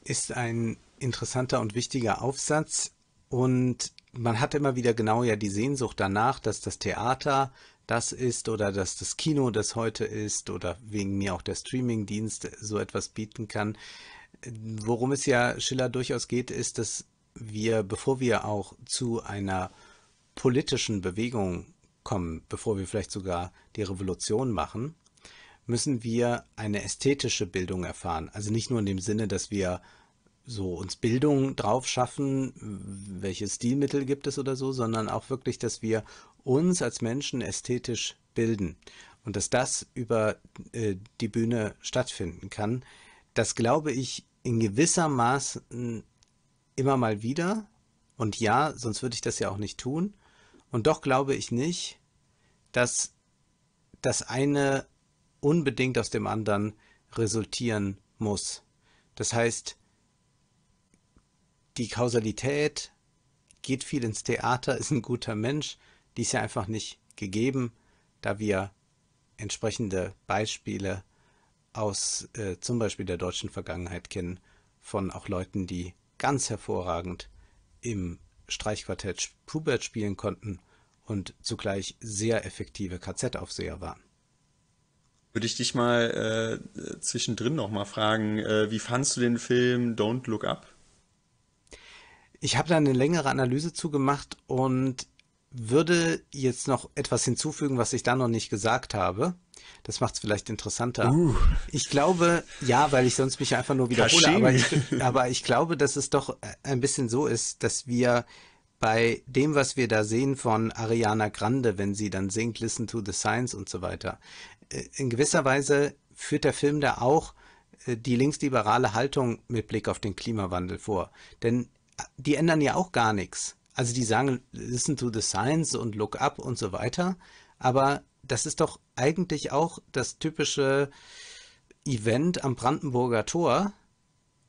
ist ein interessanter und wichtiger Aufsatz und man hat immer wieder genau ja die Sehnsucht danach, dass das Theater das ist oder dass das Kino das heute ist oder wegen mir auch der Streamingdienst so etwas bieten kann. Worum es ja Schiller durchaus geht, ist, dass wir, bevor wir auch zu einer politischen Bewegung kommen, bevor wir vielleicht sogar die Revolution machen, müssen wir eine ästhetische Bildung erfahren. Also nicht nur in dem Sinne, dass wir so uns Bildung drauf schaffen, welche Stilmittel gibt es oder so, sondern auch wirklich, dass wir uns als Menschen ästhetisch bilden und dass das über äh, die Bühne stattfinden kann. Das glaube ich in gewisser Maß immer mal wieder. Und ja, sonst würde ich das ja auch nicht tun. Und doch glaube ich nicht, dass das eine unbedingt aus dem anderen resultieren muss. Das heißt, die Kausalität geht viel ins Theater, ist ein guter Mensch, die ist ja einfach nicht gegeben, da wir entsprechende Beispiele aus äh, zum Beispiel der deutschen Vergangenheit kennen, von auch Leuten, die ganz hervorragend im Streichquartett Schubert spielen konnten und zugleich sehr effektive KZ-Aufseher waren. Würde ich dich mal äh, zwischendrin nochmal fragen, äh, wie fandst du den Film Don't Look Up? Ich habe da eine längere Analyse zugemacht und würde jetzt noch etwas hinzufügen, was ich da noch nicht gesagt habe. Das macht es vielleicht interessanter. Uh. Ich glaube, ja, weil ich sonst mich einfach nur wiederhole. Aber ich, aber ich glaube, dass es doch äh, ein bisschen so ist, dass wir bei dem, was wir da sehen von Ariana Grande, wenn sie dann singt, Listen to the Science und so weiter, äh, in gewisser Weise führt der Film da auch äh, die linksliberale Haltung mit Blick auf den Klimawandel vor. Denn die ändern ja auch gar nichts. Also die sagen, listen to the science und look up und so weiter. Aber das ist doch eigentlich auch das typische Event am Brandenburger Tor.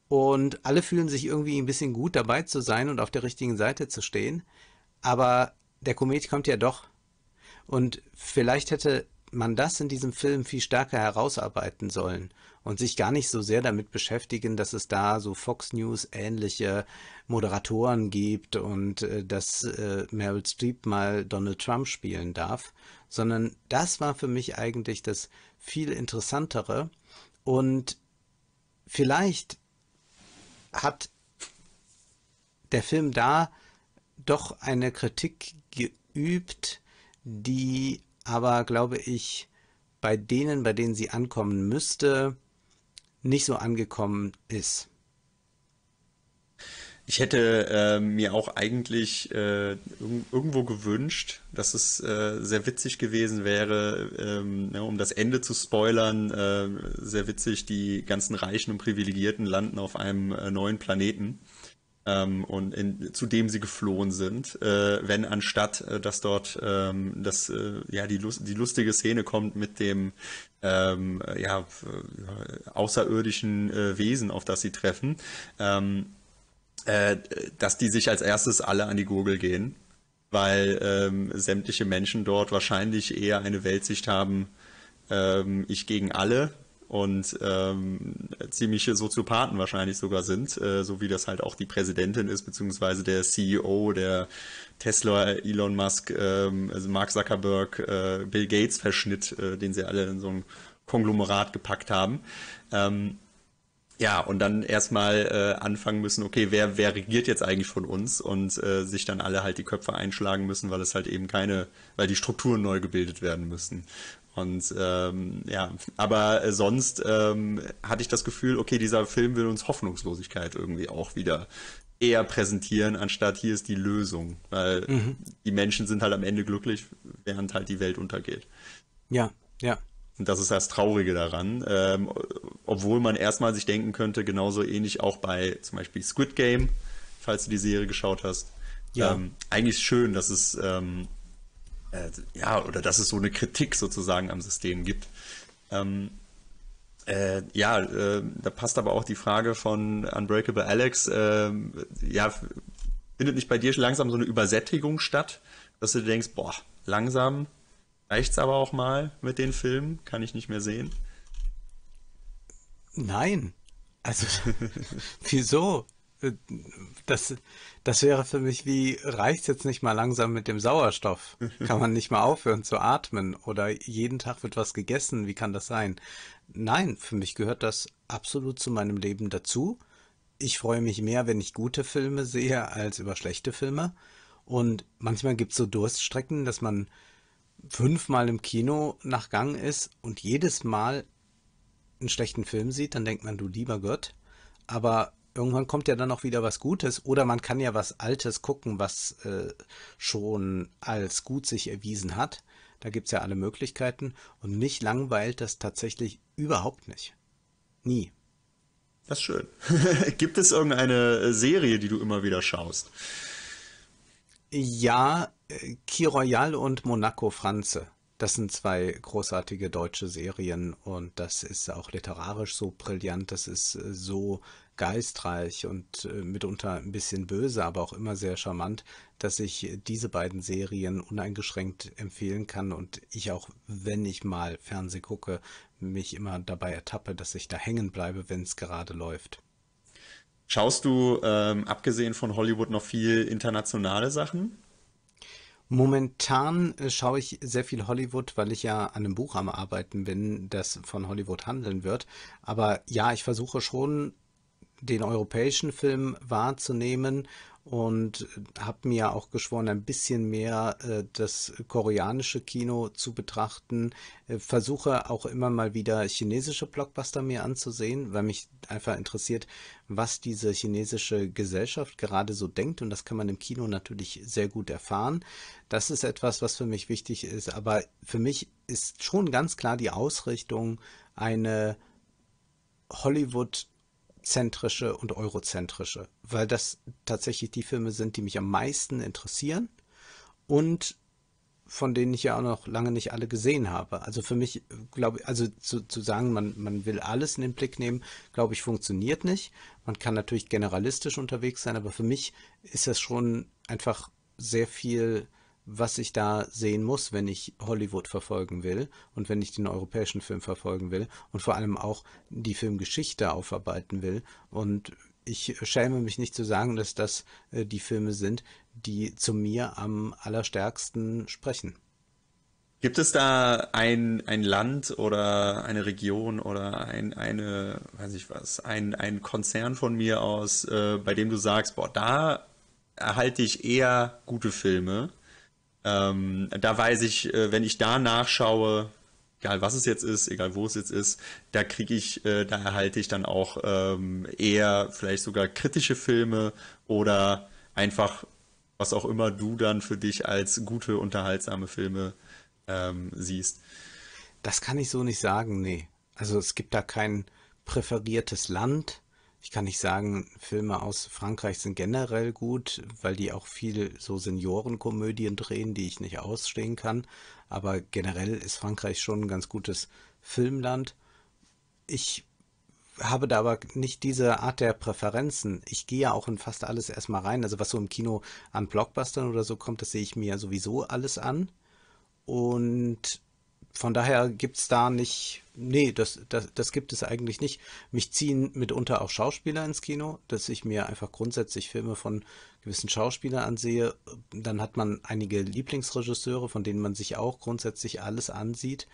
Und alle fühlen sich irgendwie ein bisschen gut dabei zu sein und auf der richtigen Seite zu stehen. Aber der Komet kommt ja doch. Und vielleicht hätte man das in diesem Film viel stärker herausarbeiten sollen und sich gar nicht so sehr damit beschäftigen, dass es da so Fox News ähnliche Moderatoren gibt und äh, dass äh, Meryl Streep mal Donald Trump spielen darf, sondern das war für mich eigentlich das viel interessantere und vielleicht hat der Film da doch eine Kritik geübt, die aber, glaube ich, bei denen, bei denen sie ankommen müsste, nicht so angekommen ist. Ich hätte äh, mir auch eigentlich äh, irgendwo gewünscht, dass es äh, sehr witzig gewesen wäre, ähm, ne, um das Ende zu spoilern, äh, sehr witzig, die ganzen Reichen und Privilegierten landen auf einem äh, neuen Planeten ähm, und in, zu dem sie geflohen sind, äh, wenn anstatt, äh, dass dort ähm, das, äh, ja, die, Lust, die lustige Szene kommt mit dem ähm, ja, äh, außerirdischen äh, Wesen, auf das sie treffen, ähm, äh, dass die sich als erstes alle an die Gurgel gehen, weil ähm, sämtliche Menschen dort wahrscheinlich eher eine Weltsicht haben, ähm, ich gegen alle, und ähm, ziemliche Soziopathen wahrscheinlich sogar sind, äh, so wie das halt auch die Präsidentin ist, beziehungsweise der CEO, der Tesla, Elon Musk, ähm, also Mark Zuckerberg, äh, Bill Gates Verschnitt, äh, den sie alle in so ein Konglomerat gepackt haben. Ähm, ja, und dann erstmal äh, anfangen müssen, okay, wer, wer regiert jetzt eigentlich von uns und äh, sich dann alle halt die Köpfe einschlagen müssen, weil es halt eben keine, weil die Strukturen neu gebildet werden müssen. Und ähm, ja, aber äh, sonst ähm, hatte ich das Gefühl, okay, dieser Film will uns Hoffnungslosigkeit irgendwie auch wieder eher präsentieren, anstatt hier ist die Lösung, weil mhm. die Menschen sind halt am Ende glücklich, während halt die Welt untergeht. Ja, ja. Und das ist das Traurige daran, ähm, obwohl man erstmal sich denken könnte, genauso ähnlich auch bei zum Beispiel Squid Game, falls du die Serie geschaut hast. Ja. Ähm, eigentlich schön, dass es ähm, äh, ja, oder dass es so eine Kritik sozusagen am System gibt. Ähm, äh, ja, äh, da passt aber auch die Frage von Unbreakable Alex. Äh, ja, findet nicht bei dir langsam so eine Übersättigung statt, dass du denkst, boah, langsam reicht's aber auch mal mit den Filmen, kann ich nicht mehr sehen? Nein. Also, wieso? das, das wäre für mich wie, reicht jetzt nicht mal langsam mit dem Sauerstoff? Kann man nicht mal aufhören zu atmen? Oder jeden Tag wird was gegessen? Wie kann das sein? Nein, für mich gehört das absolut zu meinem Leben dazu. Ich freue mich mehr, wenn ich gute Filme sehe, als über schlechte Filme. Und manchmal gibt es so Durststrecken, dass man fünfmal im Kino nach Gang ist und jedes Mal einen schlechten Film sieht, dann denkt man, du lieber Gott. Aber irgendwann kommt ja dann auch wieder was Gutes oder man kann ja was Altes gucken, was äh, schon als gut sich erwiesen hat. Da gibt es ja alle Möglichkeiten und mich langweilt das tatsächlich überhaupt nicht. Nie. Das ist schön. gibt es irgendeine äh, Serie, die du immer wieder schaust? Ja, äh, Kiroyal und Monaco Franze. Das sind zwei großartige deutsche Serien und das ist auch literarisch so brillant, das ist äh, so geistreich und äh, mitunter ein bisschen böse, aber auch immer sehr charmant, dass ich diese beiden Serien uneingeschränkt empfehlen kann und ich auch, wenn ich mal Fernseh gucke, mich immer dabei ertappe, dass ich da hängen bleibe, wenn es gerade läuft. Schaust du, ähm, abgesehen von Hollywood, noch viel internationale Sachen? Momentan äh, schaue ich sehr viel Hollywood, weil ich ja an einem Buch am Arbeiten bin, das von Hollywood handeln wird. Aber ja, ich versuche schon den europäischen Film wahrzunehmen und habe mir auch geschworen, ein bisschen mehr äh, das koreanische Kino zu betrachten. Äh, versuche auch immer mal wieder chinesische Blockbuster mir anzusehen, weil mich einfach interessiert, was diese chinesische Gesellschaft gerade so denkt. Und das kann man im Kino natürlich sehr gut erfahren. Das ist etwas, was für mich wichtig ist. Aber für mich ist schon ganz klar die Ausrichtung eine Hollywood zentrische und eurozentrische, weil das tatsächlich die Filme sind, die mich am meisten interessieren und von denen ich ja auch noch lange nicht alle gesehen habe. Also für mich, glaube ich, also zu, zu sagen, man, man will alles in den Blick nehmen, glaube ich, funktioniert nicht. Man kann natürlich generalistisch unterwegs sein, aber für mich ist das schon einfach sehr viel was ich da sehen muss, wenn ich Hollywood verfolgen will und wenn ich den europäischen Film verfolgen will und vor allem auch die Filmgeschichte aufarbeiten will. Und ich schäme mich nicht zu sagen, dass das äh, die Filme sind, die zu mir am allerstärksten sprechen. Gibt es da ein, ein Land oder eine Region oder ein, eine, weiß ich was, ein, ein Konzern von mir aus, äh, bei dem du sagst, boah, da erhalte ich eher gute Filme ähm, da weiß ich, äh, wenn ich da nachschaue, egal was es jetzt ist, egal wo es jetzt ist, da kriege ich, äh, da erhalte ich dann auch ähm, eher vielleicht sogar kritische Filme oder einfach was auch immer du dann für dich als gute, unterhaltsame Filme ähm, siehst. Das kann ich so nicht sagen, nee. Also es gibt da kein präferiertes Land ich kann nicht sagen, Filme aus Frankreich sind generell gut, weil die auch viel so Seniorenkomödien drehen, die ich nicht ausstehen kann. Aber generell ist Frankreich schon ein ganz gutes Filmland. Ich habe da aber nicht diese Art der Präferenzen. Ich gehe ja auch in fast alles erstmal rein. Also was so im Kino an Blockbustern oder so kommt, das sehe ich mir ja sowieso alles an. Und von daher gibt's da nicht, nee, das, das, das gibt es eigentlich nicht. Mich ziehen mitunter auch Schauspieler ins Kino, dass ich mir einfach grundsätzlich Filme von gewissen Schauspielern ansehe. Dann hat man einige Lieblingsregisseure, von denen man sich auch grundsätzlich alles ansieht.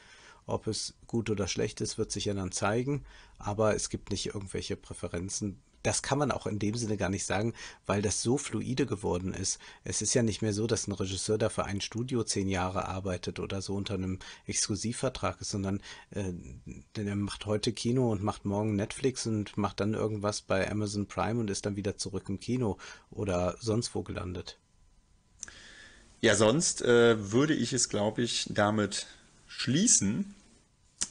Ob es gut oder schlecht ist, wird sich ja dann zeigen. Aber es gibt nicht irgendwelche Präferenzen, das kann man auch in dem Sinne gar nicht sagen, weil das so fluide geworden ist. Es ist ja nicht mehr so, dass ein Regisseur da für ein Studio zehn Jahre arbeitet oder so unter einem Exklusivvertrag ist, sondern äh, er macht heute Kino und macht morgen Netflix und macht dann irgendwas bei Amazon Prime und ist dann wieder zurück im Kino oder sonst wo gelandet. Ja, sonst äh, würde ich es, glaube ich, damit schließen.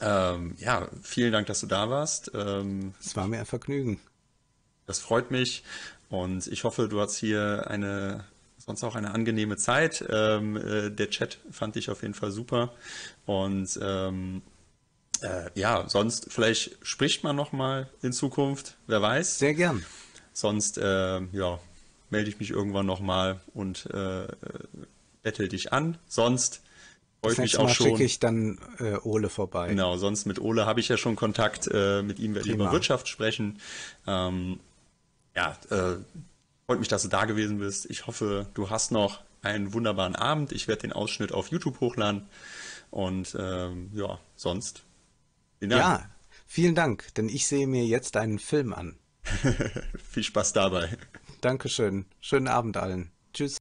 Ähm, ja, vielen Dank, dass du da warst. Ähm, es war mir ein Vergnügen. Das freut mich und ich hoffe, du hast hier eine sonst auch eine angenehme Zeit. Ähm, äh, der Chat fand ich auf jeden Fall super und ähm, äh, ja, sonst vielleicht spricht man noch mal in Zukunft, wer weiß. Sehr gern. Sonst äh, ja, melde ich mich irgendwann noch mal und äh, äh, bettel dich an. Sonst freue ich mich auch mal schon. schicke ich dann äh, Ole vorbei. Genau, sonst mit Ole habe ich ja schon Kontakt. Äh, mit ihm werde ich über Wirtschaft sprechen. Ähm, ja, äh, freut mich, dass du da gewesen bist. Ich hoffe, du hast noch einen wunderbaren Abend. Ich werde den Ausschnitt auf YouTube hochladen. Und ähm, ja, sonst. Vielen Dank. Ja, vielen Dank, denn ich sehe mir jetzt einen Film an. Viel Spaß dabei. Dankeschön. Schönen Abend allen. Tschüss.